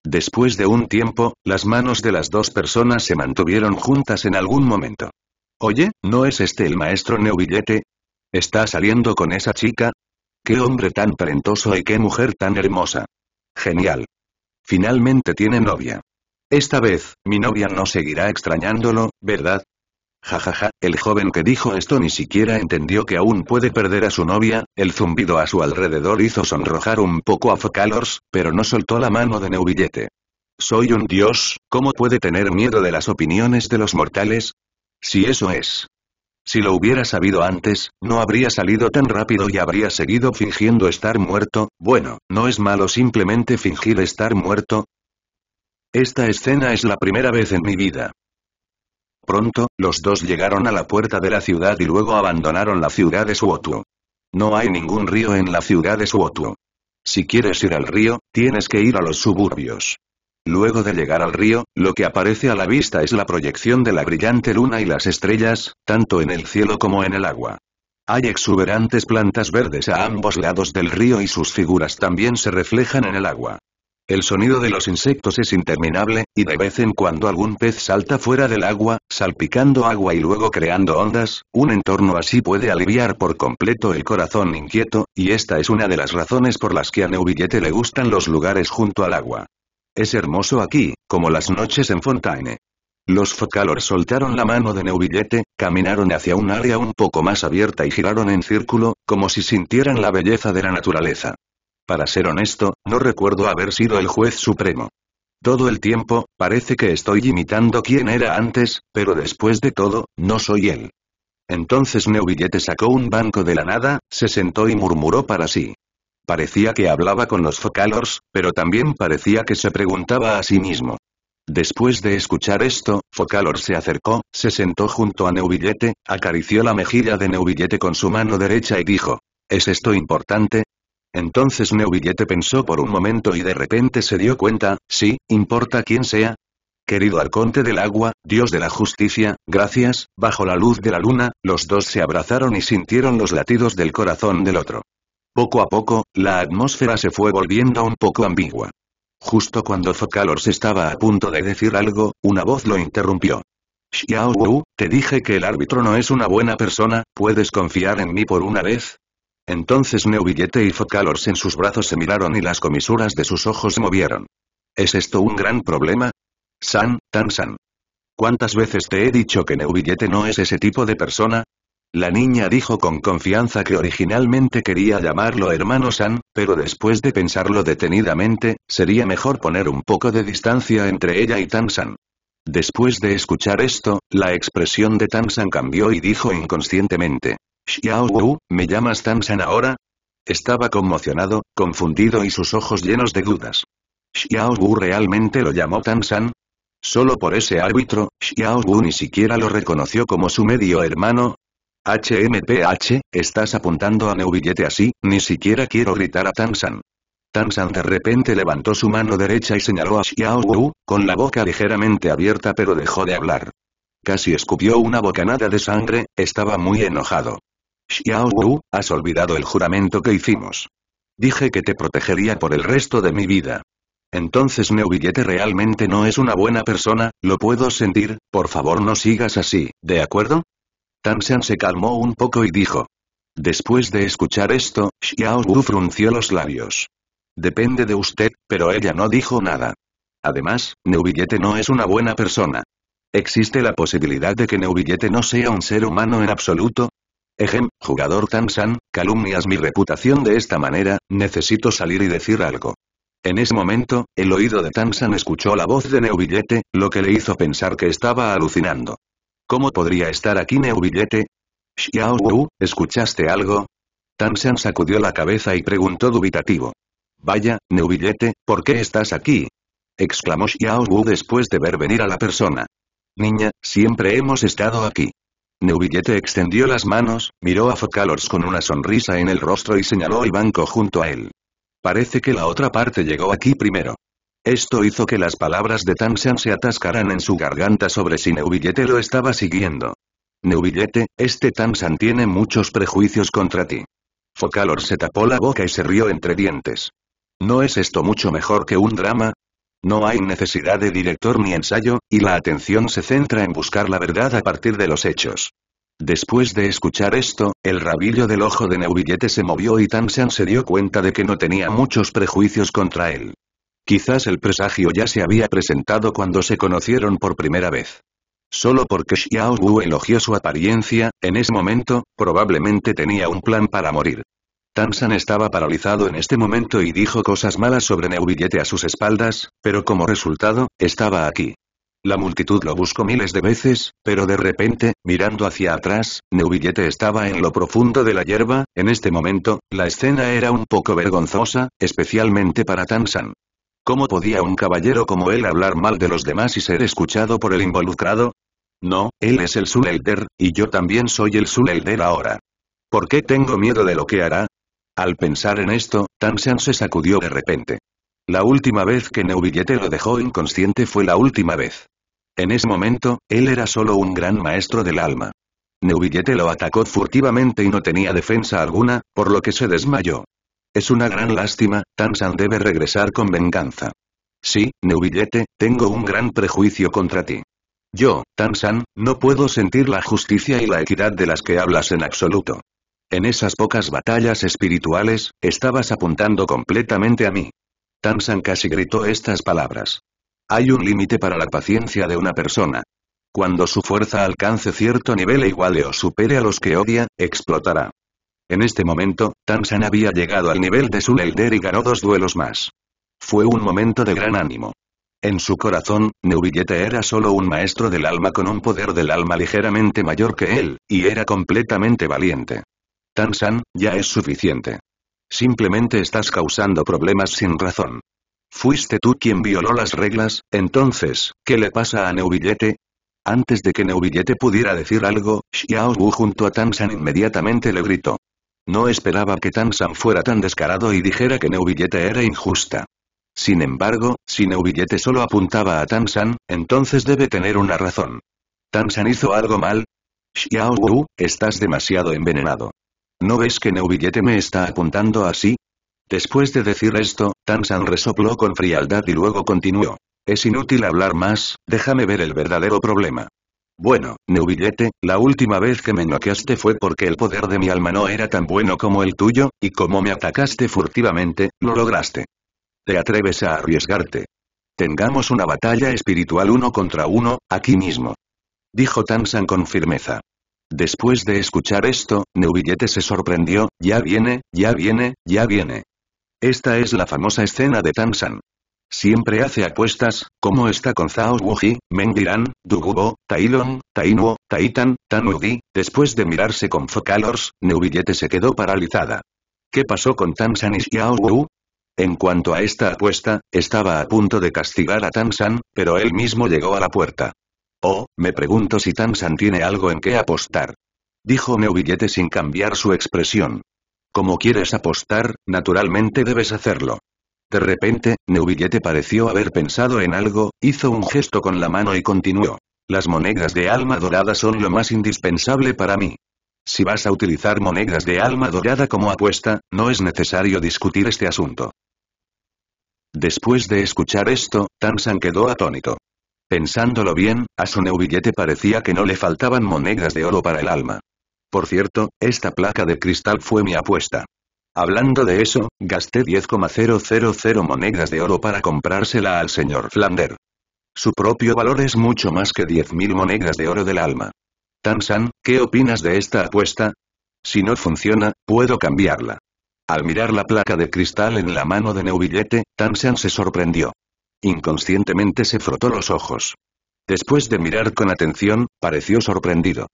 Después de un tiempo, las manos de las dos personas se mantuvieron juntas en algún momento. Oye, ¿no es este el maestro Neuvillette? ¿Está saliendo con esa chica? ¡Qué hombre tan talentoso y qué mujer tan hermosa! Genial. Finalmente tiene novia. Esta vez, mi novia no seguirá extrañándolo, ¿verdad? Jajaja, el joven que dijo esto ni siquiera entendió que aún puede perder a su novia, el zumbido a su alrededor hizo sonrojar un poco a Focalors, pero no soltó la mano de Neubillete. Soy un dios, ¿cómo puede tener miedo de las opiniones de los mortales? Si eso es. Si lo hubiera sabido antes, no habría salido tan rápido y habría seguido fingiendo estar muerto, bueno, no es malo simplemente fingir estar muerto, esta escena es la primera vez en mi vida, Pronto, los dos llegaron a la puerta de la ciudad y luego abandonaron la ciudad de Suotu. No hay ningún río en la ciudad de Suotu. Si quieres ir al río, tienes que ir a los suburbios. Luego de llegar al río, lo que aparece a la vista es la proyección de la brillante luna y las estrellas, tanto en el cielo como en el agua. Hay exuberantes plantas verdes a ambos lados del río y sus figuras también se reflejan en el agua. El sonido de los insectos es interminable, y de vez en cuando algún pez salta fuera del agua, salpicando agua y luego creando ondas, un entorno así puede aliviar por completo el corazón inquieto, y esta es una de las razones por las que a Neuvillete le gustan los lugares junto al agua. Es hermoso aquí, como las noches en Fontaine. Los Focalor soltaron la mano de Neuvillete, caminaron hacia un área un poco más abierta y giraron en círculo, como si sintieran la belleza de la naturaleza. Para ser honesto, no recuerdo haber sido el juez supremo. Todo el tiempo, parece que estoy imitando quién era antes, pero después de todo, no soy él. Entonces Neubillete sacó un banco de la nada, se sentó y murmuró para sí. Parecía que hablaba con los Focalors, pero también parecía que se preguntaba a sí mismo. Después de escuchar esto, Focalor se acercó, se sentó junto a Neubillete, acarició la mejilla de Neubillete con su mano derecha y dijo, ¿Es esto importante? Entonces Neubillete pensó por un momento y de repente se dio cuenta, sí, importa quién sea. Querido arconte del agua, dios de la justicia, gracias, bajo la luz de la luna, los dos se abrazaron y sintieron los latidos del corazón del otro. Poco a poco, la atmósfera se fue volviendo un poco ambigua. Justo cuando Focalors estaba a punto de decir algo, una voz lo interrumpió. Xiao Wu, te dije que el árbitro no es una buena persona, ¿puedes confiar en mí por una vez? Entonces Neubillete y Focalors en sus brazos se miraron y las comisuras de sus ojos se movieron. ¿Es esto un gran problema? San, tan san. ¿Cuántas veces te he dicho que Neubillete no es ese tipo de persona? La niña dijo con confianza que originalmente quería llamarlo hermano San, pero después de pensarlo detenidamente, sería mejor poner un poco de distancia entre ella y Tansan. Después de escuchar esto, la expresión de Tansan cambió y dijo inconscientemente, Xiao Wu, ¿me llamas Tan-san ahora? Estaba conmocionado, confundido y sus ojos llenos de dudas. ¿Xiao Wu realmente lo llamó Tan-san? Solo por ese árbitro, Xiao Wu ni siquiera lo reconoció como su medio hermano. HMPH, estás apuntando a Neubillete así, ni siquiera quiero gritar a Tan-san. de repente levantó su mano derecha y señaló a Xiao Wu, con la boca ligeramente abierta pero dejó de hablar. Casi escupió una bocanada de sangre, estaba muy enojado. Xiao Wu, has olvidado el juramento que hicimos. Dije que te protegería por el resto de mi vida. Entonces Neubillete realmente no es una buena persona, lo puedo sentir, por favor no sigas así, ¿de acuerdo? Tansen se calmó un poco y dijo. Después de escuchar esto, Xiao Wu frunció los labios. Depende de usted, pero ella no dijo nada. Además, Neubillete no es una buena persona. ¿Existe la posibilidad de que Neubillete no sea un ser humano en absoluto? Ejem, jugador Tansan, calumnias mi reputación de esta manera, necesito salir y decir algo. En ese momento, el oído de Tansan escuchó la voz de Neubillete, lo que le hizo pensar que estaba alucinando. ¿Cómo podría estar aquí Neubillete? Xiao Wu, ¿escuchaste algo? Tansan sacudió la cabeza y preguntó dubitativo. Vaya, Neubillete, ¿por qué estás aquí? exclamó Xiao Wu después de ver venir a la persona. Niña, siempre hemos estado aquí. Neubillete extendió las manos, miró a Focalors con una sonrisa en el rostro y señaló el banco junto a él. Parece que la otra parte llegó aquí primero. Esto hizo que las palabras de Tansan se atascaran en su garganta sobre si Neubillete lo estaba siguiendo. Neubillete, este Tansan tiene muchos prejuicios contra ti. Focalors se tapó la boca y se rió entre dientes. ¿No es esto mucho mejor que un drama? No hay necesidad de director ni ensayo, y la atención se centra en buscar la verdad a partir de los hechos. Después de escuchar esto, el rabillo del ojo de Neurillete se movió y Tansan se dio cuenta de que no tenía muchos prejuicios contra él. Quizás el presagio ya se había presentado cuando se conocieron por primera vez. Solo porque Xiao Wu elogió su apariencia, en ese momento, probablemente tenía un plan para morir. Tansan estaba paralizado en este momento y dijo cosas malas sobre Neubillete a sus espaldas, pero como resultado, estaba aquí. La multitud lo buscó miles de veces, pero de repente, mirando hacia atrás, Neubillete estaba en lo profundo de la hierba, en este momento, la escena era un poco vergonzosa, especialmente para Tansan. ¿Cómo podía un caballero como él hablar mal de los demás y ser escuchado por el involucrado? No, él es el Sulelder, y yo también soy el Sulelder ahora. ¿Por qué tengo miedo de lo que hará? Al pensar en esto, Tansan se sacudió de repente. La última vez que Neubillete lo dejó inconsciente fue la última vez. En ese momento, él era solo un gran maestro del alma. Neubillete lo atacó furtivamente y no tenía defensa alguna, por lo que se desmayó. Es una gran lástima, Tansan debe regresar con venganza. Sí, Neubillete, tengo un gran prejuicio contra ti. Yo, Tansan, no puedo sentir la justicia y la equidad de las que hablas en absoluto. En esas pocas batallas espirituales, estabas apuntando completamente a mí. Tansan casi gritó estas palabras. Hay un límite para la paciencia de una persona. Cuando su fuerza alcance cierto nivel e iguale o supere a los que odia, explotará. En este momento, Tansan había llegado al nivel de su Elder y ganó dos duelos más. Fue un momento de gran ánimo. En su corazón, Neubillete era solo un maestro del alma con un poder del alma ligeramente mayor que él, y era completamente valiente. Tansan, ya es suficiente. Simplemente estás causando problemas sin razón. Fuiste tú quien violó las reglas, entonces, ¿qué le pasa a Neubillete? Antes de que Neubillete pudiera decir algo, Xiao Wu junto a Tansan inmediatamente le gritó. No esperaba que Tansan fuera tan descarado y dijera que Neubillete era injusta. Sin embargo, si Neubillete solo apuntaba a Tansan, entonces debe tener una razón. ¿Tansan hizo algo mal? Xiao Wu, estás demasiado envenenado. ¿No ves que Neubillete me está apuntando así? Después de decir esto, Tansan resopló con frialdad y luego continuó. Es inútil hablar más, déjame ver el verdadero problema. Bueno, Neubillete, la última vez que me noqueaste fue porque el poder de mi alma no era tan bueno como el tuyo, y como me atacaste furtivamente, lo lograste. Te atreves a arriesgarte. Tengamos una batalla espiritual uno contra uno, aquí mismo. Dijo Tansan con firmeza. Después de escuchar esto, Neubillete se sorprendió, ya viene, ya viene, ya viene. Esta es la famosa escena de Tansan. Siempre hace apuestas, como está con Zhao Wuji, Mendiran, Dugubo, Tailong, Tainuo, Taitan, Tanudi. Después de mirarse con Focalors, Neubillete se quedó paralizada. ¿Qué pasó con Tansan y Xiao Wu? En cuanto a esta apuesta, estaba a punto de castigar a Tansan, pero él mismo llegó a la puerta. Oh, me pregunto si Tansan tiene algo en qué apostar. Dijo Neuvillete sin cambiar su expresión. Como quieres apostar, naturalmente debes hacerlo. De repente, Neubillete pareció haber pensado en algo, hizo un gesto con la mano y continuó. Las monedas de alma dorada son lo más indispensable para mí. Si vas a utilizar monedas de alma dorada como apuesta, no es necesario discutir este asunto. Después de escuchar esto, Tansan quedó atónito. Pensándolo bien, a su neuvillete parecía que no le faltaban monedas de oro para el alma. Por cierto, esta placa de cristal fue mi apuesta. Hablando de eso, gasté 10,000 monedas de oro para comprársela al señor Flander. Su propio valor es mucho más que 10.000 monedas de oro del alma. Tansan, ¿qué opinas de esta apuesta? Si no funciona, puedo cambiarla. Al mirar la placa de cristal en la mano de Neubillete, Tansan se sorprendió. Inconscientemente se frotó los ojos. Después de mirar con atención, pareció sorprendido.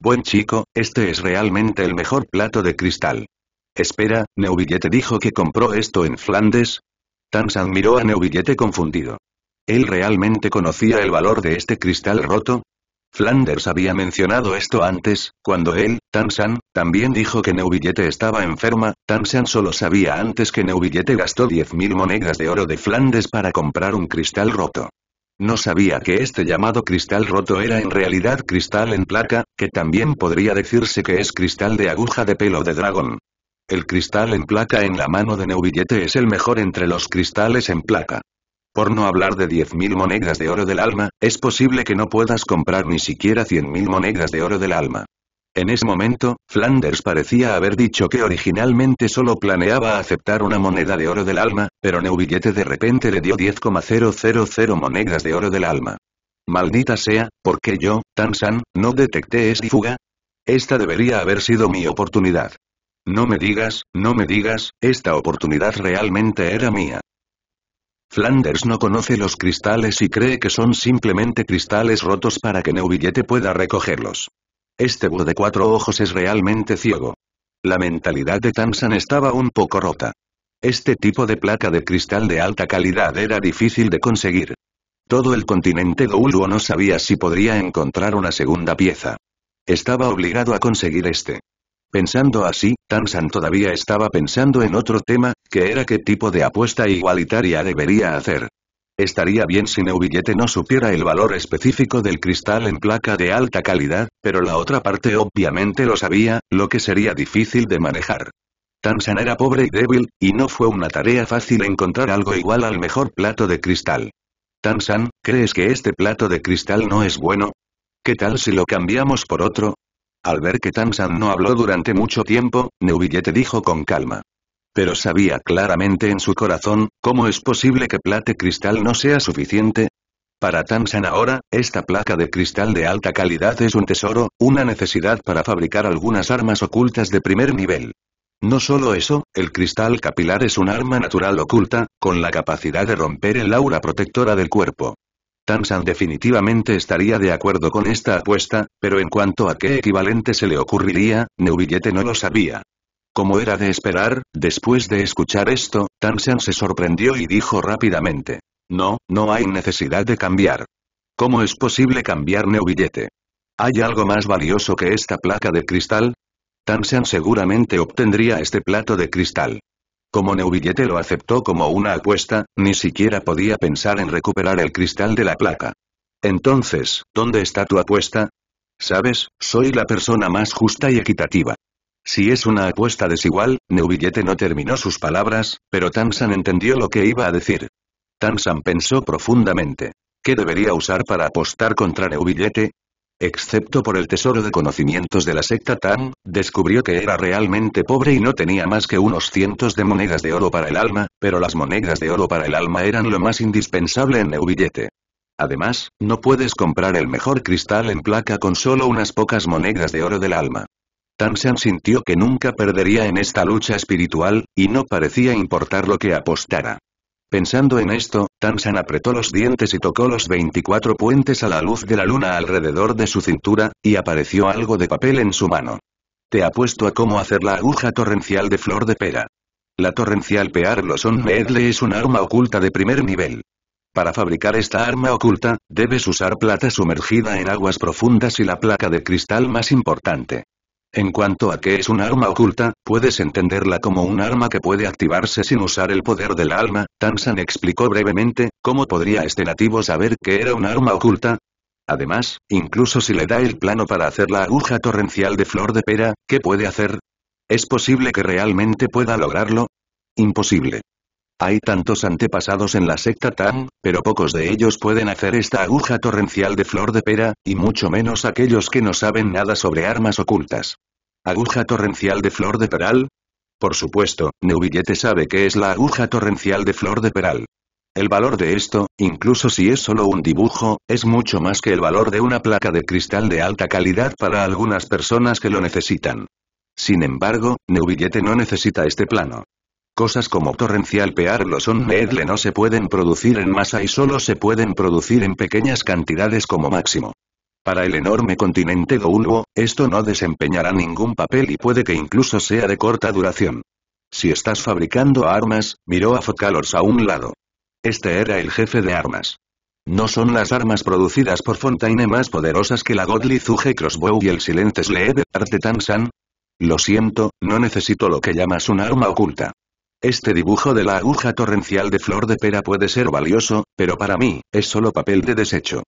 Buen chico, este es realmente el mejor plato de cristal. Espera, Neubillete dijo que compró esto en Flandes. Tans admiró a Neuvillete confundido. ¿Él realmente conocía el valor de este cristal roto? Flanders había mencionado esto antes, cuando él, Tansan, también dijo que Neubillete estaba enferma, Tansan solo sabía antes que Neuvillette gastó 10.000 monedas de oro de Flandes para comprar un cristal roto. No sabía que este llamado cristal roto era en realidad cristal en placa, que también podría decirse que es cristal de aguja de pelo de dragón. El cristal en placa en la mano de Neuvillette es el mejor entre los cristales en placa. Por no hablar de 10.000 monedas de oro del alma, es posible que no puedas comprar ni siquiera 100.000 monedas de oro del alma. En ese momento, Flanders parecía haber dicho que originalmente solo planeaba aceptar una moneda de oro del alma, pero Neubillete de repente le dio 10,000 monedas de oro del alma. Maldita sea, ¿por qué yo, tan san, no detecté esa fuga? Esta debería haber sido mi oportunidad. No me digas, no me digas, esta oportunidad realmente era mía. Flanders no conoce los cristales y cree que son simplemente cristales rotos para que Neubillete pueda recogerlos. Este búho de cuatro ojos es realmente ciego. La mentalidad de Tamsan estaba un poco rota. Este tipo de placa de cristal de alta calidad era difícil de conseguir. Todo el continente de Douluo no sabía si podría encontrar una segunda pieza. Estaba obligado a conseguir este. Pensando así, Tansan todavía estaba pensando en otro tema, que era qué tipo de apuesta igualitaria debería hacer. Estaría bien si Neubillete no supiera el valor específico del cristal en placa de alta calidad, pero la otra parte obviamente lo sabía, lo que sería difícil de manejar. Tansan era pobre y débil, y no fue una tarea fácil encontrar algo igual al mejor plato de cristal. Tansan, ¿crees que este plato de cristal no es bueno? ¿Qué tal si lo cambiamos por otro? Al ver que Tamsan no habló durante mucho tiempo, Neubillete dijo con calma. Pero sabía claramente en su corazón, ¿cómo es posible que plate cristal no sea suficiente? Para Tamsan ahora, esta placa de cristal de alta calidad es un tesoro, una necesidad para fabricar algunas armas ocultas de primer nivel. No solo eso, el cristal capilar es un arma natural oculta, con la capacidad de romper el aura protectora del cuerpo. Tansan definitivamente estaría de acuerdo con esta apuesta, pero en cuanto a qué equivalente se le ocurriría, Neubillete no lo sabía. Como era de esperar, después de escuchar esto, Tansan se sorprendió y dijo rápidamente. No, no hay necesidad de cambiar. ¿Cómo es posible cambiar Neubillete? ¿Hay algo más valioso que esta placa de cristal? Tansan seguramente obtendría este plato de cristal. Como Neubillete lo aceptó como una apuesta, ni siquiera podía pensar en recuperar el cristal de la placa. Entonces, ¿dónde está tu apuesta? Sabes, soy la persona más justa y equitativa. Si es una apuesta desigual, Neubillete no terminó sus palabras, pero Tansan entendió lo que iba a decir. Tansan pensó profundamente. ¿Qué debería usar para apostar contra Neubillete? excepto por el tesoro de conocimientos de la secta Tan, descubrió que era realmente pobre y no tenía más que unos cientos de monedas de oro para el alma, pero las monedas de oro para el alma eran lo más indispensable en billete. Además, no puedes comprar el mejor cristal en placa con solo unas pocas monedas de oro del alma. Tan San sintió que nunca perdería en esta lucha espiritual, y no parecía importar lo que apostara. Pensando en esto, Tansan apretó los dientes y tocó los 24 puentes a la luz de la luna alrededor de su cintura, y apareció algo de papel en su mano. Te apuesto a cómo hacer la aguja torrencial de flor de pera. La torrencial on Medle es un arma oculta de primer nivel. Para fabricar esta arma oculta, debes usar plata sumergida en aguas profundas y la placa de cristal más importante. En cuanto a que es un arma oculta, puedes entenderla como un arma que puede activarse sin usar el poder del alma, Tansan explicó brevemente, ¿cómo podría este nativo saber que era un arma oculta? Además, incluso si le da el plano para hacer la aguja torrencial de flor de pera, ¿qué puede hacer? ¿Es posible que realmente pueda lograrlo? Imposible. Hay tantos antepasados en la secta Tang, pero pocos de ellos pueden hacer esta aguja torrencial de flor de pera, y mucho menos aquellos que no saben nada sobre armas ocultas. ¿Aguja torrencial de flor de peral? Por supuesto, Neubillete sabe qué es la aguja torrencial de flor de peral. El valor de esto, incluso si es solo un dibujo, es mucho más que el valor de una placa de cristal de alta calidad para algunas personas que lo necesitan. Sin embargo, Neubillete no necesita este plano. Cosas como torrencial pear son medle no se pueden producir en masa y solo se pueden producir en pequeñas cantidades como máximo. Para el enorme continente Goulbo, esto no desempeñará ningún papel y puede que incluso sea de corta duración. Si estás fabricando armas, miró a Focalors a un lado. Este era el jefe de armas. No son las armas producidas por Fontaine más poderosas que la Godly Zuge Crossbow y el Silent Sleeve, Arte San? Lo siento, no necesito lo que llamas un arma oculta. Este dibujo de la aguja torrencial de flor de pera puede ser valioso, pero para mí, es solo papel de desecho.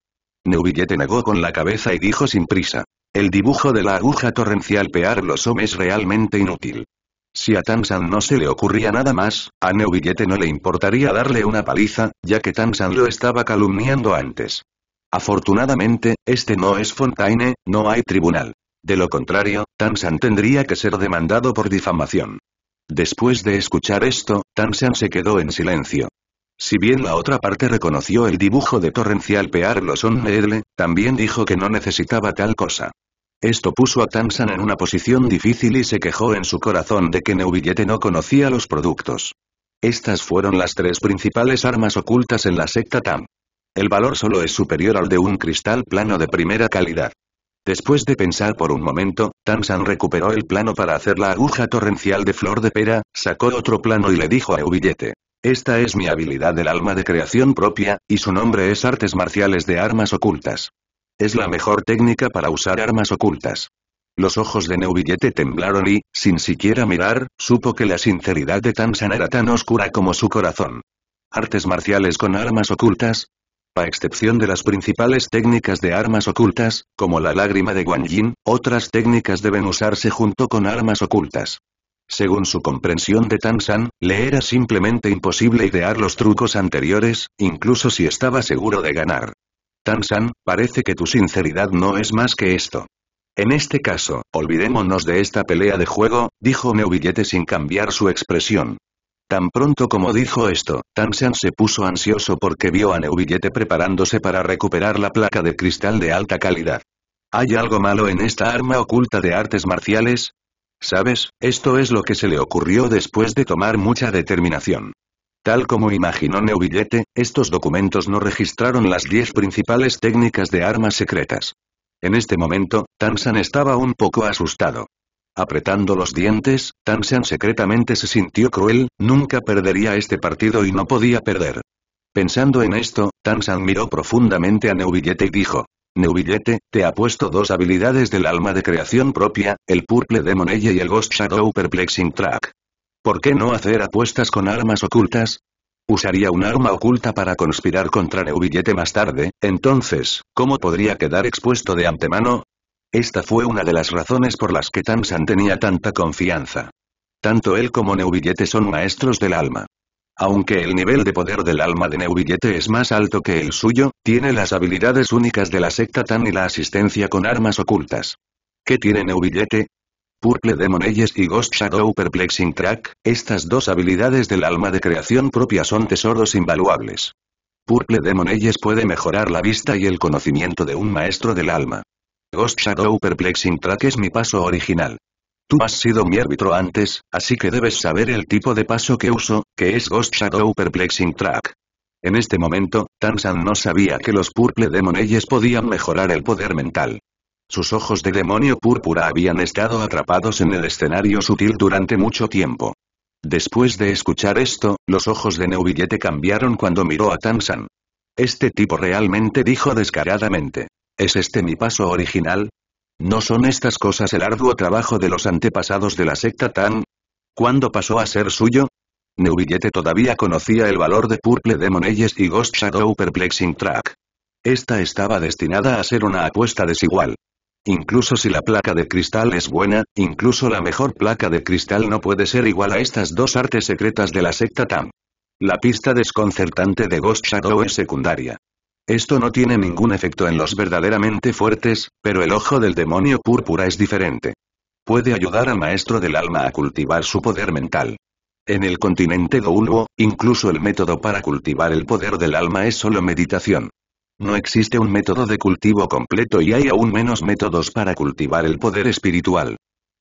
Neuvillete negó con la cabeza y dijo sin prisa. El dibujo de la aguja torrencial Pear es realmente inútil. Si a Tansan no se le ocurría nada más, a Neuvillete no le importaría darle una paliza, ya que Tansan lo estaba calumniando antes. Afortunadamente, este no es Fontaine, no hay tribunal. De lo contrario, Tansan tendría que ser demandado por difamación. Después de escuchar esto, Tansan se quedó en silencio. Si bien la otra parte reconoció el dibujo de torrencial Pearl Edle, también dijo que no necesitaba tal cosa. Esto puso a Tansan en una posición difícil y se quejó en su corazón de que Neubillete no conocía los productos. Estas fueron las tres principales armas ocultas en la secta TAM. El valor solo es superior al de un cristal plano de primera calidad. Después de pensar por un momento, Tansan recuperó el plano para hacer la aguja torrencial de flor de pera, sacó otro plano y le dijo a Eubillete. Esta es mi habilidad del alma de creación propia, y su nombre es artes marciales de armas ocultas. Es la mejor técnica para usar armas ocultas. Los ojos de Neubillete temblaron y, sin siquiera mirar, supo que la sinceridad de Tansan era tan oscura como su corazón. Artes marciales con armas ocultas, a excepción de las principales técnicas de armas ocultas, como la lágrima de Guan otras técnicas deben usarse junto con armas ocultas. Según su comprensión de Tan San, le era simplemente imposible idear los trucos anteriores, incluso si estaba seguro de ganar. Tan San, parece que tu sinceridad no es más que esto. En este caso, olvidémonos de esta pelea de juego, dijo Meu Billete sin cambiar su expresión. Tan pronto como dijo esto, Tansan se puso ansioso porque vio a Neubillete preparándose para recuperar la placa de cristal de alta calidad. ¿Hay algo malo en esta arma oculta de artes marciales? ¿Sabes? Esto es lo que se le ocurrió después de tomar mucha determinación. Tal como imaginó Neubillete, estos documentos no registraron las 10 principales técnicas de armas secretas. En este momento, Tansan estaba un poco asustado apretando los dientes, Tansan secretamente se sintió cruel, nunca perdería este partido y no podía perder. Pensando en esto, Tansan miró profundamente a Neubillete y dijo, Neubillete, te puesto dos habilidades del alma de creación propia, el Purple demonella y el Ghost Shadow Perplexing Track. ¿Por qué no hacer apuestas con armas ocultas? Usaría un arma oculta para conspirar contra Neubillete más tarde, entonces, ¿cómo podría quedar expuesto de antemano? Esta fue una de las razones por las que Tansan tenía tanta confianza. Tanto él como Neubillete son maestros del alma. Aunque el nivel de poder del alma de Neubillete es más alto que el suyo, tiene las habilidades únicas de la secta Tan y la asistencia con armas ocultas. ¿Qué tiene Neubillete? Purple Demon Ages y Ghost Shadow Perplexing Track, estas dos habilidades del alma de creación propia son tesoros invaluables. Purple Demon Eyes puede mejorar la vista y el conocimiento de un maestro del alma. Ghost Shadow Perplexing Track es mi paso original. Tú has sido mi árbitro antes, así que debes saber el tipo de paso que uso, que es Ghost Shadow Perplexing Track. En este momento, Tansan no sabía que los Purple Demon Eyes podían mejorar el poder mental. Sus ojos de demonio púrpura habían estado atrapados en el escenario sutil durante mucho tiempo. Después de escuchar esto, los ojos de Neubillete cambiaron cuando miró a Tansan. Este tipo realmente dijo descaradamente. ¿Es este mi paso original? ¿No son estas cosas el arduo trabajo de los antepasados de la secta Tan? ¿Cuándo pasó a ser suyo? Neubillete todavía conocía el valor de Purple Demon Eyes y Ghost Shadow Perplexing Track. Esta estaba destinada a ser una apuesta desigual. Incluso si la placa de cristal es buena, incluso la mejor placa de cristal no puede ser igual a estas dos artes secretas de la secta Tam. La pista desconcertante de Ghost Shadow es secundaria. Esto no tiene ningún efecto en los verdaderamente fuertes, pero el ojo del demonio púrpura es diferente. Puede ayudar al maestro del alma a cultivar su poder mental. En el continente Douluo, incluso el método para cultivar el poder del alma es solo meditación. No existe un método de cultivo completo y hay aún menos métodos para cultivar el poder espiritual.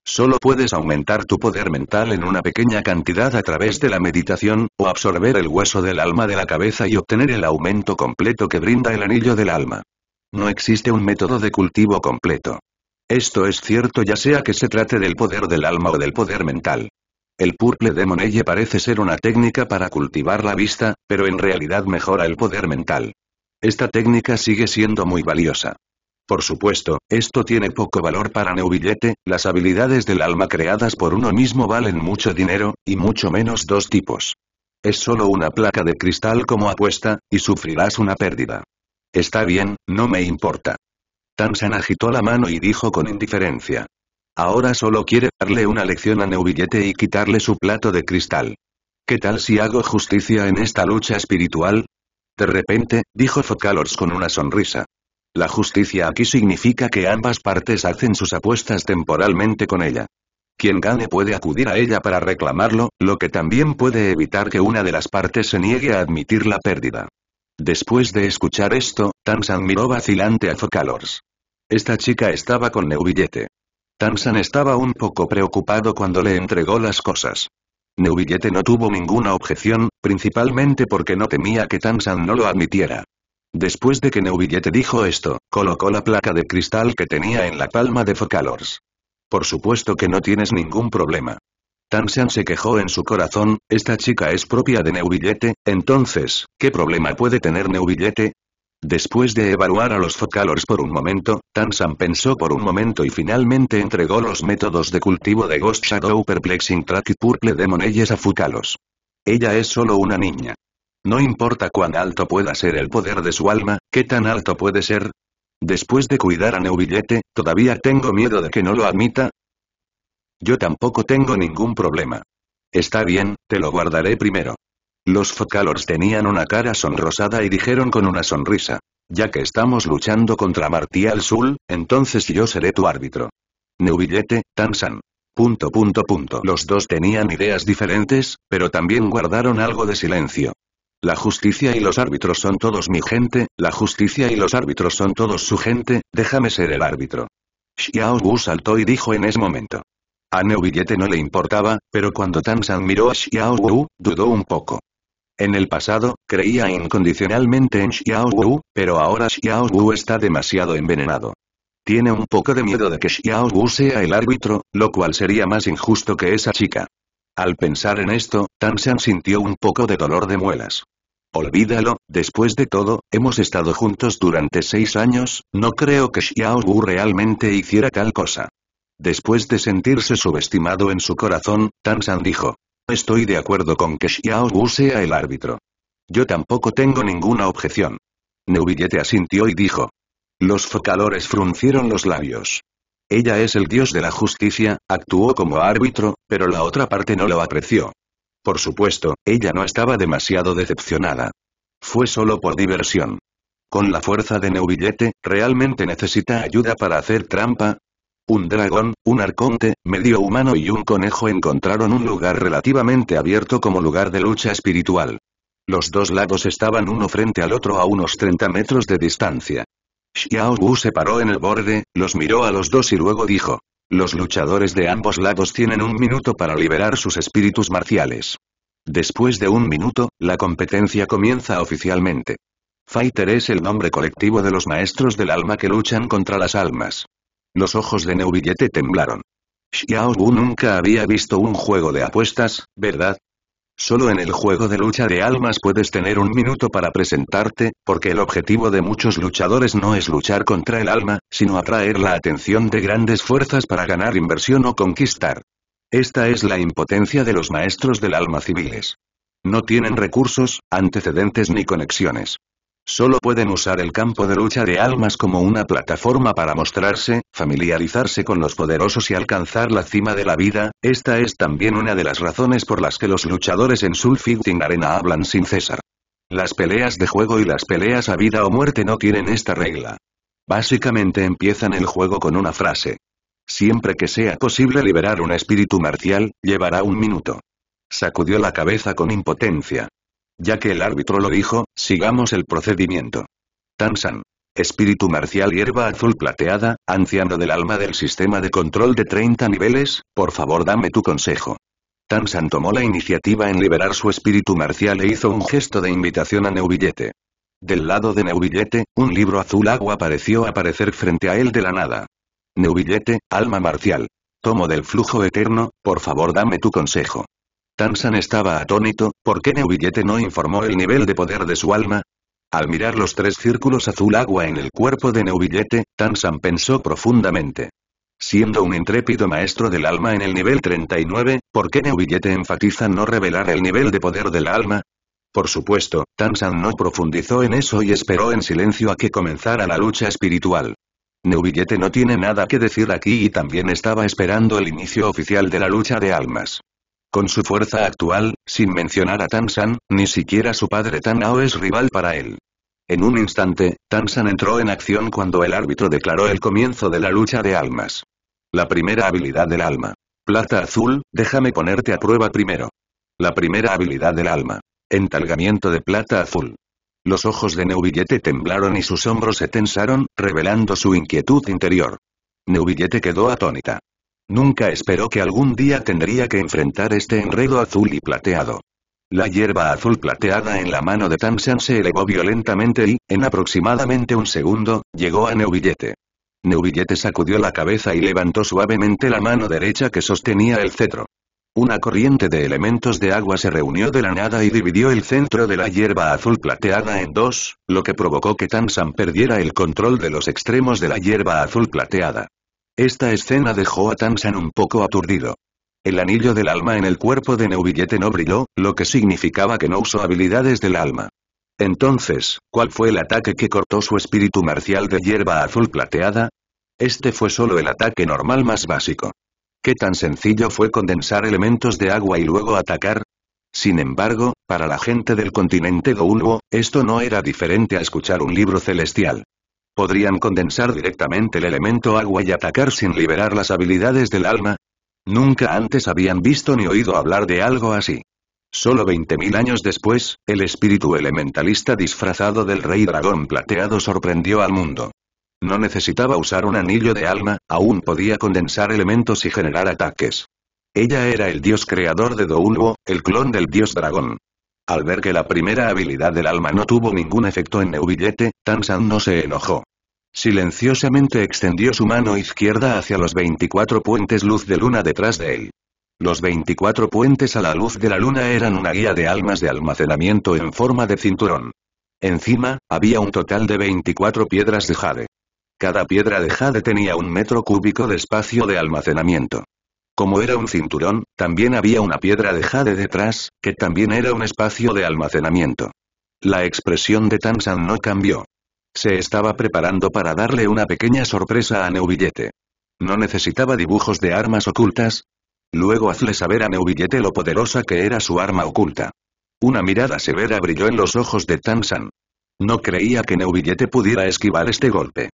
Solo puedes aumentar tu poder mental en una pequeña cantidad a través de la meditación, o absorber el hueso del alma de la cabeza y obtener el aumento completo que brinda el anillo del alma. No existe un método de cultivo completo. Esto es cierto ya sea que se trate del poder del alma o del poder mental. El purple de Monelle parece ser una técnica para cultivar la vista, pero en realidad mejora el poder mental. Esta técnica sigue siendo muy valiosa. Por supuesto, esto tiene poco valor para Neubillete, las habilidades del alma creadas por uno mismo valen mucho dinero, y mucho menos dos tipos. Es solo una placa de cristal como apuesta, y sufrirás una pérdida. Está bien, no me importa. Tansan agitó la mano y dijo con indiferencia. Ahora solo quiere darle una lección a Neubillete y quitarle su plato de cristal. ¿Qué tal si hago justicia en esta lucha espiritual? De repente, dijo Focalors con una sonrisa. La justicia aquí significa que ambas partes hacen sus apuestas temporalmente con ella. Quien gane puede acudir a ella para reclamarlo, lo que también puede evitar que una de las partes se niegue a admitir la pérdida. Después de escuchar esto, Tansan miró vacilante a Focalors. Esta chica estaba con Neubillete. Tansan estaba un poco preocupado cuando le entregó las cosas. Neubillete no tuvo ninguna objeción, principalmente porque no temía que Tansan no lo admitiera. Después de que Neubillete dijo esto, colocó la placa de cristal que tenía en la palma de Focalors. Por supuesto que no tienes ningún problema. Tansan se quejó en su corazón, esta chica es propia de Neubillete, entonces, ¿qué problema puede tener Neubillete? Después de evaluar a los Focalors por un momento, Tansan pensó por un momento y finalmente entregó los métodos de cultivo de Ghost Shadow Perplexing Track y Purple Demon a Focalors. Ella es solo una niña. No importa cuán alto pueda ser el poder de su alma, ¿qué tan alto puede ser? Después de cuidar a Neubillete, ¿todavía tengo miedo de que no lo admita? Yo tampoco tengo ningún problema. Está bien, te lo guardaré primero. Los Focalors tenían una cara sonrosada y dijeron con una sonrisa. Ya que estamos luchando contra Martial Sul, entonces yo seré tu árbitro. Neubillete, Tansan. Punto punto punto. Los dos tenían ideas diferentes, pero también guardaron algo de silencio. La justicia y los árbitros son todos mi gente, la justicia y los árbitros son todos su gente, déjame ser el árbitro. Xiao Wu saltó y dijo en ese momento. A Billete no le importaba, pero cuando Tan San miró a Xiao Wu, dudó un poco. En el pasado, creía incondicionalmente en Xiao Wu, pero ahora Xiao Wu está demasiado envenenado. Tiene un poco de miedo de que Xiao Wu sea el árbitro, lo cual sería más injusto que esa chica. Al pensar en esto, San sintió un poco de dolor de muelas. Olvídalo, después de todo, hemos estado juntos durante seis años, no creo que Xiao Wu realmente hiciera tal cosa. Después de sentirse subestimado en su corazón, San dijo. Estoy de acuerdo con que Xiao Wu sea el árbitro. Yo tampoco tengo ninguna objeción. Neubillete asintió y dijo. Los focalores fruncieron los labios. Ella es el dios de la justicia, actuó como árbitro, pero la otra parte no lo apreció. Por supuesto, ella no estaba demasiado decepcionada. Fue solo por diversión. Con la fuerza de Neubillete, ¿realmente necesita ayuda para hacer trampa? Un dragón, un arconte, medio humano y un conejo encontraron un lugar relativamente abierto como lugar de lucha espiritual. Los dos lados estaban uno frente al otro a unos 30 metros de distancia. Xiao Wu se paró en el borde, los miró a los dos y luego dijo. Los luchadores de ambos lados tienen un minuto para liberar sus espíritus marciales. Después de un minuto, la competencia comienza oficialmente. Fighter es el nombre colectivo de los maestros del alma que luchan contra las almas. Los ojos de Neubillete temblaron. Xiao Wu nunca había visto un juego de apuestas, ¿verdad? Solo en el juego de lucha de almas puedes tener un minuto para presentarte, porque el objetivo de muchos luchadores no es luchar contra el alma, sino atraer la atención de grandes fuerzas para ganar inversión o conquistar. Esta es la impotencia de los maestros del alma civiles. No tienen recursos, antecedentes ni conexiones. Solo pueden usar el campo de lucha de almas como una plataforma para mostrarse, familiarizarse con los poderosos y alcanzar la cima de la vida, esta es también una de las razones por las que los luchadores en Soul Fighting Arena hablan sin cesar. Las peleas de juego y las peleas a vida o muerte no tienen esta regla. Básicamente empiezan el juego con una frase. Siempre que sea posible liberar un espíritu marcial, llevará un minuto. Sacudió la cabeza con impotencia. Ya que el árbitro lo dijo, sigamos el procedimiento. Tansan. Espíritu marcial hierba azul plateada, anciano del alma del sistema de control de 30 niveles, por favor dame tu consejo. Tansan tomó la iniciativa en liberar su espíritu marcial e hizo un gesto de invitación a Neubillete. Del lado de Neubillete, un libro azul agua pareció aparecer frente a él de la nada. Neubillete, alma marcial. Tomo del flujo eterno, por favor dame tu consejo. Tansan estaba atónito, ¿por qué Neubillete no informó el nivel de poder de su alma? Al mirar los tres círculos azul agua en el cuerpo de Neubillete, Tansan pensó profundamente. Siendo un intrépido maestro del alma en el nivel 39, ¿por qué Neubillete enfatiza no revelar el nivel de poder del alma? Por supuesto, Tansan no profundizó en eso y esperó en silencio a que comenzara la lucha espiritual. Neubillete no tiene nada que decir aquí y también estaba esperando el inicio oficial de la lucha de almas. Con su fuerza actual, sin mencionar a Tansan, ni siquiera su padre Tanao es rival para él. En un instante, Tansan entró en acción cuando el árbitro declaró el comienzo de la lucha de almas. La primera habilidad del alma. Plata azul, déjame ponerte a prueba primero. La primera habilidad del alma. Entalgamiento de plata azul. Los ojos de Neubillete temblaron y sus hombros se tensaron, revelando su inquietud interior. Neubillete quedó atónita. Nunca esperó que algún día tendría que enfrentar este enredo azul y plateado. La hierba azul plateada en la mano de Tamsan se elevó violentamente y, en aproximadamente un segundo, llegó a Neubillete. Neubillete sacudió la cabeza y levantó suavemente la mano derecha que sostenía el cetro. Una corriente de elementos de agua se reunió de la nada y dividió el centro de la hierba azul plateada en dos, lo que provocó que Tamsan perdiera el control de los extremos de la hierba azul plateada. Esta escena dejó a Tansan un poco aturdido. El anillo del alma en el cuerpo de Neubillete no brilló, lo que significaba que no usó habilidades del alma. Entonces, ¿cuál fue el ataque que cortó su espíritu marcial de hierba azul plateada? Este fue solo el ataque normal más básico. ¿Qué tan sencillo fue condensar elementos de agua y luego atacar? Sin embargo, para la gente del continente Goulbo, esto no era diferente a escuchar un libro celestial. ¿Podrían condensar directamente el elemento agua y atacar sin liberar las habilidades del alma? Nunca antes habían visto ni oído hablar de algo así. Solo 20.000 años después, el espíritu elementalista disfrazado del rey dragón plateado sorprendió al mundo. No necesitaba usar un anillo de alma, aún podía condensar elementos y generar ataques. Ella era el dios creador de Douluo, el clon del dios dragón. Al ver que la primera habilidad del alma no tuvo ningún efecto en Neubillete, Tansan no se enojó. Silenciosamente extendió su mano izquierda hacia los 24 puentes luz de luna detrás de él. Los 24 puentes a la luz de la luna eran una guía de almas de almacenamiento en forma de cinturón. Encima, había un total de 24 piedras de jade. Cada piedra de jade tenía un metro cúbico de espacio de almacenamiento. Como era un cinturón, también había una piedra de jade detrás, que también era un espacio de almacenamiento. La expresión de Tansan no cambió. Se estaba preparando para darle una pequeña sorpresa a Neubillete. No necesitaba dibujos de armas ocultas. Luego hazle saber a Neubillete lo poderosa que era su arma oculta. Una mirada severa brilló en los ojos de Tansan. No creía que Neubillete pudiera esquivar este golpe.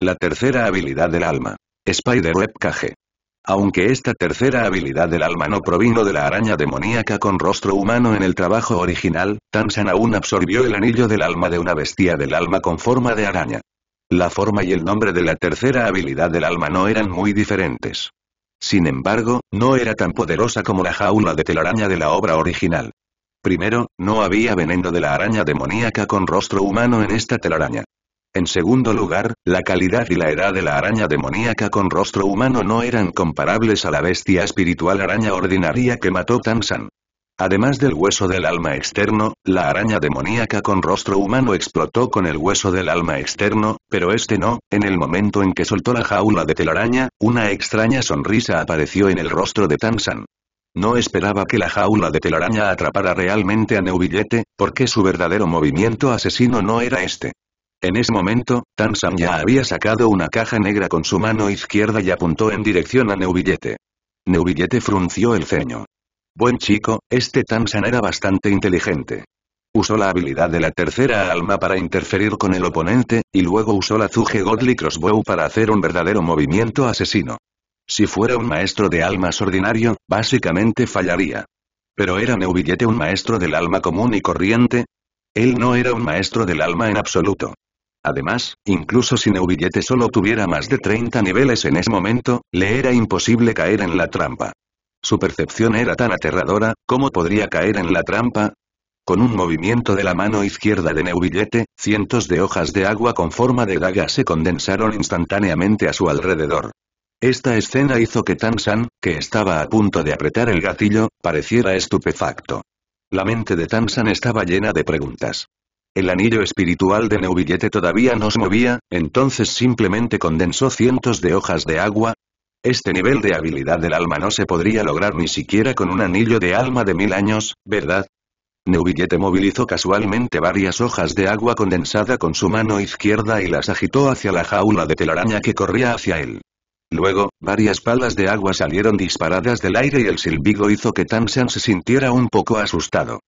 La tercera habilidad del alma. Spider-Web Cage. Aunque esta tercera habilidad del alma no provino de la araña demoníaca con rostro humano en el trabajo original, Tansan aún absorbió el anillo del alma de una bestia del alma con forma de araña. La forma y el nombre de la tercera habilidad del alma no eran muy diferentes. Sin embargo, no era tan poderosa como la jaula de telaraña de la obra original. Primero, no había veneno de la araña demoníaca con rostro humano en esta telaraña. En segundo lugar, la calidad y la edad de la araña demoníaca con rostro humano no eran comparables a la bestia espiritual araña ordinaria que mató Tansan. Además del hueso del alma externo, la araña demoníaca con rostro humano explotó con el hueso del alma externo, pero este no, en el momento en que soltó la jaula de telaraña, una extraña sonrisa apareció en el rostro de Tansan. No esperaba que la jaula de telaraña atrapara realmente a Neubillete, porque su verdadero movimiento asesino no era este. En ese momento, Tansan ya había sacado una caja negra con su mano izquierda y apuntó en dirección a Neubillete. Neubillete frunció el ceño. Buen chico, este Tansan era bastante inteligente. Usó la habilidad de la tercera alma para interferir con el oponente, y luego usó la Zuge Godly Crossbow para hacer un verdadero movimiento asesino. Si fuera un maestro de almas ordinario, básicamente fallaría. Pero era Neubillete un maestro del alma común y corriente, él no era un maestro del alma en absoluto. Además, incluso si Neubillete solo tuviera más de 30 niveles en ese momento, le era imposible caer en la trampa. Su percepción era tan aterradora, ¿cómo podría caer en la trampa? Con un movimiento de la mano izquierda de Neubillete, cientos de hojas de agua con forma de daga se condensaron instantáneamente a su alrededor. Esta escena hizo que tan que estaba a punto de apretar el gatillo, pareciera estupefacto. La mente de tan estaba llena de preguntas. El anillo espiritual de Neubillete todavía no se movía, entonces simplemente condensó cientos de hojas de agua. Este nivel de habilidad del alma no se podría lograr ni siquiera con un anillo de alma de mil años, ¿verdad? Neubillete movilizó casualmente varias hojas de agua condensada con su mano izquierda y las agitó hacia la jaula de telaraña que corría hacia él. Luego, varias palas de agua salieron disparadas del aire y el silbigo hizo que Tansan se sintiera un poco asustado.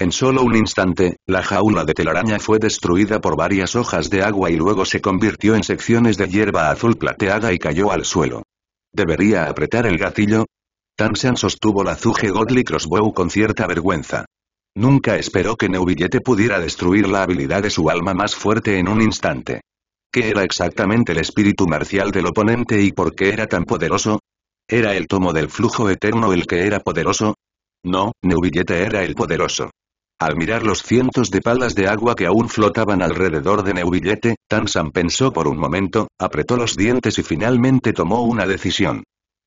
En solo un instante, la jaula de telaraña fue destruida por varias hojas de agua y luego se convirtió en secciones de hierba azul plateada y cayó al suelo. ¿Debería apretar el gatillo? Tansan sostuvo la Zuge Godly Crossbow con cierta vergüenza. Nunca esperó que Neubillete pudiera destruir la habilidad de su alma más fuerte en un instante. ¿Qué era exactamente el espíritu marcial del oponente y por qué era tan poderoso? ¿Era el tomo del flujo eterno el que era poderoso? No, Neubillete era el poderoso. Al mirar los cientos de palas de agua que aún flotaban alrededor de Tan San pensó por un momento, apretó los dientes y finalmente tomó una decisión.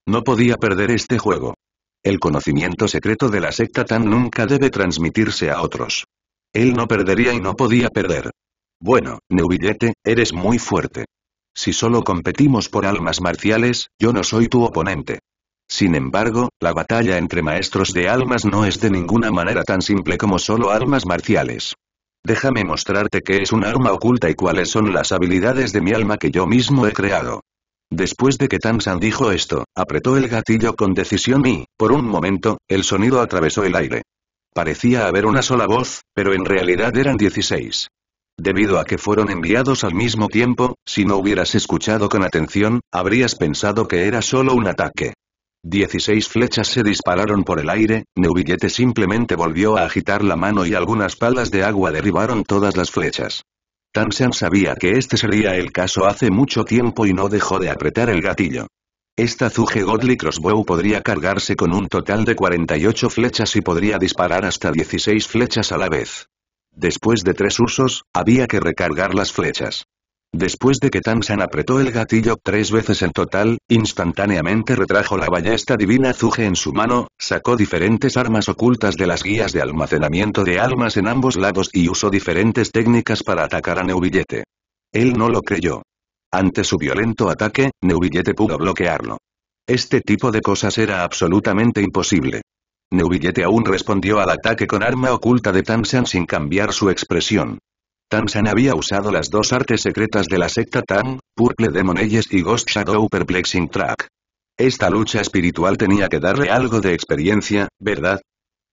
No podía perder este juego. El conocimiento secreto de la secta Tan nunca debe transmitirse a otros. Él no perdería y no podía perder. Bueno, Neuvillete, eres muy fuerte. Si solo competimos por almas marciales, yo no soy tu oponente. Sin embargo, la batalla entre maestros de almas no es de ninguna manera tan simple como solo almas marciales. Déjame mostrarte qué es un arma oculta y cuáles son las habilidades de mi alma que yo mismo he creado. Después de que San dijo esto, apretó el gatillo con decisión y, por un momento, el sonido atravesó el aire. Parecía haber una sola voz, pero en realidad eran 16. Debido a que fueron enviados al mismo tiempo, si no hubieras escuchado con atención, habrías pensado que era solo un ataque. 16 flechas se dispararon por el aire, Neubillete simplemente volvió a agitar la mano y algunas palas de agua derribaron todas las flechas. Tansan sabía que este sería el caso hace mucho tiempo y no dejó de apretar el gatillo. Esta Zuge Godly Crossbow podría cargarse con un total de 48 flechas y podría disparar hasta 16 flechas a la vez. Después de tres usos, había que recargar las flechas. Después de que Tansan apretó el gatillo tres veces en total, instantáneamente retrajo la ballesta divina Zuge en su mano, sacó diferentes armas ocultas de las guías de almacenamiento de almas en ambos lados y usó diferentes técnicas para atacar a Neubillete. Él no lo creyó. Ante su violento ataque, Neubillete pudo bloquearlo. Este tipo de cosas era absolutamente imposible. Neubillete aún respondió al ataque con arma oculta de Tansan sin cambiar su expresión. Tamsan había usado las dos artes secretas de la secta Tan, Purple Demon Eyes y Ghost Shadow Perplexing Track. Esta lucha espiritual tenía que darle algo de experiencia, ¿verdad?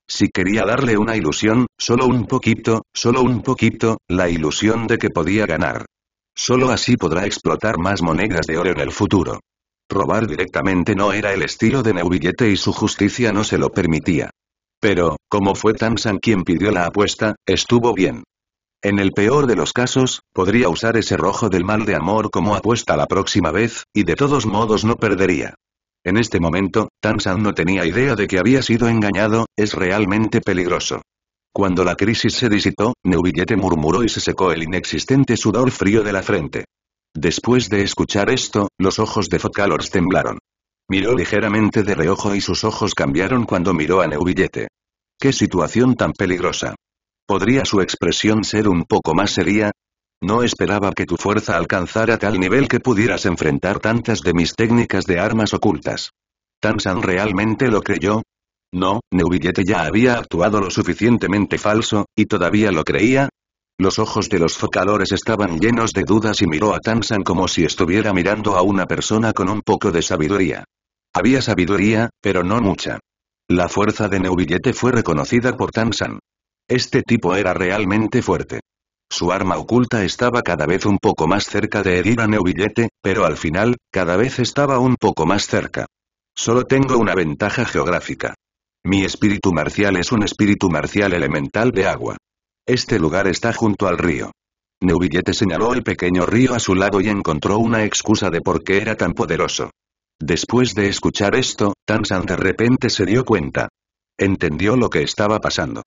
Si quería darle una ilusión, solo un poquito, solo un poquito, la ilusión de que podía ganar. Solo así podrá explotar más monedas de oro en el futuro. Robar directamente no era el estilo de Neubillete y su justicia no se lo permitía. Pero, como fue Tamsan quien pidió la apuesta, estuvo bien. En el peor de los casos, podría usar ese rojo del mal de amor como apuesta la próxima vez, y de todos modos no perdería. En este momento, Tansan no tenía idea de que había sido engañado, es realmente peligroso. Cuando la crisis se disipó, Neubillete murmuró y se secó el inexistente sudor frío de la frente. Después de escuchar esto, los ojos de Focalors temblaron. Miró ligeramente de reojo y sus ojos cambiaron cuando miró a Neubillete. ¡Qué situación tan peligrosa! ¿Podría su expresión ser un poco más seria? No esperaba que tu fuerza alcanzara tal nivel que pudieras enfrentar tantas de mis técnicas de armas ocultas. ¿Tansan realmente lo creyó? No, Neubillete ya había actuado lo suficientemente falso, y todavía lo creía, los ojos de los focalores estaban llenos de dudas y miró a Tansan como si estuviera mirando a una persona con un poco de sabiduría. Había sabiduría, pero no mucha. La fuerza de Neubillete fue reconocida por Tansan. Este tipo era realmente fuerte. Su arma oculta estaba cada vez un poco más cerca de herir a pero al final, cada vez estaba un poco más cerca. Solo tengo una ventaja geográfica. Mi espíritu marcial es un espíritu marcial elemental de agua. Este lugar está junto al río. Neubillete señaló el pequeño río a su lado y encontró una excusa de por qué era tan poderoso. Después de escuchar esto, Tansan de repente se dio cuenta. Entendió lo que estaba pasando.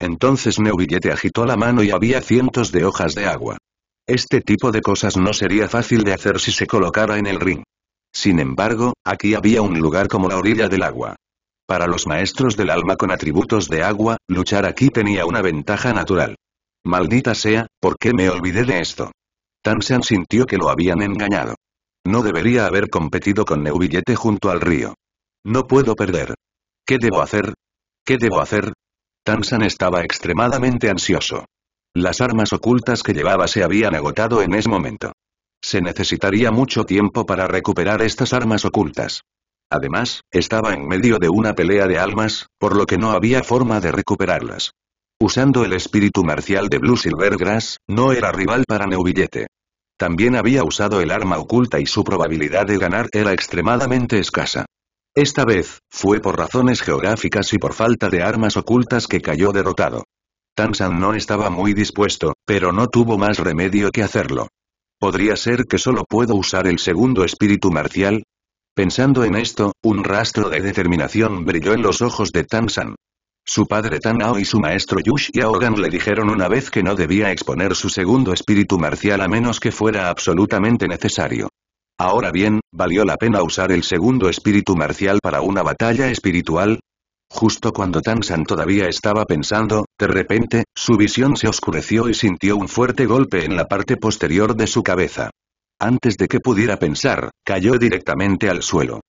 Entonces neuvillete agitó la mano y había cientos de hojas de agua. Este tipo de cosas no sería fácil de hacer si se colocara en el ring. Sin embargo, aquí había un lugar como la orilla del agua. Para los maestros del alma con atributos de agua, luchar aquí tenía una ventaja natural. Maldita sea, ¿por qué me olvidé de esto? Tansan sintió que lo habían engañado. No debería haber competido con neuvillete junto al río. No puedo perder. ¿Qué debo hacer? ¿Qué debo hacer? Tansan estaba extremadamente ansioso. Las armas ocultas que llevaba se habían agotado en ese momento. Se necesitaría mucho tiempo para recuperar estas armas ocultas. Además, estaba en medio de una pelea de almas, por lo que no había forma de recuperarlas. Usando el espíritu marcial de Blue Grass, no era rival para Neubillete. También había usado el arma oculta y su probabilidad de ganar era extremadamente escasa. Esta vez, fue por razones geográficas y por falta de armas ocultas que cayó derrotado. Tansan no estaba muy dispuesto, pero no tuvo más remedio que hacerlo. ¿Podría ser que solo puedo usar el segundo espíritu marcial? Pensando en esto, un rastro de determinación brilló en los ojos de Tansan. Su padre Tanao y su maestro Yush le dijeron una vez que no debía exponer su segundo espíritu marcial a menos que fuera absolutamente necesario. Ahora bien, ¿valió la pena usar el segundo espíritu marcial para una batalla espiritual? Justo cuando Tansan todavía estaba pensando, de repente, su visión se oscureció y sintió un fuerte golpe en la parte posterior de su cabeza. Antes de que pudiera pensar, cayó directamente al suelo.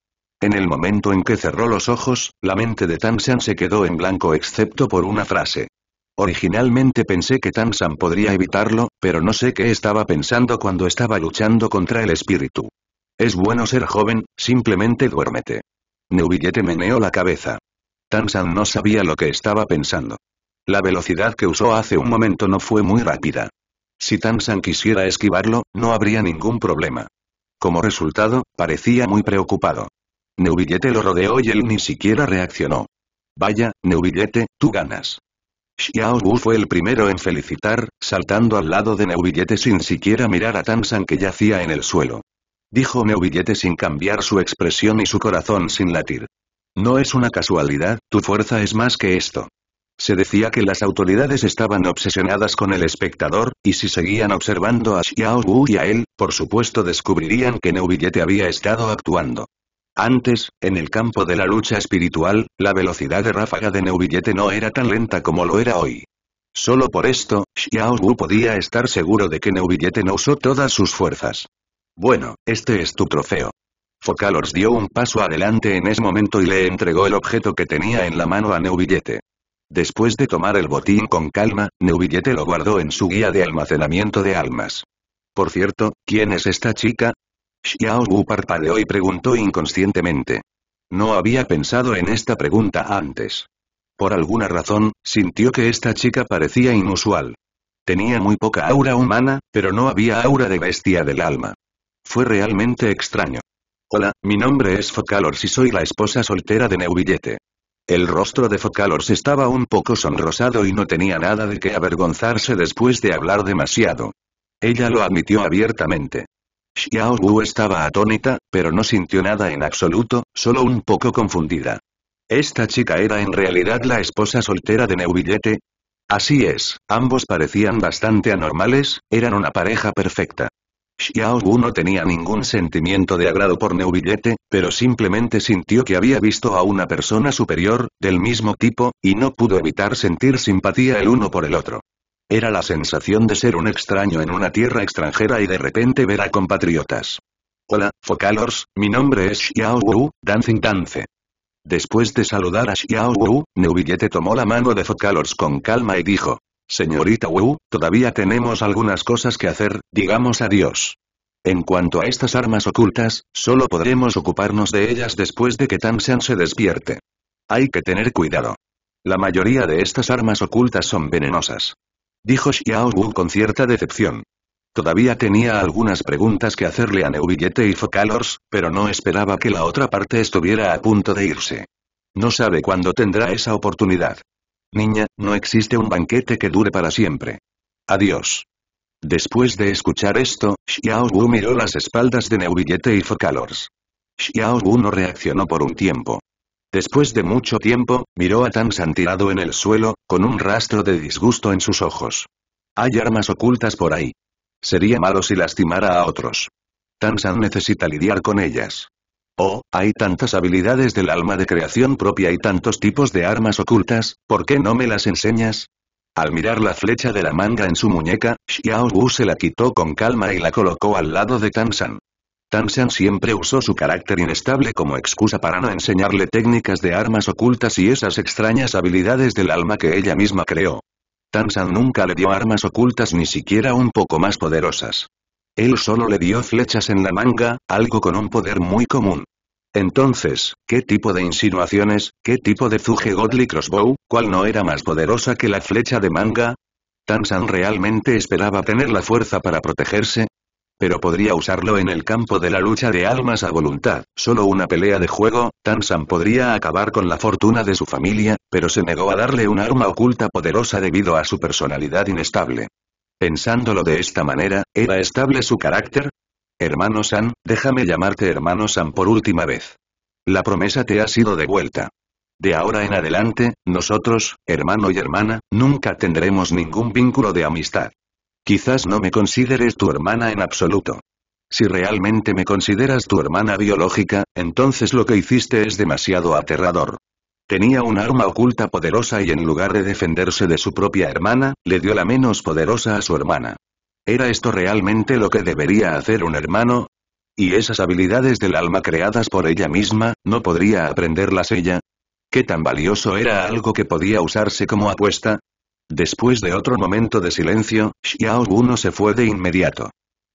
En el momento en que cerró los ojos, la mente de Tansan se quedó en blanco excepto por una frase. Originalmente pensé que Tansan podría evitarlo, pero no sé qué estaba pensando cuando estaba luchando contra el espíritu. Es bueno ser joven, simplemente duérmete. Neubillete meneó la cabeza. Tansan no sabía lo que estaba pensando. La velocidad que usó hace un momento no fue muy rápida. Si Tansan quisiera esquivarlo, no habría ningún problema. Como resultado, parecía muy preocupado. Neubillete lo rodeó y él ni siquiera reaccionó. Vaya, Neubillete, tú ganas. Xiao Wu fue el primero en felicitar, saltando al lado de Neubillete sin siquiera mirar a Tansan que yacía en el suelo. Dijo Neubillete sin cambiar su expresión y su corazón sin latir. No es una casualidad, tu fuerza es más que esto. Se decía que las autoridades estaban obsesionadas con el espectador, y si seguían observando a Xiao Wu y a él, por supuesto descubrirían que Neubillete había estado actuando. Antes, en el campo de la lucha espiritual, la velocidad de ráfaga de Neubillete no era tan lenta como lo era hoy. Solo por esto, Xiao Wu podía estar seguro de que Neubillete no usó todas sus fuerzas. Bueno, este es tu trofeo. Focalors dio un paso adelante en ese momento y le entregó el objeto que tenía en la mano a Neubillete. Después de tomar el botín con calma, Neubillete lo guardó en su guía de almacenamiento de almas. Por cierto, ¿quién es esta chica? Xiao Wu parpadeó y preguntó inconscientemente. No había pensado en esta pregunta antes. Por alguna razón, sintió que esta chica parecía inusual. Tenía muy poca aura humana, pero no había aura de bestia del alma. Fue realmente extraño. Hola, mi nombre es Focalors y soy la esposa soltera de Neubillete. El rostro de Focalors estaba un poco sonrosado y no tenía nada de qué avergonzarse después de hablar demasiado. Ella lo admitió abiertamente. Xiao Wu estaba atónita, pero no sintió nada en absoluto, solo un poco confundida. ¿Esta chica era en realidad la esposa soltera de Neubillete? Así es, ambos parecían bastante anormales, eran una pareja perfecta. Xiao Wu no tenía ningún sentimiento de agrado por Neubillete, pero simplemente sintió que había visto a una persona superior, del mismo tipo, y no pudo evitar sentir simpatía el uno por el otro. Era la sensación de ser un extraño en una tierra extranjera y de repente ver a compatriotas. Hola, Focalors, mi nombre es Xiao Wu, Dancing Dance. Después de saludar a Xiao Wu, Neubillete tomó la mano de Focalors con calma y dijo. Señorita Wu, todavía tenemos algunas cosas que hacer, digamos adiós. En cuanto a estas armas ocultas, solo podremos ocuparnos de ellas después de que Tan se despierte. Hay que tener cuidado. La mayoría de estas armas ocultas son venenosas dijo Xiao Wu con cierta decepción. Todavía tenía algunas preguntas que hacerle a Neubillete y Focalors, pero no esperaba que la otra parte estuviera a punto de irse. No sabe cuándo tendrá esa oportunidad. Niña, no existe un banquete que dure para siempre. Adiós. Después de escuchar esto, Xiao Wu miró las espaldas de Neubillete y Focalors. Xiao Wu no reaccionó por un tiempo. Después de mucho tiempo, miró a Tansan tirado en el suelo, con un rastro de disgusto en sus ojos. Hay armas ocultas por ahí. Sería malo si lastimara a otros. Tansan necesita lidiar con ellas. Oh, hay tantas habilidades del alma de creación propia y tantos tipos de armas ocultas, ¿por qué no me las enseñas? Al mirar la flecha de la manga en su muñeca, Xiao Wu se la quitó con calma y la colocó al lado de Tansan. Tansan siempre usó su carácter inestable como excusa para no enseñarle técnicas de armas ocultas y esas extrañas habilidades del alma que ella misma creó. Tansan nunca le dio armas ocultas ni siquiera un poco más poderosas. Él solo le dio flechas en la manga, algo con un poder muy común. Entonces, ¿qué tipo de insinuaciones, qué tipo de Zuge Godly Crossbow, cuál no era más poderosa que la flecha de manga? ¿Tansan realmente esperaba tener la fuerza para protegerse? Pero podría usarlo en el campo de la lucha de almas a voluntad, solo una pelea de juego, San podría acabar con la fortuna de su familia, pero se negó a darle un arma oculta poderosa debido a su personalidad inestable. Pensándolo de esta manera, ¿era estable su carácter? Hermano San, déjame llamarte hermano San por última vez. La promesa te ha sido devuelta. De ahora en adelante, nosotros, hermano y hermana, nunca tendremos ningún vínculo de amistad. Quizás no me consideres tu hermana en absoluto. Si realmente me consideras tu hermana biológica, entonces lo que hiciste es demasiado aterrador. Tenía un arma oculta poderosa y en lugar de defenderse de su propia hermana, le dio la menos poderosa a su hermana. ¿Era esto realmente lo que debería hacer un hermano? ¿Y esas habilidades del alma creadas por ella misma, no podría aprenderlas ella? ¿Qué tan valioso era algo que podía usarse como apuesta? Después de otro momento de silencio, Xiao se fue de inmediato.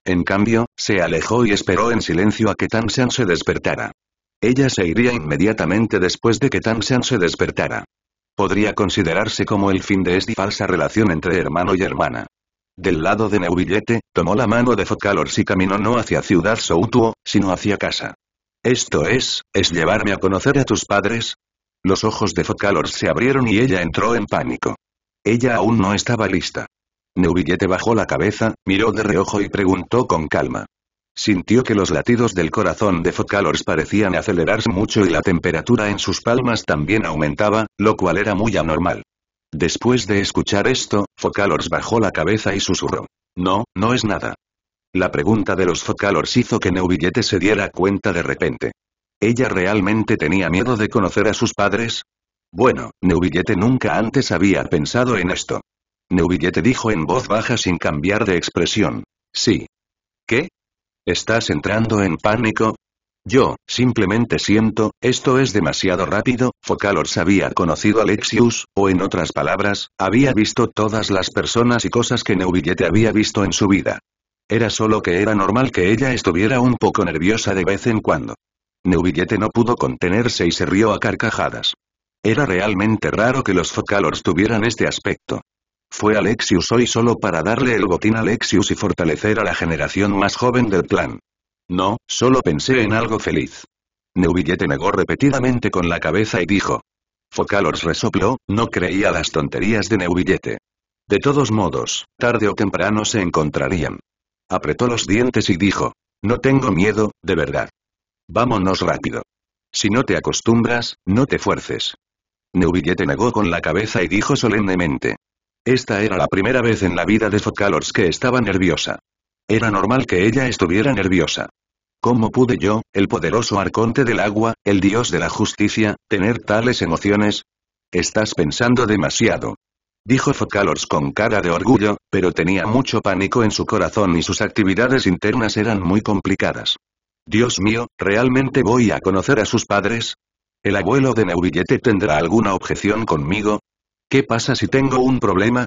En cambio, se alejó y esperó en silencio a que Tan se despertara. Ella se iría inmediatamente después de que Tan se despertara. Podría considerarse como el fin de esta falsa relación entre hermano y hermana. Del lado de Neubillete, tomó la mano de Focalors y caminó no hacia Ciudad Soutuo, sino hacia casa. Esto es, ¿es llevarme a conocer a tus padres? Los ojos de Focalors se abrieron y ella entró en pánico. Ella aún no estaba lista. Neubillete bajó la cabeza, miró de reojo y preguntó con calma. Sintió que los latidos del corazón de Focalors parecían acelerarse mucho y la temperatura en sus palmas también aumentaba, lo cual era muy anormal. Después de escuchar esto, Focalors bajó la cabeza y susurró. No, no es nada. La pregunta de los Focalors hizo que Neubillete se diera cuenta de repente. ¿Ella realmente tenía miedo de conocer a sus padres? Bueno, Neubillete nunca antes había pensado en esto. Neubillete dijo en voz baja sin cambiar de expresión. Sí. ¿Qué? ¿Estás entrando en pánico? Yo, simplemente siento, esto es demasiado rápido, Focalors había conocido a Alexius, o en otras palabras, había visto todas las personas y cosas que Neubillete había visto en su vida. Era solo que era normal que ella estuviera un poco nerviosa de vez en cuando. Neubillete no pudo contenerse y se rió a carcajadas. Era realmente raro que los Focalors tuvieran este aspecto. Fue Alexius hoy solo para darle el botín a Alexius y fortalecer a la generación más joven del clan. No, solo pensé en algo feliz. Neubillete negó repetidamente con la cabeza y dijo. Focalors resopló, no creía las tonterías de Neubillete. De todos modos, tarde o temprano se encontrarían. Apretó los dientes y dijo. No tengo miedo, de verdad. Vámonos rápido. Si no te acostumbras, no te fuerces. Neubillete negó con la cabeza y dijo solemnemente. Esta era la primera vez en la vida de Focalors que estaba nerviosa. Era normal que ella estuviera nerviosa. ¿Cómo pude yo, el poderoso arconte del agua, el dios de la justicia, tener tales emociones? Estás pensando demasiado. Dijo Focalors con cara de orgullo, pero tenía mucho pánico en su corazón y sus actividades internas eran muy complicadas. Dios mío, ¿realmente voy a conocer a sus padres? ¿El abuelo de Neurillete tendrá alguna objeción conmigo? ¿Qué pasa si tengo un problema?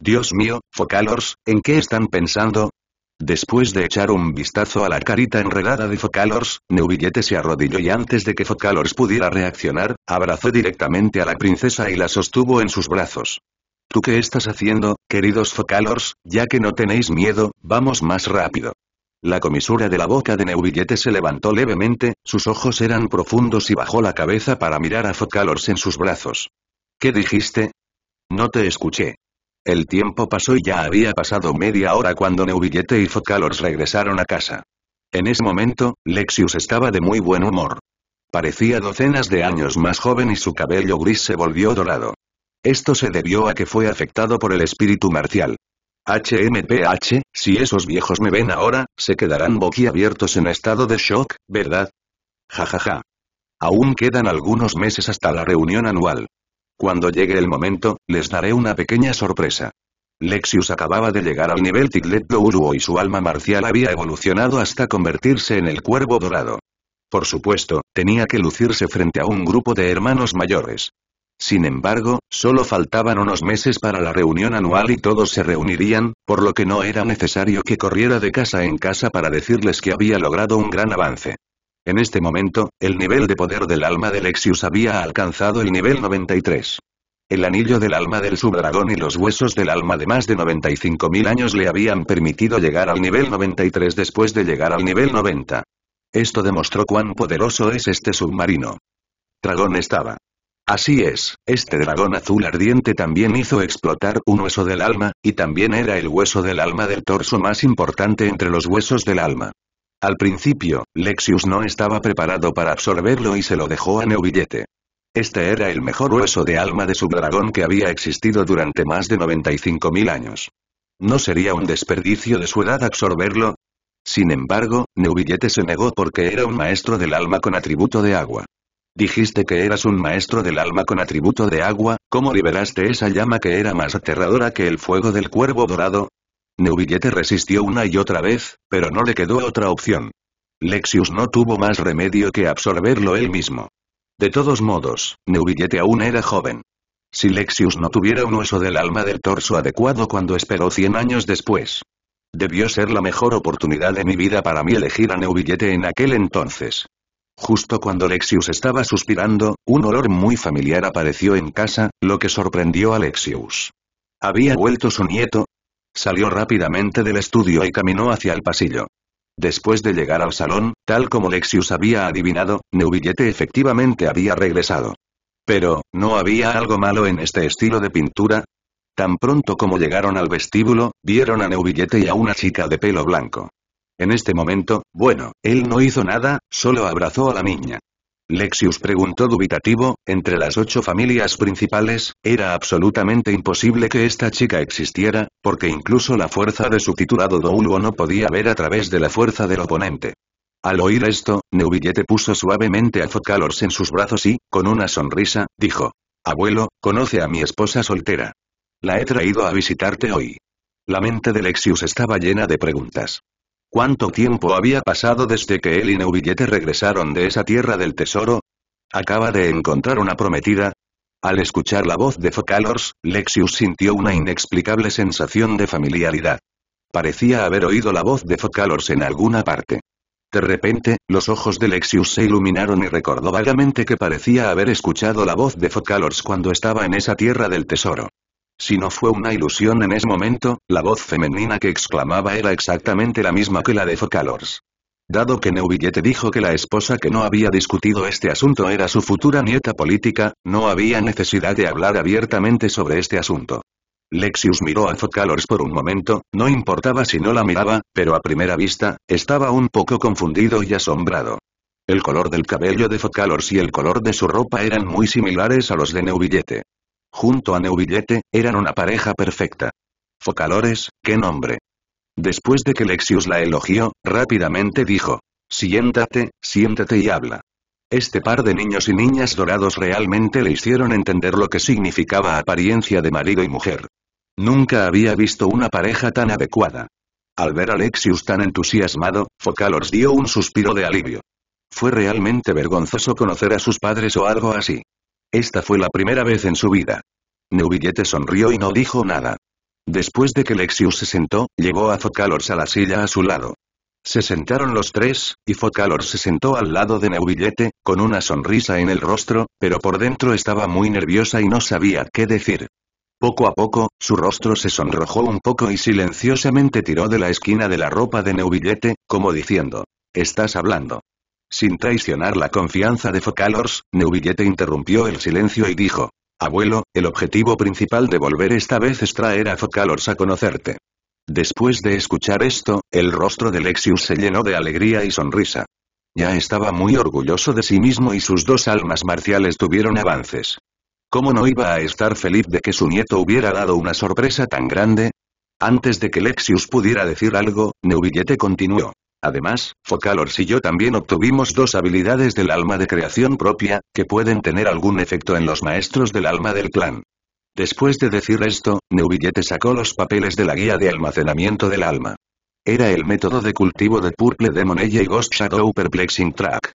Dios mío, Focalors, ¿en qué están pensando? Después de echar un vistazo a la carita enredada de Focalors, Neurillete se arrodilló y antes de que Focalors pudiera reaccionar, abrazó directamente a la princesa y la sostuvo en sus brazos. ¿Tú qué estás haciendo, queridos Focalors, ya que no tenéis miedo, vamos más rápido? La comisura de la boca de Neubillete se levantó levemente, sus ojos eran profundos y bajó la cabeza para mirar a Focalors en sus brazos. ¿Qué dijiste? No te escuché. El tiempo pasó y ya había pasado media hora cuando Neubillete y Focalors regresaron a casa. En ese momento, Lexius estaba de muy buen humor. Parecía docenas de años más joven y su cabello gris se volvió dorado. Esto se debió a que fue afectado por el espíritu marcial. HMPH, si esos viejos me ven ahora, se quedarán boquiabiertos en estado de shock, ¿verdad? Jajaja. Aún quedan algunos meses hasta la reunión anual. Cuando llegue el momento, les daré una pequeña sorpresa. Lexius acababa de llegar al nivel Tiglet Uruo y su alma marcial había evolucionado hasta convertirse en el Cuervo Dorado. Por supuesto, tenía que lucirse frente a un grupo de hermanos mayores. Sin embargo, solo faltaban unos meses para la reunión anual y todos se reunirían, por lo que no era necesario que corriera de casa en casa para decirles que había logrado un gran avance. En este momento, el nivel de poder del alma de Lexius había alcanzado el nivel 93. El anillo del alma del subdragón y los huesos del alma de más de 95.000 años le habían permitido llegar al nivel 93 después de llegar al nivel 90. Esto demostró cuán poderoso es este submarino. Dragón estaba Así es, este dragón azul ardiente también hizo explotar un hueso del alma, y también era el hueso del alma del torso más importante entre los huesos del alma. Al principio, Lexius no estaba preparado para absorberlo y se lo dejó a Neubillete. Este era el mejor hueso de alma de su dragón que había existido durante más de 95.000 años. ¿No sería un desperdicio de su edad absorberlo? Sin embargo, Neubillete se negó porque era un maestro del alma con atributo de agua. Dijiste que eras un maestro del alma con atributo de agua, ¿cómo liberaste esa llama que era más aterradora que el fuego del cuervo dorado? Neubillete resistió una y otra vez, pero no le quedó otra opción. Lexius no tuvo más remedio que absorberlo él mismo. De todos modos, Neubillete aún era joven. Si Lexius no tuviera un hueso del alma del torso adecuado cuando esperó 100 años después. Debió ser la mejor oportunidad de mi vida para mí elegir a Neubillete en aquel entonces. Justo cuando Lexius estaba suspirando, un olor muy familiar apareció en casa, lo que sorprendió a Lexius. ¿Había vuelto su nieto? Salió rápidamente del estudio y caminó hacia el pasillo. Después de llegar al salón, tal como Lexius había adivinado, Neubillete efectivamente había regresado. Pero, ¿no había algo malo en este estilo de pintura? Tan pronto como llegaron al vestíbulo, vieron a Neubillete y a una chica de pelo blanco. En este momento, bueno, él no hizo nada, solo abrazó a la niña. Lexius preguntó dubitativo, entre las ocho familias principales, era absolutamente imposible que esta chica existiera, porque incluso la fuerza de su titulado Douluo no podía ver a través de la fuerza del oponente. Al oír esto, Neubillete puso suavemente a Focalors en sus brazos y, con una sonrisa, dijo. Abuelo, conoce a mi esposa soltera. La he traído a visitarte hoy. La mente de Lexius estaba llena de preguntas. ¿Cuánto tiempo había pasado desde que él y Neubillete regresaron de esa tierra del tesoro? ¿Acaba de encontrar una prometida? Al escuchar la voz de Focalors, Lexius sintió una inexplicable sensación de familiaridad. Parecía haber oído la voz de Focalors en alguna parte. De repente, los ojos de Lexius se iluminaron y recordó vagamente que parecía haber escuchado la voz de Focalors cuando estaba en esa tierra del tesoro. Si no fue una ilusión en ese momento, la voz femenina que exclamaba era exactamente la misma que la de Focalors. Dado que Neuvillete dijo que la esposa que no había discutido este asunto era su futura nieta política, no había necesidad de hablar abiertamente sobre este asunto. Lexius miró a Focalors por un momento, no importaba si no la miraba, pero a primera vista, estaba un poco confundido y asombrado. El color del cabello de Focalors y el color de su ropa eran muy similares a los de Neuvillete. Junto a Neubillete eran una pareja perfecta. Focalores, qué nombre. Después de que Lexius la elogió, rápidamente dijo. Siéntate, siéntate y habla. Este par de niños y niñas dorados realmente le hicieron entender lo que significaba apariencia de marido y mujer. Nunca había visto una pareja tan adecuada. Al ver a Lexius tan entusiasmado, Focalores dio un suspiro de alivio. Fue realmente vergonzoso conocer a sus padres o algo así. Esta fue la primera vez en su vida. Neubillete sonrió y no dijo nada. Después de que Lexius se sentó, llevó a Focalors a la silla a su lado. Se sentaron los tres, y Focalor se sentó al lado de Neubillete, con una sonrisa en el rostro, pero por dentro estaba muy nerviosa y no sabía qué decir. Poco a poco, su rostro se sonrojó un poco y silenciosamente tiró de la esquina de la ropa de Neubillete, como diciendo, «Estás hablando». Sin traicionar la confianza de Focalors, Neubillete interrumpió el silencio y dijo. Abuelo, el objetivo principal de volver esta vez es traer a Focalors a conocerte. Después de escuchar esto, el rostro de Lexius se llenó de alegría y sonrisa. Ya estaba muy orgulloso de sí mismo y sus dos almas marciales tuvieron avances. ¿Cómo no iba a estar feliz de que su nieto hubiera dado una sorpresa tan grande? Antes de que Lexius pudiera decir algo, Neubillete continuó. Además, Focalors y yo también obtuvimos dos habilidades del alma de creación propia, que pueden tener algún efecto en los maestros del alma del clan. Después de decir esto, Neubillete sacó los papeles de la guía de almacenamiento del alma. Era el método de cultivo de Purple Demon y Ghost Shadow Perplexing Track.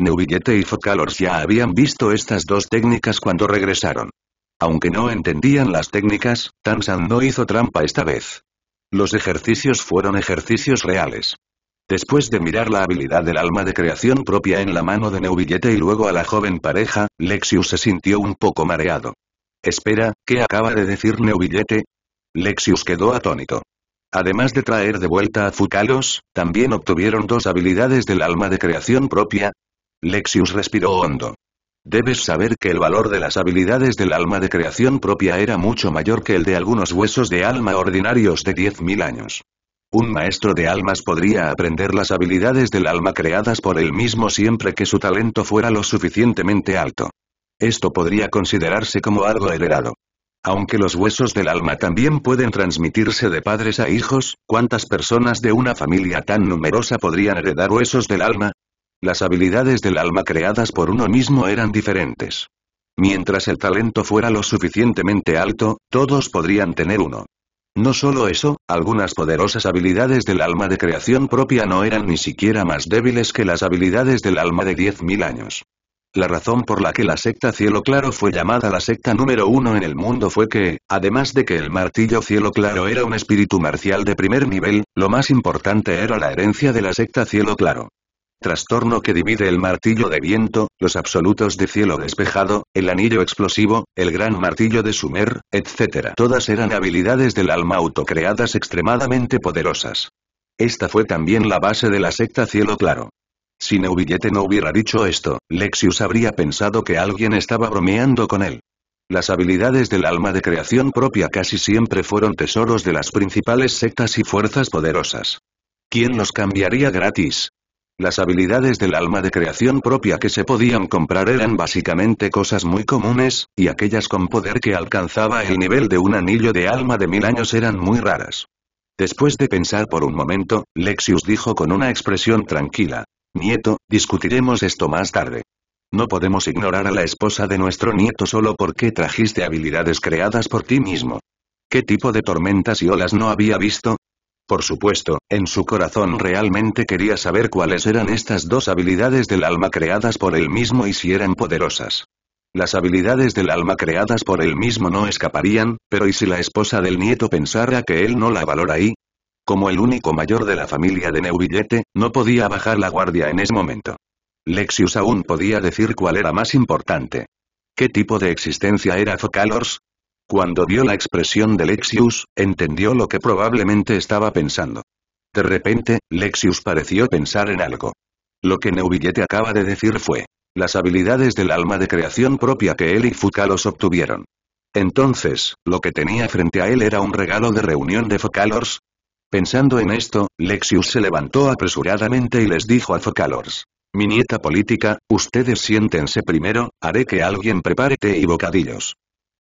Neubillete y Focalors ya habían visto estas dos técnicas cuando regresaron. Aunque no entendían las técnicas, Tansan no hizo trampa esta vez. Los ejercicios fueron ejercicios reales. Después de mirar la habilidad del alma de creación propia en la mano de Neuvillette y luego a la joven pareja, Lexius se sintió un poco mareado. Espera, ¿qué acaba de decir Neuvillette? Lexius quedó atónito. Además de traer de vuelta a Fucalos, también obtuvieron dos habilidades del alma de creación propia. Lexius respiró hondo. Debes saber que el valor de las habilidades del alma de creación propia era mucho mayor que el de algunos huesos de alma ordinarios de 10.000 años. Un maestro de almas podría aprender las habilidades del alma creadas por él mismo siempre que su talento fuera lo suficientemente alto. Esto podría considerarse como algo heredado. Aunque los huesos del alma también pueden transmitirse de padres a hijos, ¿cuántas personas de una familia tan numerosa podrían heredar huesos del alma? Las habilidades del alma creadas por uno mismo eran diferentes. Mientras el talento fuera lo suficientemente alto, todos podrían tener uno. No solo eso, algunas poderosas habilidades del alma de creación propia no eran ni siquiera más débiles que las habilidades del alma de 10.000 años. La razón por la que la secta Cielo Claro fue llamada la secta número uno en el mundo fue que, además de que el martillo Cielo Claro era un espíritu marcial de primer nivel, lo más importante era la herencia de la secta Cielo Claro trastorno que divide el martillo de viento, los absolutos de cielo despejado, el anillo explosivo, el gran martillo de Sumer, etc. Todas eran habilidades del alma autocreadas extremadamente poderosas. Esta fue también la base de la secta Cielo Claro. Si Neubillete no hubiera dicho esto, Lexius habría pensado que alguien estaba bromeando con él. Las habilidades del alma de creación propia casi siempre fueron tesoros de las principales sectas y fuerzas poderosas. ¿Quién los cambiaría gratis? Las habilidades del alma de creación propia que se podían comprar eran básicamente cosas muy comunes, y aquellas con poder que alcanzaba el nivel de un anillo de alma de mil años eran muy raras. Después de pensar por un momento, Lexius dijo con una expresión tranquila. Nieto, discutiremos esto más tarde. No podemos ignorar a la esposa de nuestro nieto solo porque trajiste habilidades creadas por ti mismo. ¿Qué tipo de tormentas y olas no había visto? Por supuesto, en su corazón realmente quería saber cuáles eran estas dos habilidades del alma creadas por él mismo y si eran poderosas. Las habilidades del alma creadas por él mismo no escaparían, pero ¿y si la esposa del nieto pensara que él no la valora y? Como el único mayor de la familia de Neuvillete, no podía bajar la guardia en ese momento. Lexius aún podía decir cuál era más importante. ¿Qué tipo de existencia era Focalors? Cuando vio la expresión de Lexius, entendió lo que probablemente estaba pensando. De repente, Lexius pareció pensar en algo. Lo que Neuvillette acaba de decir fue. Las habilidades del alma de creación propia que él y Fucalos obtuvieron. Entonces, lo que tenía frente a él era un regalo de reunión de Focalors. Pensando en esto, Lexius se levantó apresuradamente y les dijo a Focalors. Mi nieta política, ustedes siéntense primero, haré que alguien prepare té y bocadillos.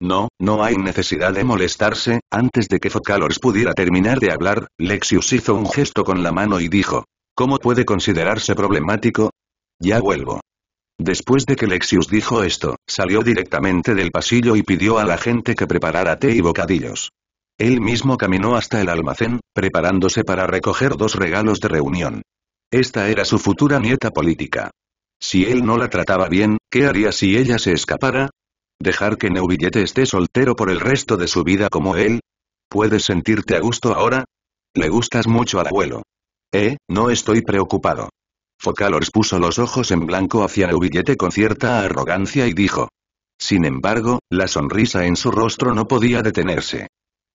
No, no hay necesidad de molestarse, antes de que Focalors pudiera terminar de hablar, Lexius hizo un gesto con la mano y dijo. ¿Cómo puede considerarse problemático? Ya vuelvo. Después de que Lexius dijo esto, salió directamente del pasillo y pidió a la gente que preparara té y bocadillos. Él mismo caminó hasta el almacén, preparándose para recoger dos regalos de reunión. Esta era su futura nieta política. Si él no la trataba bien, ¿qué haría si ella se escapara? ¿Dejar que Neubillete esté soltero por el resto de su vida como él? ¿Puedes sentirte a gusto ahora? Le gustas mucho al abuelo. Eh, no estoy preocupado. Focalors puso los ojos en blanco hacia Neubillete con cierta arrogancia y dijo. Sin embargo, la sonrisa en su rostro no podía detenerse.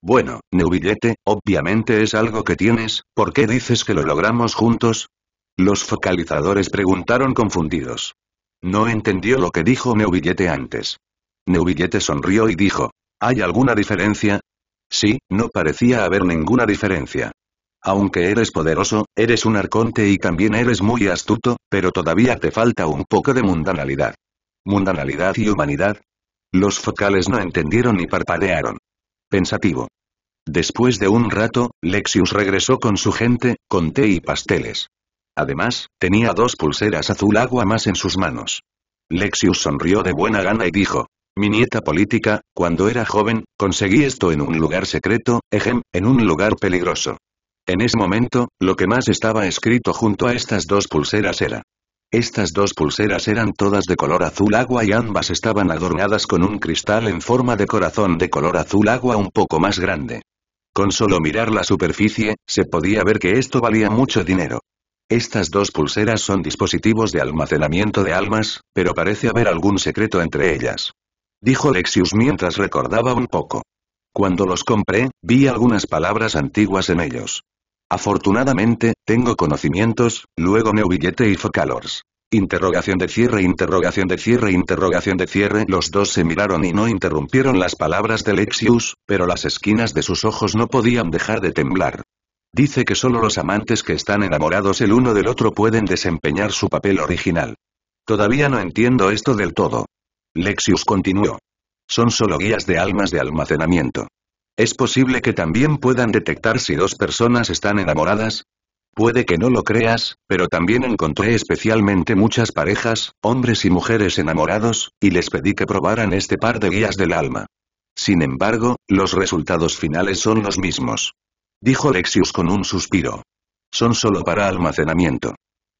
Bueno, Neubillete, obviamente es algo que tienes, ¿por qué dices que lo logramos juntos? Los focalizadores preguntaron confundidos. No entendió lo que dijo Neubillete antes. Neubillete sonrió y dijo. ¿Hay alguna diferencia? Sí, no parecía haber ninguna diferencia. Aunque eres poderoso, eres un arconte y también eres muy astuto, pero todavía te falta un poco de mundanalidad. ¿Mundanalidad y humanidad? Los focales no entendieron y parpadearon. Pensativo. Después de un rato, Lexius regresó con su gente, con té y pasteles. Además, tenía dos pulseras azul agua más en sus manos. Lexius sonrió de buena gana y dijo, mi nieta política, cuando era joven, conseguí esto en un lugar secreto, ejem, en un lugar peligroso. En ese momento, lo que más estaba escrito junto a estas dos pulseras era. Estas dos pulseras eran todas de color azul agua y ambas estaban adornadas con un cristal en forma de corazón de color azul agua un poco más grande. Con solo mirar la superficie, se podía ver que esto valía mucho dinero. Estas dos pulseras son dispositivos de almacenamiento de almas, pero parece haber algún secreto entre ellas dijo Lexius mientras recordaba un poco. Cuando los compré, vi algunas palabras antiguas en ellos. Afortunadamente, tengo conocimientos, luego Neubillete y Focalors. Interrogación de cierre, interrogación de cierre, interrogación de cierre. Los dos se miraron y no interrumpieron las palabras de Lexius, pero las esquinas de sus ojos no podían dejar de temblar. Dice que solo los amantes que están enamorados el uno del otro pueden desempeñar su papel original. Todavía no entiendo esto del todo. Lexius continuó. Son solo guías de almas de almacenamiento. Es posible que también puedan detectar si dos personas están enamoradas. Puede que no lo creas, pero también encontré especialmente muchas parejas, hombres y mujeres enamorados, y les pedí que probaran este par de guías del alma. Sin embargo, los resultados finales son los mismos. Dijo Lexius con un suspiro. Son solo para almacenamiento.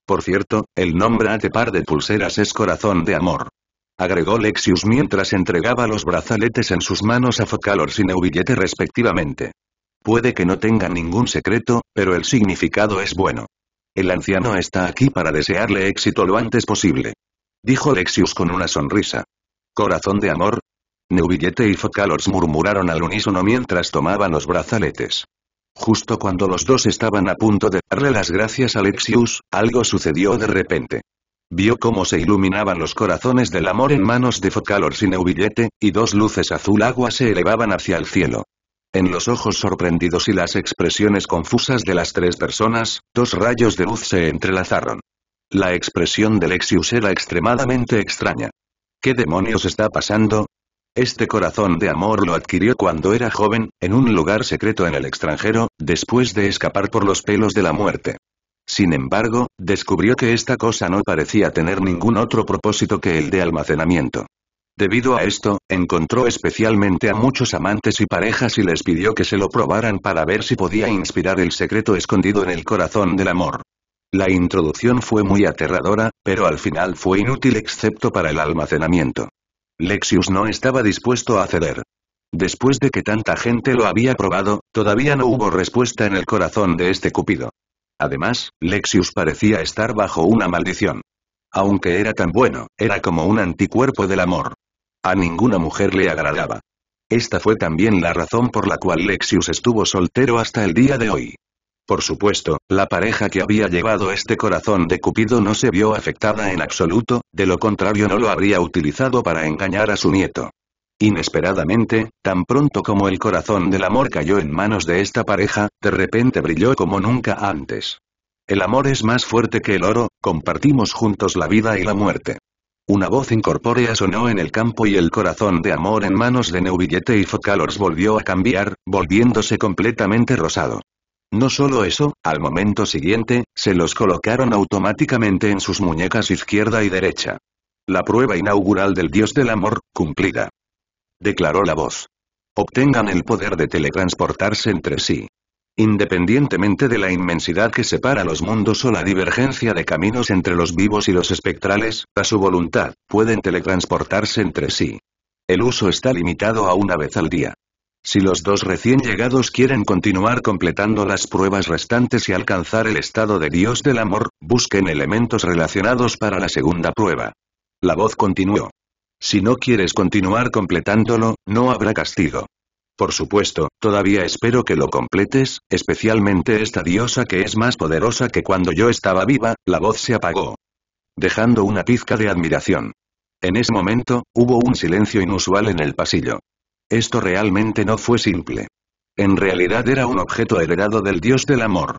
Por cierto, el nombre a par de pulseras es corazón de amor agregó Lexius mientras entregaba los brazaletes en sus manos a Focalors y Neubillete respectivamente. Puede que no tengan ningún secreto, pero el significado es bueno. El anciano está aquí para desearle éxito lo antes posible. Dijo Lexius con una sonrisa. Corazón de amor. Neubillete y Focalors murmuraron al unísono mientras tomaban los brazaletes. Justo cuando los dos estaban a punto de darle las gracias a Lexius, algo sucedió de repente. Vio cómo se iluminaban los corazones del amor en manos de Focalor sin Eubillete, y dos luces azul agua se elevaban hacia el cielo. En los ojos sorprendidos y las expresiones confusas de las tres personas, dos rayos de luz se entrelazaron. La expresión de Lexius era extremadamente extraña. ¿Qué demonios está pasando? Este corazón de amor lo adquirió cuando era joven, en un lugar secreto en el extranjero, después de escapar por los pelos de la muerte. Sin embargo, descubrió que esta cosa no parecía tener ningún otro propósito que el de almacenamiento. Debido a esto, encontró especialmente a muchos amantes y parejas y les pidió que se lo probaran para ver si podía inspirar el secreto escondido en el corazón del amor. La introducción fue muy aterradora, pero al final fue inútil excepto para el almacenamiento. Lexius no estaba dispuesto a ceder. Después de que tanta gente lo había probado, todavía no hubo respuesta en el corazón de este cupido. Además, Lexius parecía estar bajo una maldición. Aunque era tan bueno, era como un anticuerpo del amor. A ninguna mujer le agradaba. Esta fue también la razón por la cual Lexius estuvo soltero hasta el día de hoy. Por supuesto, la pareja que había llevado este corazón de Cupido no se vio afectada en absoluto, de lo contrario no lo habría utilizado para engañar a su nieto. Inesperadamente, tan pronto como el corazón del amor cayó en manos de esta pareja, de repente brilló como nunca antes. El amor es más fuerte que el oro, compartimos juntos la vida y la muerte. Una voz incorpórea sonó en el campo y el corazón de amor en manos de Neubillete y Focalors volvió a cambiar, volviéndose completamente rosado. No solo eso, al momento siguiente, se los colocaron automáticamente en sus muñecas izquierda y derecha. La prueba inaugural del dios del amor, cumplida declaró la voz. Obtengan el poder de teletransportarse entre sí. Independientemente de la inmensidad que separa los mundos o la divergencia de caminos entre los vivos y los espectrales, a su voluntad, pueden teletransportarse entre sí. El uso está limitado a una vez al día. Si los dos recién llegados quieren continuar completando las pruebas restantes y alcanzar el estado de Dios del Amor, busquen elementos relacionados para la segunda prueba. La voz continuó. Si no quieres continuar completándolo, no habrá castigo. Por supuesto, todavía espero que lo completes, especialmente esta diosa que es más poderosa que cuando yo estaba viva, la voz se apagó. Dejando una pizca de admiración. En ese momento, hubo un silencio inusual en el pasillo. Esto realmente no fue simple. En realidad era un objeto heredado del dios del amor.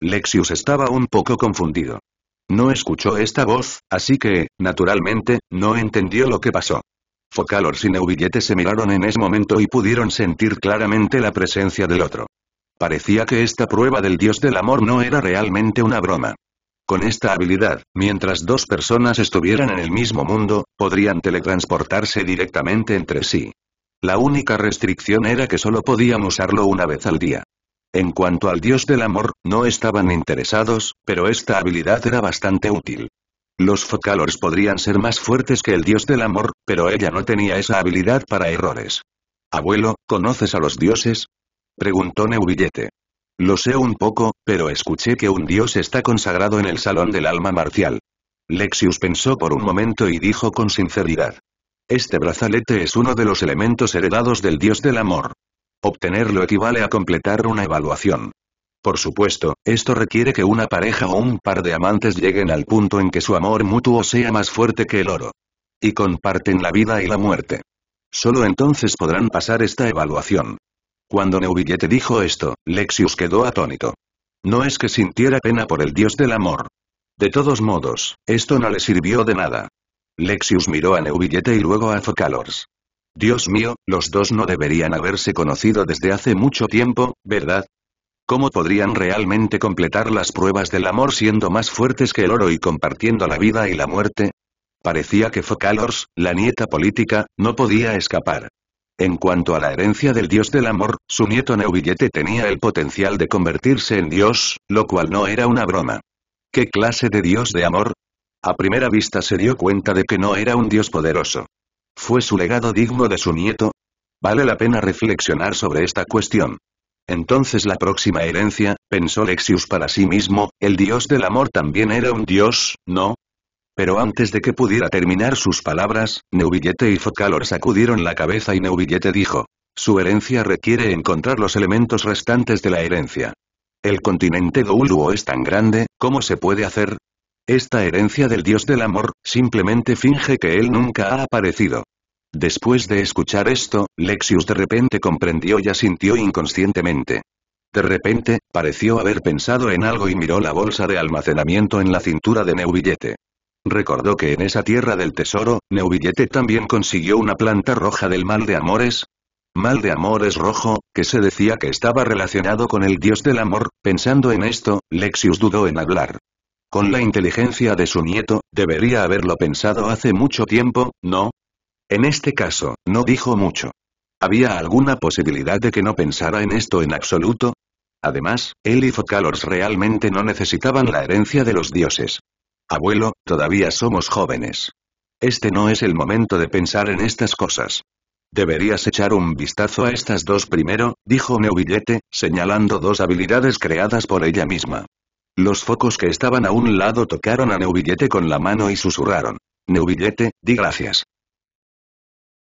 Lexius estaba un poco confundido. No escuchó esta voz, así que, naturalmente, no entendió lo que pasó. Focalor y Neubillete se miraron en ese momento y pudieron sentir claramente la presencia del otro. Parecía que esta prueba del dios del amor no era realmente una broma. Con esta habilidad, mientras dos personas estuvieran en el mismo mundo, podrían teletransportarse directamente entre sí. La única restricción era que solo podían usarlo una vez al día. En cuanto al dios del amor, no estaban interesados, pero esta habilidad era bastante útil. Los Focalors podrían ser más fuertes que el dios del amor, pero ella no tenía esa habilidad para errores. Abuelo, ¿conoces a los dioses? Preguntó Neubillete. Lo sé un poco, pero escuché que un dios está consagrado en el Salón del Alma Marcial. Lexius pensó por un momento y dijo con sinceridad. Este brazalete es uno de los elementos heredados del dios del amor. Obtenerlo equivale a completar una evaluación. Por supuesto, esto requiere que una pareja o un par de amantes lleguen al punto en que su amor mutuo sea más fuerte que el oro. Y comparten la vida y la muerte. Solo entonces podrán pasar esta evaluación. Cuando Neubillete dijo esto, Lexius quedó atónito. No es que sintiera pena por el dios del amor. De todos modos, esto no le sirvió de nada. Lexius miró a Neubillete y luego a Zocalors. Dios mío, los dos no deberían haberse conocido desde hace mucho tiempo, ¿verdad? ¿Cómo podrían realmente completar las pruebas del amor siendo más fuertes que el oro y compartiendo la vida y la muerte? Parecía que Focalors, la nieta política, no podía escapar. En cuanto a la herencia del dios del amor, su nieto Neubillete tenía el potencial de convertirse en dios, lo cual no era una broma. ¿Qué clase de dios de amor? A primera vista se dio cuenta de que no era un dios poderoso. ¿Fue su legado digno de su nieto? Vale la pena reflexionar sobre esta cuestión. Entonces la próxima herencia, pensó Lexius para sí mismo, el dios del amor también era un dios, ¿no? Pero antes de que pudiera terminar sus palabras, Neubillete y Focalor sacudieron la cabeza y Neubillete dijo. Su herencia requiere encontrar los elementos restantes de la herencia. El continente Douluo es tan grande, ¿cómo se puede hacer? Esta herencia del dios del amor, simplemente finge que él nunca ha aparecido. Después de escuchar esto, Lexius de repente comprendió y asintió inconscientemente. De repente, pareció haber pensado en algo y miró la bolsa de almacenamiento en la cintura de Neubillete. Recordó que en esa tierra del tesoro, Neubillete también consiguió una planta roja del mal de amores. Mal de amores rojo, que se decía que estaba relacionado con el dios del amor, pensando en esto, Lexius dudó en hablar. Con la inteligencia de su nieto, debería haberlo pensado hace mucho tiempo, ¿no? En este caso, no dijo mucho. ¿Había alguna posibilidad de que no pensara en esto en absoluto? Además, él y Focalors realmente no necesitaban la herencia de los dioses. Abuelo, todavía somos jóvenes. Este no es el momento de pensar en estas cosas. Deberías echar un vistazo a estas dos primero, dijo Neubillete, señalando dos habilidades creadas por ella misma. Los focos que estaban a un lado tocaron a Neubillete con la mano y susurraron. Neubillete, di gracias.